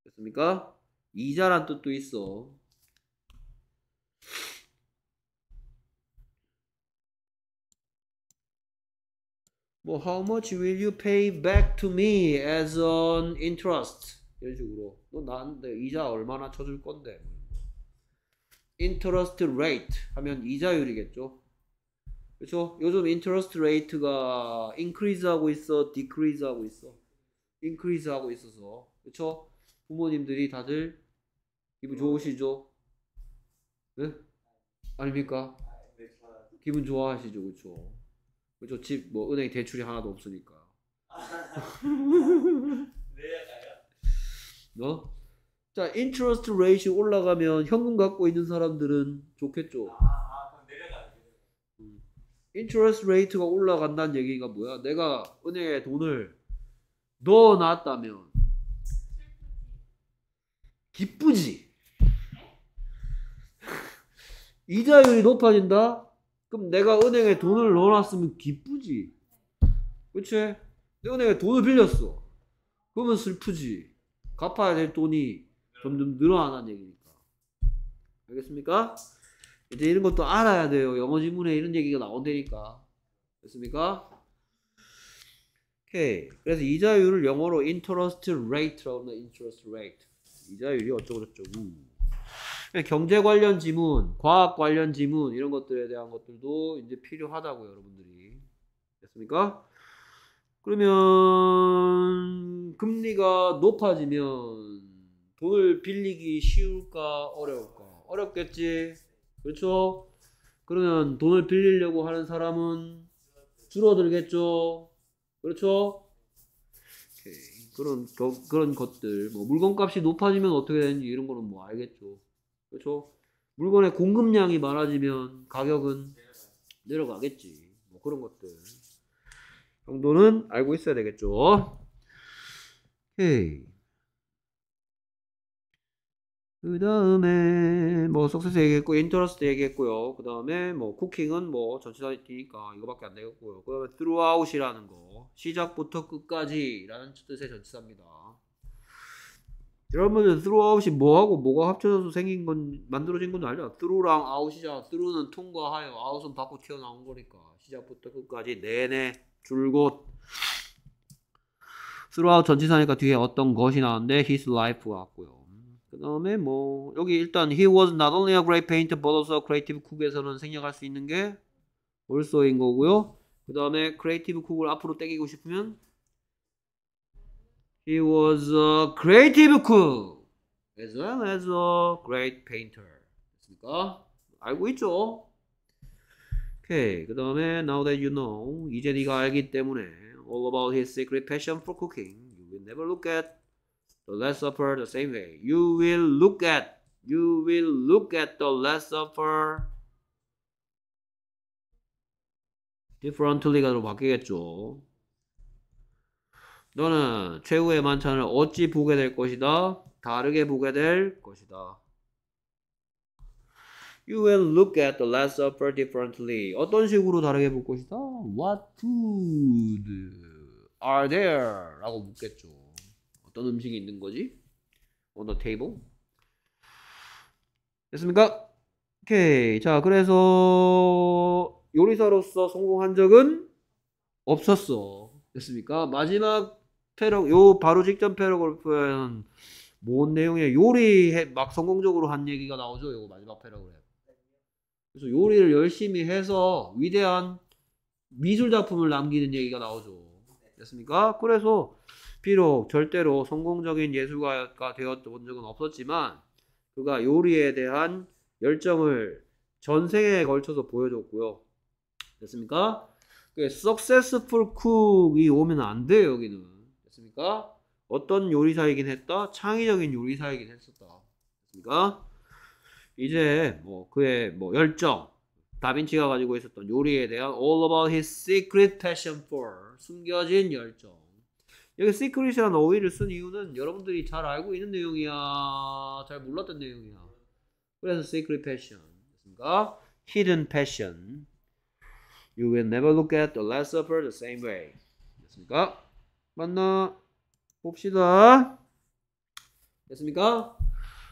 됐습니까? 이자란 뜻도 있어. 뭐 how much will you pay back to me as an interest 이런 식으로 너 나한테 이자 얼마나 쳐줄 건데 뭐 interest rate 하면 이자율이겠죠 그렇죠? 요즘 인트러스트 레이트가 인크리즈하고 있어, 디크리즈하고 있어. 인크리즈하고 있어서 그렇죠? 부모님들이 다들 기분 좋으시죠? 네? 아닙니까? 기분 좋아하시죠, 그렇죠? 그렇죠? 집 뭐 은행 대출이 하나도 없으니까. 너? 뭐? 자, 인트러스트 레이트 올라가면 현금 갖고 있는 사람들은 좋겠죠. 인트레스 레이트가 올라간다는 얘기가 뭐야? 내가 은행에 돈을 넣어 놨다면 기쁘지. 이자율이 높아진다? 그럼 내가 은행에 돈을 넣어놨으면 기쁘지. 그치? 내 은행에 돈을 빌렸어. 그러면 슬프지. 갚아야 될 돈이 점점 늘어나는 얘기니까. 알겠습니까? 이제 이런 것도 알아야 돼요. 영어 지문에 이런 얘기가 나온다니까. 됐습니까? 오케이. 그래서 이자율을 영어로 interest rate라고 합니다. interest rate. 이자율이 어쩌고저쩌고. 그러니까 경제 관련 지문, 과학 관련 지문 이런 것들에 대한 것들도 이제 필요하다고 여러분들이. 됐습니까? 그러면 금리가 높아지면 돈을 빌리기 쉬울까 어려울까? 어렵겠지. 그렇죠? 그러면 돈을 빌리려고 하는 사람은 줄어들겠죠. 그렇죠? 그런 겨, 그런 것들 뭐 물건값이 높아지면 어떻게 되는지 이런 거는 뭐 알겠죠. 그렇죠? 물건의 공급량이 많아지면 가격은 내려가겠지. 뭐 그런 것들 정도는 알고 있어야 되겠죠. 오케이. 그 다음에 뭐 석세스 얘기했고 인터러스트 얘기했고요. 그 다음에 뭐 쿠킹은 뭐전치사 단위니까 이거밖에 안 되겠고요. 그 다음에 throughout이라는 거 시작부터 끝까지라는 뜻의 전치사입니다. 여러분들 throughout이 뭐하고 뭐가 합쳐져서 생긴 건 만들어진 건 알죠? through랑 out이잖아. through는 통과하여 out은 바꿔 튀어나온 거니까 시작부터 끝까지 내내 줄곧 throughout 전치사니까 뒤에 어떤 것이 나왔는데 his life 같고요. 그 다음에 뭐 여기 일단 he was not only a great painter but also a creative cook에서는 생략할 수 있는 게 also인 거고요. 그 다음에 creative cook을 앞으로 땡기고 싶으면 he was a creative cook as well as a great painter. 됐습니까? 알고 있죠? 오케이. 그 다음에 now that you know 이제 네가 알기 때문에 all about his secret passion for cooking you will never look at the Last Supper the same way. You will look at, you will look at the Last Supper differently가 로 바뀌겠죠. 너는 최후의 만찬을 어찌 보게 될 것이다? 다르게 보게 될 것이다. You will look at the Last Supper differently. 어떤 식으로 다르게 볼 것이다? What food are there? 라고 묻겠죠. 어떤 음식이 있는 거지? On the table. 됐습니까? 오케이. 자, 그래서 요리사로서 성공한 적은 없었어. 됐습니까? 마지막 패러 요 바로 직전 패러그래프에는 뭔 내용이에요? 요리 막 성공적으로 한 얘기가 나오죠. 요 마지막 패러그래프. 그래서 요리를 열심히 해서 위대한 미술 작품을 남기는 얘기가 나오죠. 됐습니까? 그래서 비록 절대로 성공적인 예술가가 되었던 적은 없었지만 그가 요리에 대한 열정을 전생에 걸쳐서 보여줬고요. 됐습니까? successful cook이 오면 안 돼요, 여기는. 됐습니까? 어떤 요리사이긴 했다? 창의적인 요리사이긴 했었다. 됐습니까? 이제 뭐 그의 뭐 열정, 다빈치가 가지고 있었던 요리에 대한 all about his secret passion for 숨겨진 열정. 여기 시크릿이라는 어휘를 쓴 이유는 여러분들이 잘 알고 있는 내용이야. 잘 몰랐던 내용이야. 그래서 secret passion. 됐습니까? hidden passion. You will never look at the last supper the same way. 됐습니까? 만나 봅시다. 됐습니까?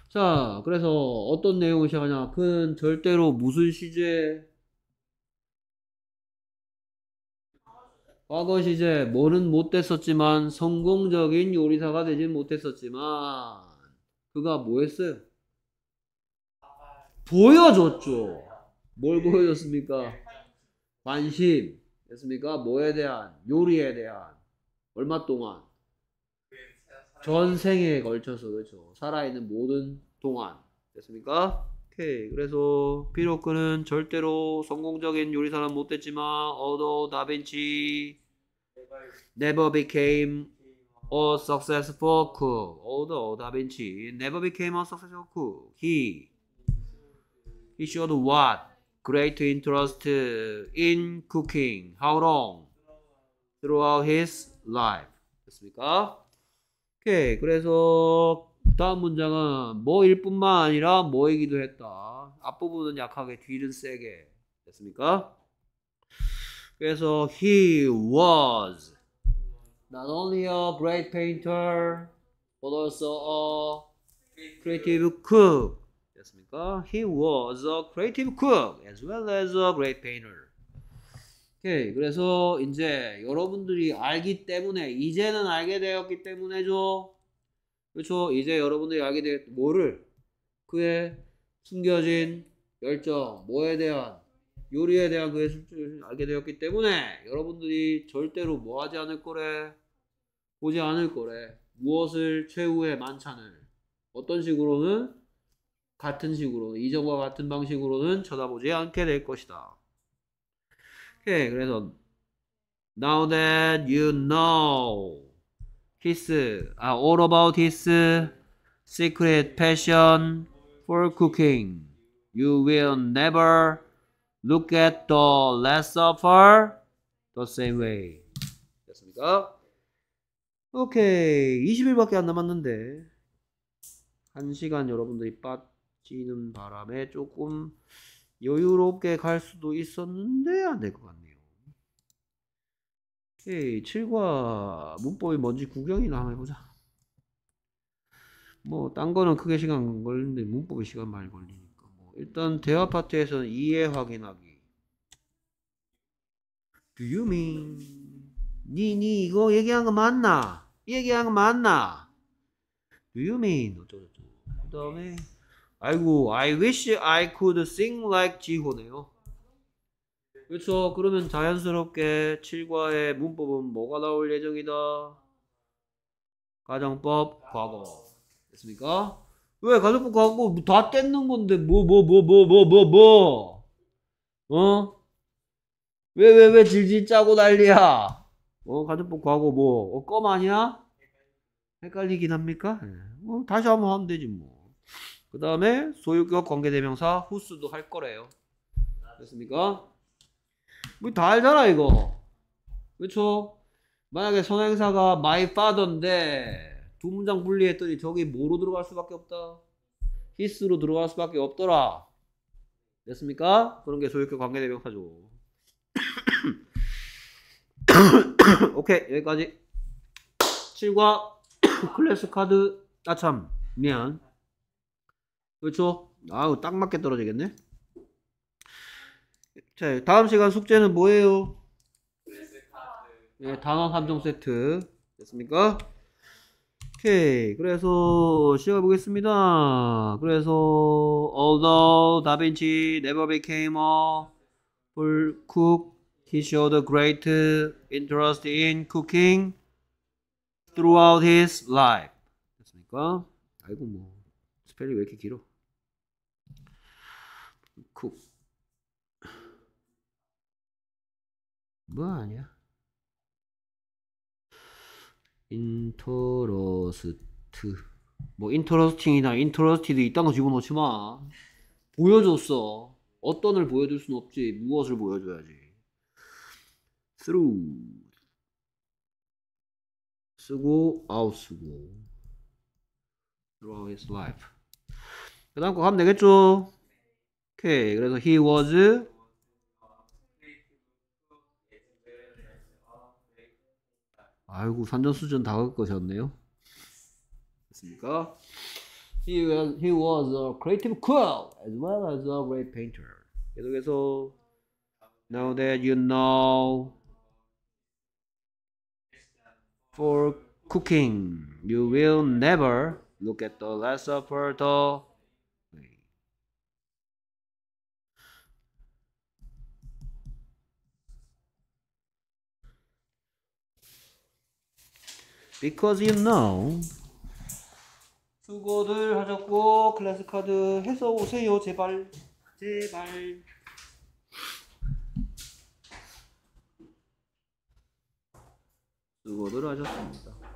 자, 그래서 어떤 내용을 시작하냐. 그는 절대로 무슨 시제, 과거 시제 뭐는 못했었지만 성공적인 요리사가 되진 못했었지만 그가 뭐 했어요? 보여줬죠. 뭘 보여줬습니까? 관심 됐습니까? 뭐에 대한 요리에 대한 얼마 동안 전생에 걸쳐서 그렇죠. 살아있는 모든 동안 됐습니까? 오케이. 그래서 피로크는 절대로 성공적인 요리사는 못 됐지만 although 다빈치 never became a successful cook. although 다빈치 never became a successful cook. he he showed what great interest in cooking. how long? throughout his life. 됐습니까? 오케이. 그래서 다음 문장은 뭐일 뿐만 아니라 뭐이기도 했다. 앞부분은 약하게 뒤는 세게 됐습니까? 그래서 he was not only a great painter but also a creative cook 됐습니까? He was a creative cook as well as a great painter. 오케이 그래서 이제 여러분들이 알기 때문에 이제는 알게 되었기 때문에죠. 그렇죠? 이제 여러분들이 알게 될 뭐를 그의 숨겨진 열정, 뭐에 대한 요리에 대한 그의 숨겨진 알게 되었기 때문에 여러분들이 절대로 뭐 하지 않을 거래 보지 않을 거래 무엇을 최후의 만찬을 어떤 식으로는 같은 식으로 이전과 같은 방식으로는 쳐다보지 않게 될 것이다. 오케이 그래서 Now that you know his 아 all about his secret passion for cooking. You will never look at the last supper the same way. 됐습니까? 오케이. 20일밖에 안 남았는데. 1시간 여러분들이 빠지는 바람에 조금 여유롭게 갈 수도 있었는데 안 될 것 같네요. 오케이. 7과 문법이 뭔지 구경이나 한번 해보자. 뭐, 딴 거는 크게 시간 걸리는데, 문법이 시간 많이 걸리니까. 뭐, 일단, 대화 파트에서는 이해 확인하기. Do you mean? 니, 니, 이거 얘기한 거 맞나? 얘기한 거 맞나? Do you mean? 어쩌고저쩌고. 그 다음에, 아이고, I wish I could sing like 지호네요. 그렇죠. 그러면 자연스럽게 7과의 문법은 뭐가 나올 예정이다? 가정법 과거. 됐습니까? 왜 가정법 과거 뭐 다 뗐는 건데 뭐뭐뭐뭐뭐 뭐 뭐 뭐, 뭐, 뭐, 어? 왜 왜 왜 질질 짜고 난리야? 어 가정법 과거 뭐? 어껌 아니야? 헷갈리긴 합니까? 네. 다시 한번 하면 되지 뭐. 그 다음에 소유격 관계대명사 후수도 할 거래요. 됐습니까? 뭐다 알잖아 이거 그렇죠 만약에 선행사가 my father인데 두 문장 분리했더니 저기 뭐로 들어갈 수밖에 없다 his로 들어갈 수밖에 없더라 됐습니까? 그런 게 소유격 관계대명사죠 오케이 여기까지 7과 클래스 카드 아참 미안 그렇죠 아우 딱 맞게 떨어지겠네 자, 다음 시간 숙제는 뭐예요? 네, 단원 함정 세트. 됐습니까? 오케이. 그래서 시작해 보겠습니다. 그래서 although Da Vinci never became a full cook, he showed a great interest in cooking throughout his life. 됐습니까? 아이고 뭐 스펠링 왜 이렇게 길어? 뭐 아니야? 인터러스트 뭐 인터러스팅이나 인터러스티드 이딴 거 집어넣지 마 보여줬어 어떤을 보여줄 순 없지 무엇을 보여줘야지 t h 쓰고 o u 쓰고 t r o u h i s life 그 다음 거 하면 되겠죠 오케이 그래서 he was 아이고 산전수전 다 겪으셨네요. 됐습니까? He was, he was a creative cool as well as a great painter. 계속해서 Now that you know for cooking, you will never look at the Last Supper the Because you know. 수고들 하셨고 클래스 카드 해서 오세요 제발 제발. 수고들 하셨습니다.